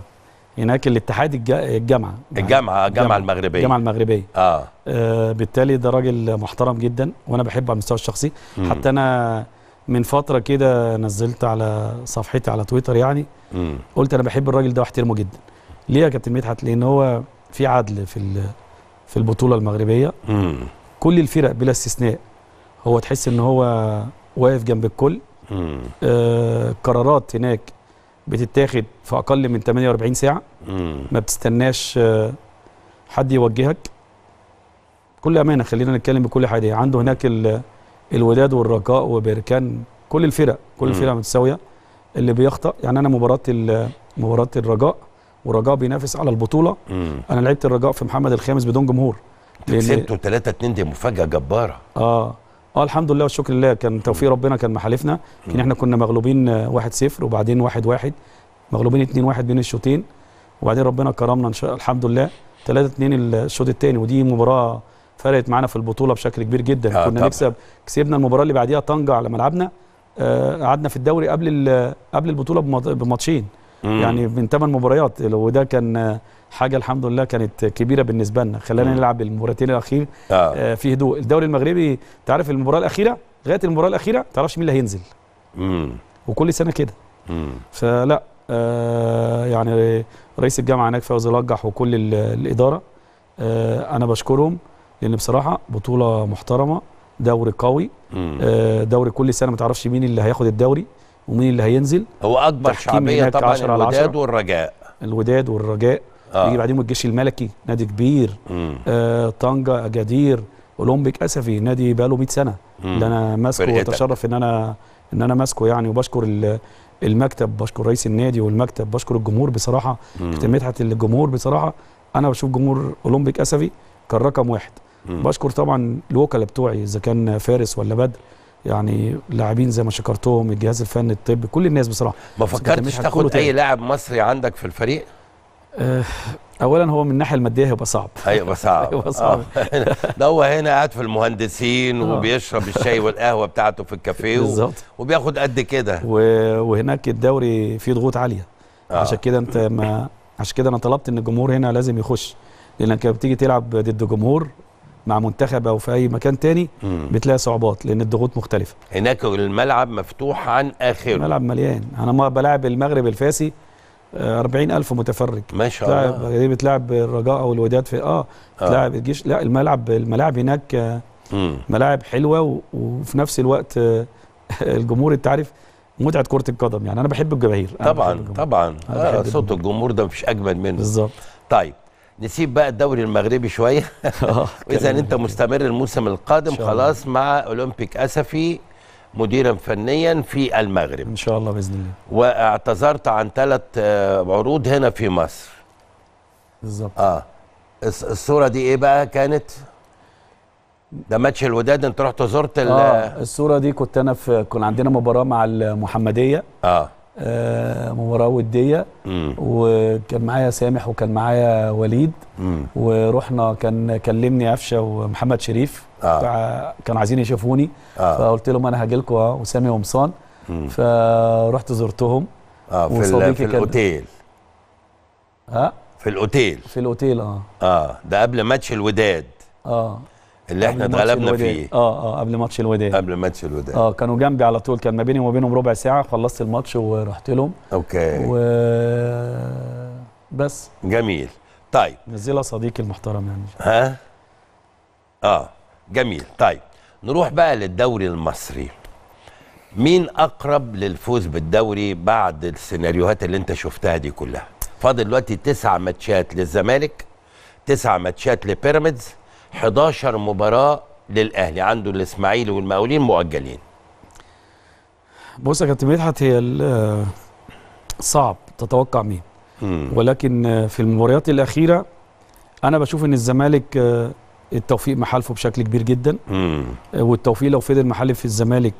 Speaker 2: هناك الاتحاد يعني الجامعه الجامعه آه، الجامعه المغربيه الجامعه المغربيه آه. اه بالتالي ده راجل محترم جدا وانا بحبه على المستوى الشخصي مم. حتى انا من فتره كده نزلت على صفحتي على تويتر يعني مم. قلت انا بحب الراجل ده واحترمه جدا ليه يا كابتن مدحت لان هو في عدل في في البطوله المغربيه مم. كل الفرق بلا استثناء هو تحس ان هو واقف جنب الكل مم. آه قرارات هناك بتتاخد في اقل من 48 ساعه مم. ما بتستناش آه حد يوجهك كل امانه خلينا نتكلم بكل حاجه عنده هناك الوداد والرجاء وبركان كل الفرق كل الفرق متساويه اللي بيخطا يعني انا مباراه مباراه الرجاء ورجاء بينافس على البطوله مم. انا لعبت الرجاء في محمد الخامس بدون جمهور
Speaker 1: كسبته 3 2 دي مفاجاه جباره
Speaker 2: اه اه الحمد لله والشكر لله كان توفيق ربنا كان محالفنا ان احنا كنا مغلوبين 1-0 آه، وبعدين 1-1 مغلوبين 2-1 بين الشوطين وبعدين ربنا كرمنا ان شاء الله الحمد لله 3-2 الشوط الثاني ودي مباراه فرقت معانا في البطوله بشكل كبير جدا آه كنا طبعا. نكسب كسبنا المباراه اللي بعديها طنجه على ملعبنا آه، قعدنا آه في الدوري قبل قبل البطوله بماتشين مم. يعني من ثمان مباريات وده كان حاجه الحمد لله كانت كبيره بالنسبه لنا خلانا نلعب المباراتين الاخير آه. آه. في هدوء الدوري المغربي تعرف المباراه الاخيره لغايه المباراه الاخيره ما تعرفش مين اللي هينزل مم. وكل سنه كده فلا آه يعني رئيس الجامعه هناك فوزي لجح وكل الاداره آه انا بشكرهم لان بصراحه بطوله محترمه دوري قوي آه دوري كل سنه ما تعرفش مين اللي هياخد الدوري ومين اللي هينزل
Speaker 1: هو اكبر شعبيه طبعا الوداد والرجاء
Speaker 2: الوداد والرجاء آه. بيجي بعديهم الجيش الملكي نادي كبير آه طنجه اجادير اولمبيك اسفي نادي بقاله 100 سنه مم. اللي انا ماسكه واتشرف ان انا ان انا ماسكه يعني وبشكر المكتب بشكر رئيس النادي والمكتب بشكر الجمهور بصراحه اهتمتها الجمهور بصراحه انا بشوف جمهور اولمبيك اسفي كان رقم واحد مم. بشكر طبعا الوكلاء بتوعي اذا كان فارس ولا بدر يعني لاعبين زي ما شكرتهم الجهاز الفني الطب كل الناس بصراحه ما فكرتش تاخد اي
Speaker 1: لاعب مصري عندك في الفريق
Speaker 2: آه، اولا هو من الناحيه الماديه هيبقى صعب
Speaker 1: هيبقى صعب هيبقى صعب آه. ده هو هنا قاعد في المهندسين آه. وبيشرب الشاي والقهوه بتاعته في الكافيه بالظبط
Speaker 2: وبياخد قد كده و... وهناك الدوري فيه ضغوط عاليه أوه. عشان كده انت ما عشان كده انا طلبت ان الجمهور هنا لازم يخش لانك بتيجي تلعب ضد جمهور مع منتخب او في اي مكان تاني مم. بتلاقي صعوبات لان الضغوط مختلفه
Speaker 1: هناك الملعب مفتوح عن اخره الملعب مليان
Speaker 2: انا ما بلاعب المغرب الفاسي 40000 آه، متفرج ما شاء الله دي بتلعب الرجاء او الوداد في اه بتلعب آه. الجيش لا الملعب الملاعب هناك آه، ملاعب حلوه وفي نفس الوقت آه، الجمهور انت عارف متعه كره القدم يعني انا بحب الجماهير طبعا بحب
Speaker 1: طبعا آه صوت الجمهور ده مفيش اجمل منه بالظبط طيب نسيب بقى الدوري المغربي شويه آه، واذا انت مستمر الموسم القادم خلاص مع اولمبيك اسفي مديرا فنيا في المغرب ان شاء الله باذن الله واعتذرت عن ثلاث آه، عروض هنا في مصر بالظبط اه الصوره دي ايه بقى كانت ده ماتش الوداد انت رحت زرت ال اه
Speaker 2: الصوره دي كنت انا في كان عندنا مباراه مع المحمديه اه آه، مباراه وديه وكان معايا سامح وكان معايا وليد ورحنا كان كلمني قفشه ومحمد شريف آه. كانوا عايزين يشوفوني آه. فقلت لهم انا هاجي لكم آه، وسامي ومصان فرحت زرتهم اه في, ال... في الاوتيل
Speaker 1: ها آه؟ في الاوتيل في الاوتيل اه اه ده قبل ماتش الوداد اه اللي احنا اتغلبنا فيه
Speaker 2: اه اه قبل ماتش الوداد قبل ماتش الوداد اه كانوا جنبي على طول كان ما بيني وما بينهم ربع ساعه خلصت الماتش ورحت لهم اوكي و
Speaker 1: بس جميل طيب نزلها صديقي المحترم يعني ها اه جميل طيب نروح بقى للدوري المصري مين اقرب للفوز بالدوري بعد السيناريوهات اللي انت شفتها دي كلها فاضل دلوقتي تسع ماتشات للزمالك تسع ماتشات لبيراميدز 11 مباراه للاهلي عنده الاسماعيلي والمقاولين مؤجلين
Speaker 2: بص يا كابتن مدحت هي صعب تتوقع مين ولكن في المباريات الاخيره انا بشوف ان الزمالك آه، التوفيق محالفه بشكل كبير جدا مم. آه، والتوفيق لو فضل محالف في الزمالك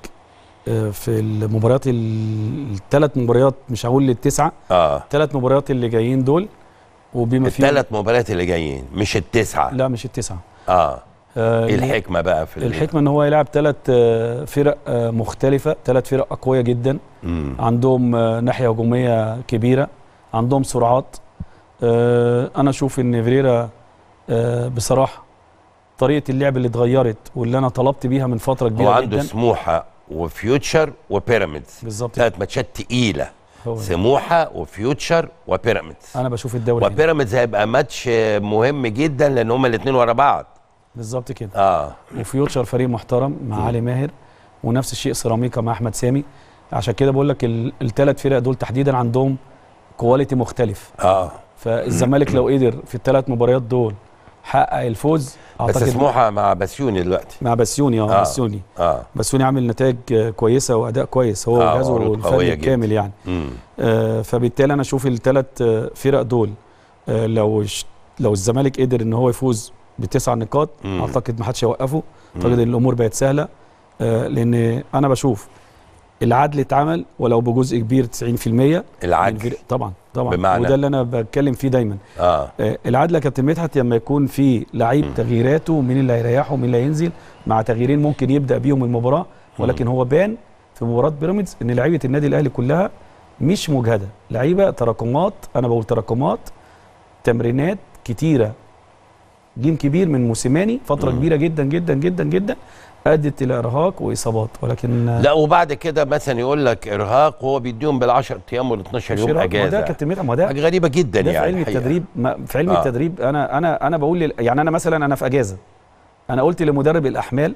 Speaker 2: آه، في المباريات الثلاث مباريات مش هقول التسعه اه الثلاث مباريات اللي جايين دول وبما فيهم الثلاث
Speaker 1: مباريات اللي جايين مش التسعه لا مش التسعه آه. اه
Speaker 2: ايه الحكمه بقى في الحكمه ان هو يلعب ثلاث آه، فرق آه، مختلفه ثلاث فرق اقويه جدا مم. عندهم ناحيه هجوميه كبيره عندهم سرعات انا اشوف ان فيريرا بصراحه طريقه اللعب اللي اتغيرت واللي انا طلبت بيها من فتره كبيره هو عنده جدا
Speaker 1: سموحه وفيوتشر وبيراميدز بالظبط ثلاث ماتشات تقيله سموحه وفيوتشر وبيراميدز
Speaker 2: انا بشوف الدوري
Speaker 1: وبيراميدز هيبقى ماتش مهم جدا لان هما الاثنين ورا بعض بالظبط كده اه
Speaker 2: وفيوتشر فريق محترم مع م. علي ماهر ونفس الشيء سيراميكا مع احمد سامي عشان كده بقول لك الثلاث فرق دول تحديدا عندهم كواليتي مختلف اه فالزمالك لو قدر في الثلاث مباريات دول حقق الفوز
Speaker 1: اعتقد بس سموحه مع بسيوني دلوقتي
Speaker 2: مع بسيوني اه بسيوني اه بسيوني آه. عامل نتائج كويسه واداء كويس هو آه جهازه الفني الكامل يعني آه فبالتالي انا اشوف الثلاث فرق دول آه لو لو الزمالك قدر ان هو يفوز بتسع نقاط اعتقد ما حدش هيوقفه اعتقد الامور بقت سهله آه لان انا بشوف العدل اتعمل ولو بجزء كبير 90% العدل طبعا طبعا بمعنى وده اللي انا بتكلم فيه دايما آه. آه العدل يا كابتن مدحت لما يكون في لعيب تغييراته مين اللي هيريحه ومين اللي هينزل مع تغييرين ممكن يبدا بيهم المباراه ولكن مم. هو بان في مباراه بيراميدز ان لعيبه النادي الاهلي كلها مش مجهده لعيبه تراكمات انا بقول تراكمات تمرينات كتيره جيم كبير من موسيماني فتره مم. كبيره جدا جدا جدا جدا ادت الى ارهاق واصابات ولكن لا
Speaker 1: وبعد كده مثلا يقول لك ارهاق وهو بيديهم بال10 ايام وال 12 يوم اجازه ده كابتن ما ده حاجه غريبه جدا ده يعني في علم التدريب
Speaker 2: في علم آه. التدريب انا انا انا بقول يعني انا مثلا انا في اجازه انا قلت لمدرب الاحمال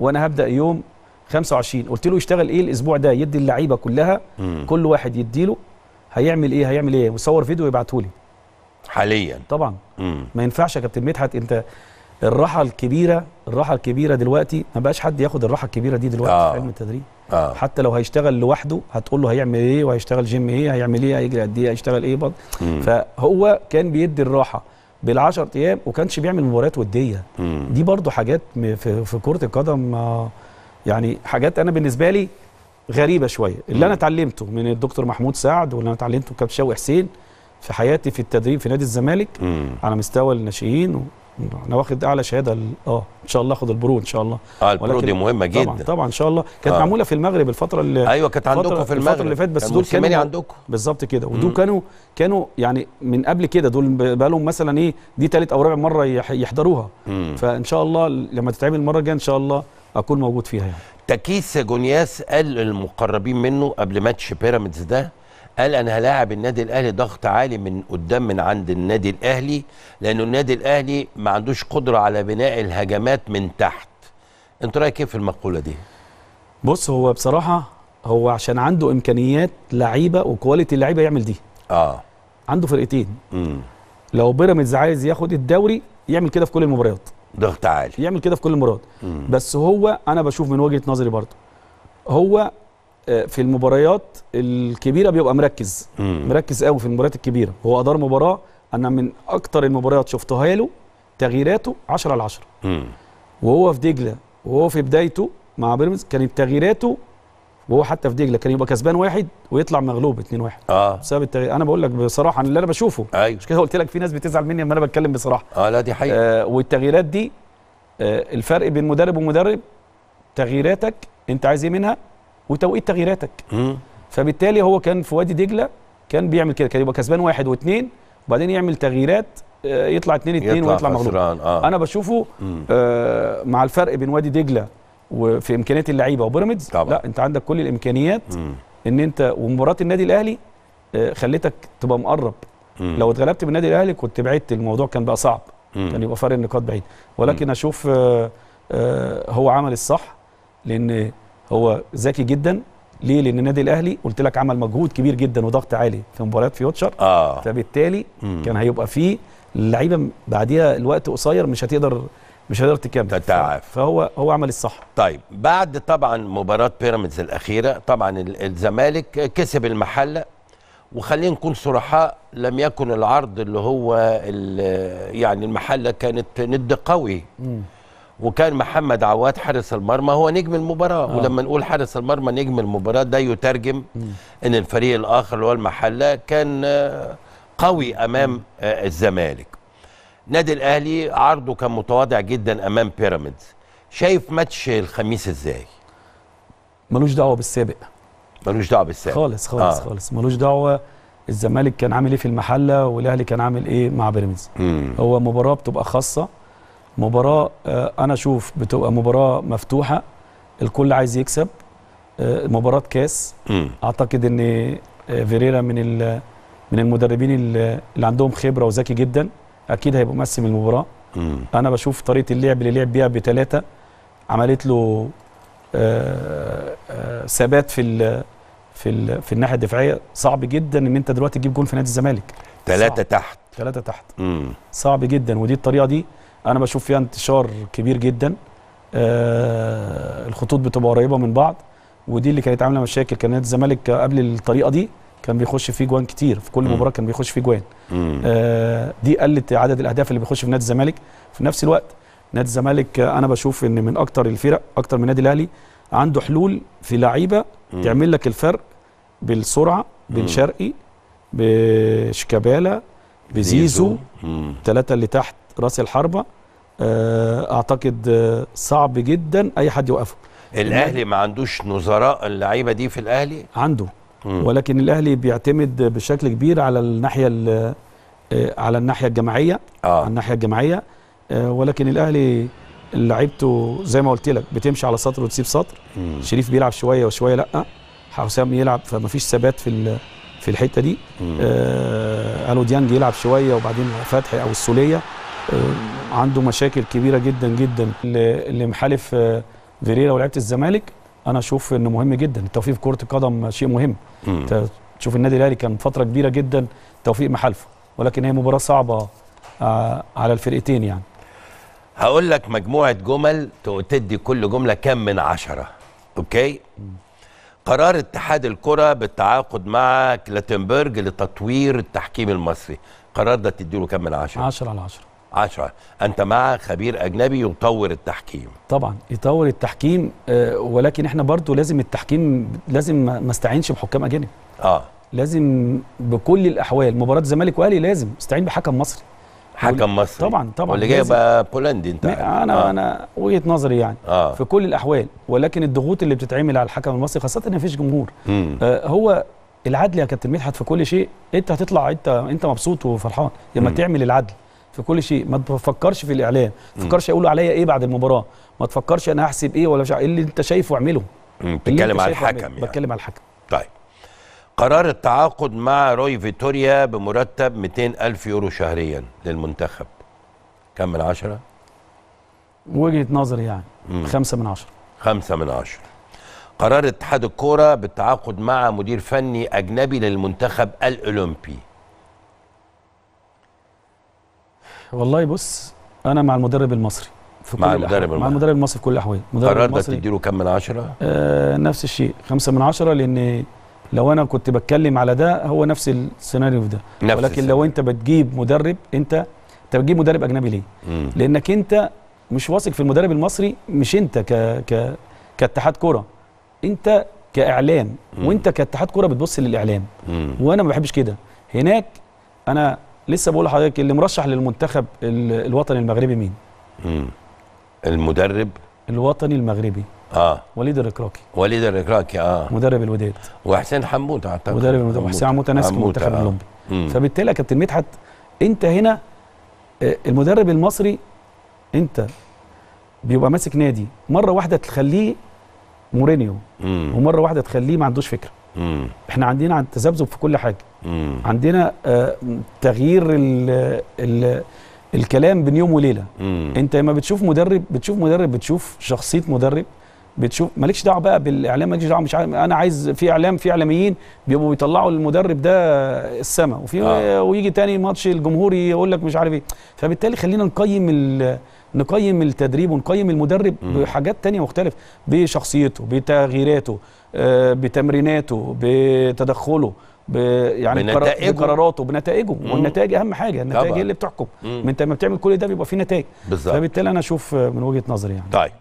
Speaker 2: وانا هبدا يوم 25 قلت له يشتغل ايه الاسبوع ده يدي اللعيبه كلها مم. كل واحد يديله هيعمل ايه هيعمل ايه وصور فيديو ويبعته لي حاليا طبعا مم. ما ينفعش يا كابتن مدحت انت الراحه الكبيره الراحه الكبيره دلوقتي ما بقاش حد ياخد الراحه الكبيره دي دلوقتي آه. في علم التدريب آه. حتى لو هيشتغل لوحده هتقول له هيعمل ايه وهيشتغل جيم ايه هيعمل ايه هيجري قد ايه هيشتغل ايه برضه فهو كان بيدي الراحه بال10 ايام وكانش بيعمل مباريات وديه مم. دي برضه حاجات في, في كره القدم آه، يعني حاجات انا بالنسبه لي غريبه شويه اللي مم. انا اتعلمته من الدكتور محمود سعد واللي انا اتعلمته من كابتن شوقي حسين في حياتي في التدريب في نادي الزمالك مم. على مستوى الناشئين انا واخد اعلى شهاده اه ان شاء الله اخد البرو ان شاء الله
Speaker 1: اه البرو دي مهمه جدا طبعا
Speaker 2: طبعا ان شاء الله كانت آه. معموله في المغرب الفتره اللي ايوه كانت عندكم في المغرب الفتره اللي فاتت بس دول كانوا عندكم بالظبط كده ودول كانوا كانوا يعني من قبل كده دول بقى لهم مثلا ايه دي ثالث او رابع مره يحضروها مم. فان شاء الله لما تتعمل المره الجايه ان شاء الله اكون موجود فيها يعني
Speaker 1: تكيس جونياس قال المقربين منه قبل ماتش بيراميدز ده قال انا هلاعب النادي الاهلي ضغط عالي من قدام من عند النادي الاهلي لانه النادي الاهلي ما عندوش قدره على بناء الهجمات من تحت انت رايك ايه في المقوله دي بص هو
Speaker 2: بصراحه هو عشان عنده امكانيات لعيبه وكواليتي لعيبه يعمل دي اه عنده فرقتين امم لو بيراميدز عايز ياخد الدوري يعمل كده في كل المباريات ضغط عالي يعمل كده في كل المباريات بس هو انا بشوف من وجهه نظري برضه هو في المباريات الكبيره بيبقى مركز مم. مركز قوي في المباريات الكبيره هو ادار مباراه انا من اكتر المباريات شفتها له تغييراته 10 على 10 وهو في دجله وهو في بدايته مع بيراميدز كانت تغييراته وهو حتى في دجله كان يبقى كسبان واحد ويطلع مغلوب 2 1 اه بسبب التغيير انا بقول لك بصراحه اللي انا بشوفه أيوه. مش كده قلت لك في ناس بتزعل مني لما انا بتكلم بصراحه اه لا دي حقيقه آه والتغييرات دي آه الفرق بين مدرب ومدرب تغييراتك انت عايز ايه منها وتوقيت تغييراتك فبالتالي هو كان في وادي دجله كان بيعمل كده كان يبقى كسبان واحد واثنين وبعدين يعمل تغييرات آه، يطلع اثنين اثنين ويطلع مغلوب آه. انا بشوفه آه مع الفرق بين وادي دجله وفي امكانيات اللعيبه وبيراميدز لا انت عندك كل الامكانيات مم. ان انت ومباراه النادي الاهلي آه خلتك تبقى مقرب مم. لو اتغلبت بالنادي الاهلي كنت بعدت الموضوع كان بقى صعب مم. كان يبقى فرق النقاط بعيد ولكن مم. اشوف آه آه هو عمل الصح لان هو ذكي جدا ليه؟ لان النادي الاهلي قلت لك عمل مجهود كبير جدا وضغط عالي في مباريات فيوتشر آه. فبالتالي مم. كان هيبقى فيه اللعيبه بعديها الوقت قصير مش هتقدر
Speaker 1: مش هتقدر تكمل تتعافى فهو هو عمل الصح طيب بعد طبعا مباراه بيراميدز الاخيره طبعا الزمالك كسب المحله وخلينا نكون صرحاء لم يكن العرض اللي هو يعني المحله كانت ند قوي مم. وكان محمد عواد حارس المرمى هو نجم المباراه آه. ولما نقول حارس المرمى نجم المباراه ده يترجم م. ان الفريق الاخر اللي هو المحله كان آه، قوي امام آه، الزمالك نادي الاهلي عرضه كان متواضع جدا امام بيراميدز شايف ماتش الخميس ازاي ملوش دعوه بالسابق ملوش دعوه بالسابق خالص خالص آه.
Speaker 2: خالص ملوش دعوه الزمالك كان عامل ايه في المحله والاهلي كان عامل ايه مع بيراميدز هو مباراه بتبقى خاصه مباراه آه، انا اشوف بتبقى مباراه مفتوحه الكل عايز يكسب آه، مباراه كاس اعتقد ان آه، فيريرا من من المدربين اللي عندهم خبره وذكي جدا اكيد هيبقى مقسم المباراه انا بشوف طريقه اللعب اللي لعب بيها بتلاتة عملت له ثبات في الـ في الـ في الناحيه الدفاعيه صعب جدا ان انت دلوقتي تجيب جول في نادي الزمالك ثلاثه تحت ثلاثه تحت مم. صعب جدا ودي الطريقه دي انا بشوف فيها انتشار كبير جدا آه الخطوط بتبقى قريبه من بعض ودي اللي كانت عامله مشاكل كان نادي الزمالك قبل الطريقه دي كان بيخش فيه جوان كتير في كل مباراه كان بيخش فيه جوان آه دي قلت عدد الاهداف اللي بيخش في نادي الزمالك في نفس الوقت نادي الزمالك انا بشوف ان من اكتر الفرق اكتر من النادي الاهلي عنده حلول في لعيبه تعمل لك الفرق بالسرعه بن شرقي بشيكابالا بزيزو الثلاثه اللي تحت راس الحربه آه، اعتقد آه، صعب جدا اي حد يوقفه
Speaker 1: الاهلي ما عندوش نظراء اللعيبه دي في الاهلي عنده مم.
Speaker 2: ولكن الاهلي بيعتمد بشكل كبير على الناحيه آه، على الناحيه الجماعيه آه. على الناحيه الجماعيه ولكن الاهلي لعيبته زي ما قلت لك بتمشي على سطر وتسيب سطر مم. شريف بيلعب شويه وشويه لا حسام يلعب فما فيش ثبات في في الحته دي آه الو ديانج يلعب شويه وبعدين فتحي او السوليه آه عنده مشاكل كبيره جدا جدا اللي محالف آه، فيريرا ولعيبه الزمالك انا اشوف انه مهم جدا التوفيق في كره القدم شيء مهم تشوف النادي الاهلي كان فتره كبيره جدا توفيق محالفه ولكن هي مباراه صعبه آه، على الفرقتين يعني
Speaker 1: هقول لك مجموعه جمل تدي كل جمله كم من عشرة اوكي قرار اتحاد الكره بالتعاقد مع كلاتنبرج لتطوير التحكيم المصري القرار ده تديله كم من عشرة 10 على 10 10 انت مع خبير اجنبي يطور التحكيم
Speaker 2: طبعا يطور التحكيم آه، ولكن احنا برضو لازم التحكيم لازم ما استعينش بحكام اجانب اه لازم بكل الاحوال مباراه الزمالك واهلي لازم استعين بحكم مصري
Speaker 1: حكم مصري طبعا طبعا واللي جاي بقى بولندي انت انا
Speaker 3: آه. انا
Speaker 2: وجهه نظري يعني آه. في كل الاحوال ولكن الضغوط اللي بتتعمل على الحكم المصري خاصه ان مفيش جمهور آه هو العدل يا كابتن مدحت في كل شيء انت هتطلع انت انت مبسوط وفرحان لما تعمل العدل في كل شيء ما تفكرش في الاعلان ما تفكرش يقولوا عليا ايه بعد المباراه ما تفكرش انا هحسب ايه ولا مش إيه اللي انت شايفه اعمله
Speaker 3: بتتكلم على
Speaker 2: الحكم يعني. بتكلم على الحكم
Speaker 1: طيب قرار التعاقد مع روي فيتوريا بمرتب 200 ألف يورو شهريا للمنتخب كم من عشرة؟
Speaker 2: وجهة نظري يعني مم. خمسة من عشرة
Speaker 1: خمسة من عشرة قرار اتحاد الكورة بالتعاقد مع مدير فني أجنبي للمنتخب الأولمبي
Speaker 2: والله بص انا مع المدرب المصري
Speaker 1: في مع كل المدرب الأحوال. مع
Speaker 2: المدرب المصري في كل الاحوال قرار ده تديله
Speaker 1: كم من عشرة؟
Speaker 2: آه نفس الشيء خمسة من عشرة لان لو انا كنت بتكلم على ده هو نفس السيناريو في ده نفس ولكن السيناريو. لو انت بتجيب مدرب انت انت بتجيب مدرب اجنبي ليه؟ مم. لانك انت مش واثق في المدرب المصري مش انت ك ك كاتحاد كوره انت كاعلام مم. وانت كاتحاد كوره بتبص للاعلام مم. وانا ما بحبش كده هناك انا لسه بقول لحضرتك اللي مرشح للمنتخب الوطني المغربي مين؟
Speaker 1: امم المدرب الوطني المغربي اه
Speaker 2: وليد الركراكي
Speaker 1: وليد الركراكي اه
Speaker 2: مدرب الوداد وحسين
Speaker 1: حمود اعتقد مدرب الوداد
Speaker 2: وحسين حمود ناسك المنتخب آه.
Speaker 1: الاولمبي
Speaker 2: فبالتالي يا كابتن مدحت انت هنا آه، المدرب المصري انت بيبقى ماسك نادي مره واحده تخليه مورينيو ومره واحده تخليه ما عندوش فكره مم. احنا عندنا تذبذب في كل حاجه مم. عندنا آه، تغيير الـ الـ الكلام بين يوم وليله مم. انت لما بتشوف مدرب بتشوف مدرب بتشوف شخصيه مدرب بتشوف مالكش دعوه بقى بالاعلام مالكش دعوه مش عارف انا عايز في اعلام في اعلاميين بيبقوا بيطلعوا المدرب ده السما وفي آه. ويجي تاني ماتش الجمهور يقول لك مش عارف ايه فبالتالي خلينا نقيم نقيم التدريب ونقيم المدرب مم. بحاجات تانية مختلفة بشخصيته بتغييراته آه، بتمريناته بتدخله ب يعني بنتائجه. بقراراته بنتائجه والنتائج اهم حاجه النتائج هي اللي بتحكم ما انت لما بتعمل كل ده بيبقى في نتائج بالظبط فبالتالي انا اشوف من وجهه نظري يعني
Speaker 1: طيب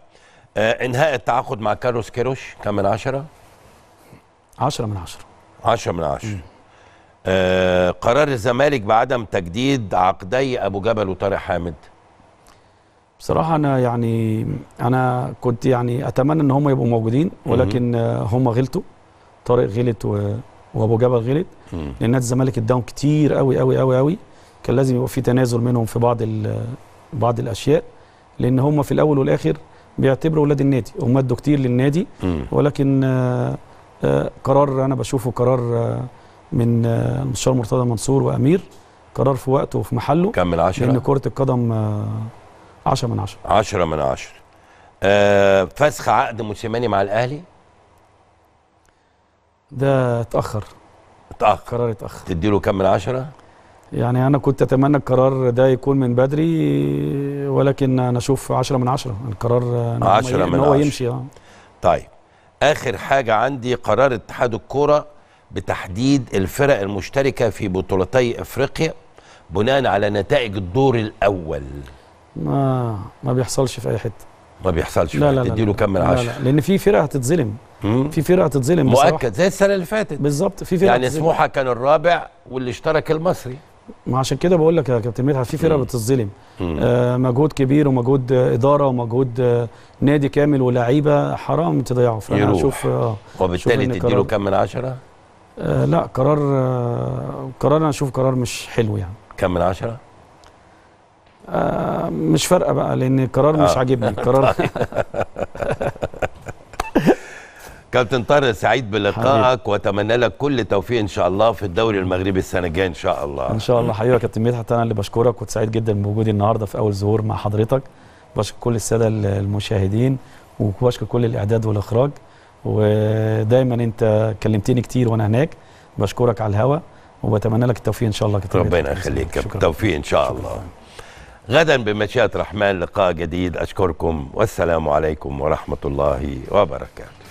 Speaker 1: آه انهاء التعاقد مع كاروس كيروش كم من عشرة؟
Speaker 2: عشرة من عشرة
Speaker 1: عشرة من عشرة آه قرار الزمالك بعدم تجديد عقدي ابو جبل وطارق حامد بصراحة
Speaker 2: أنا يعني أنا كنت يعني أتمنى إن هم يبقوا موجودين ولكن آه، هم غلطوا طارق غلط و وابو جبل غلط لان نادي الزمالك اداهم كتير قوي قوي قوي قوي كان لازم يبقى في تنازل منهم في بعض بعض الاشياء لان هم في الاول والاخر بيعتبروا اولاد النادي هم ادوا كتير للنادي ولكن آه، آه، قرار انا بشوفه قرار آه، من المستشار مرتضى منصور وامير قرار في وقته وفي محله كمل 10 لان كره القدم 10 من 10
Speaker 1: 10 من 10 أه فسخ عقد موسيماني مع الاهلي ده اتأخر اتأخر قرار اتأخر تديله كم من عشرة؟
Speaker 2: يعني أنا كنت أتمنى القرار ده يكون من بدري ولكن أنا أشوف 10 من 10 القرار إن 10 هو يمشي
Speaker 1: آه. طيب آخر حاجة عندي قرار اتحاد الكورة بتحديد الفرق المشتركة في بطولتي أفريقيا بناء على نتائج الدور الأول
Speaker 2: ما ما بيحصلش في أي حتة
Speaker 1: ما بيحصلش لا لا تدي تديله كم من 10 لا لا لان
Speaker 2: في فرقه هتتظلم في فرقه هتتظلم مؤكد
Speaker 1: زي السنه اللي فاتت بالظبط في فرقه يعني سموحه كان الرابع واللي اشترك المصري
Speaker 2: ما عشان كده بقول لك يا كابتن مدحت في فرقه بتتظلم آه مجهود كبير ومجهود اداره ومجهود آه نادي كامل ولاعيبه حرام تضيعه فانا اشوف اه وبالتالي تديله كم من 10 آه لا قرار آه قرار انا اشوف قرار مش
Speaker 1: حلو يعني كم من 10
Speaker 2: آه، مش فارقه بقى لان القرار مش
Speaker 1: آه. عاجبني القرار كابتن طارق سعيد بلقائك واتمنى لك كل التوفيق ان شاء الله في الدوري المغربي السنه الجايه ان شاء الله ان شاء الله حبيبي
Speaker 2: يا كابتن مدحت انا اللي بشكرك كنت سعيد جدا بوجودي النهارده في اول ظهور مع حضرتك بشكر كل الساده المشاهدين وبشكر كل الاعداد والاخراج ودايما انت كلمتني كتير وانا هناك بشكرك على الهوا وبتمنى لك التوفيق ان شاء الله كابتن ربنا يخليك
Speaker 1: التوفيق ان شاء الله شكرا. غدا بمشيئة الرحمن لقاء جديد أشكركم والسلام عليكم ورحمة الله وبركاته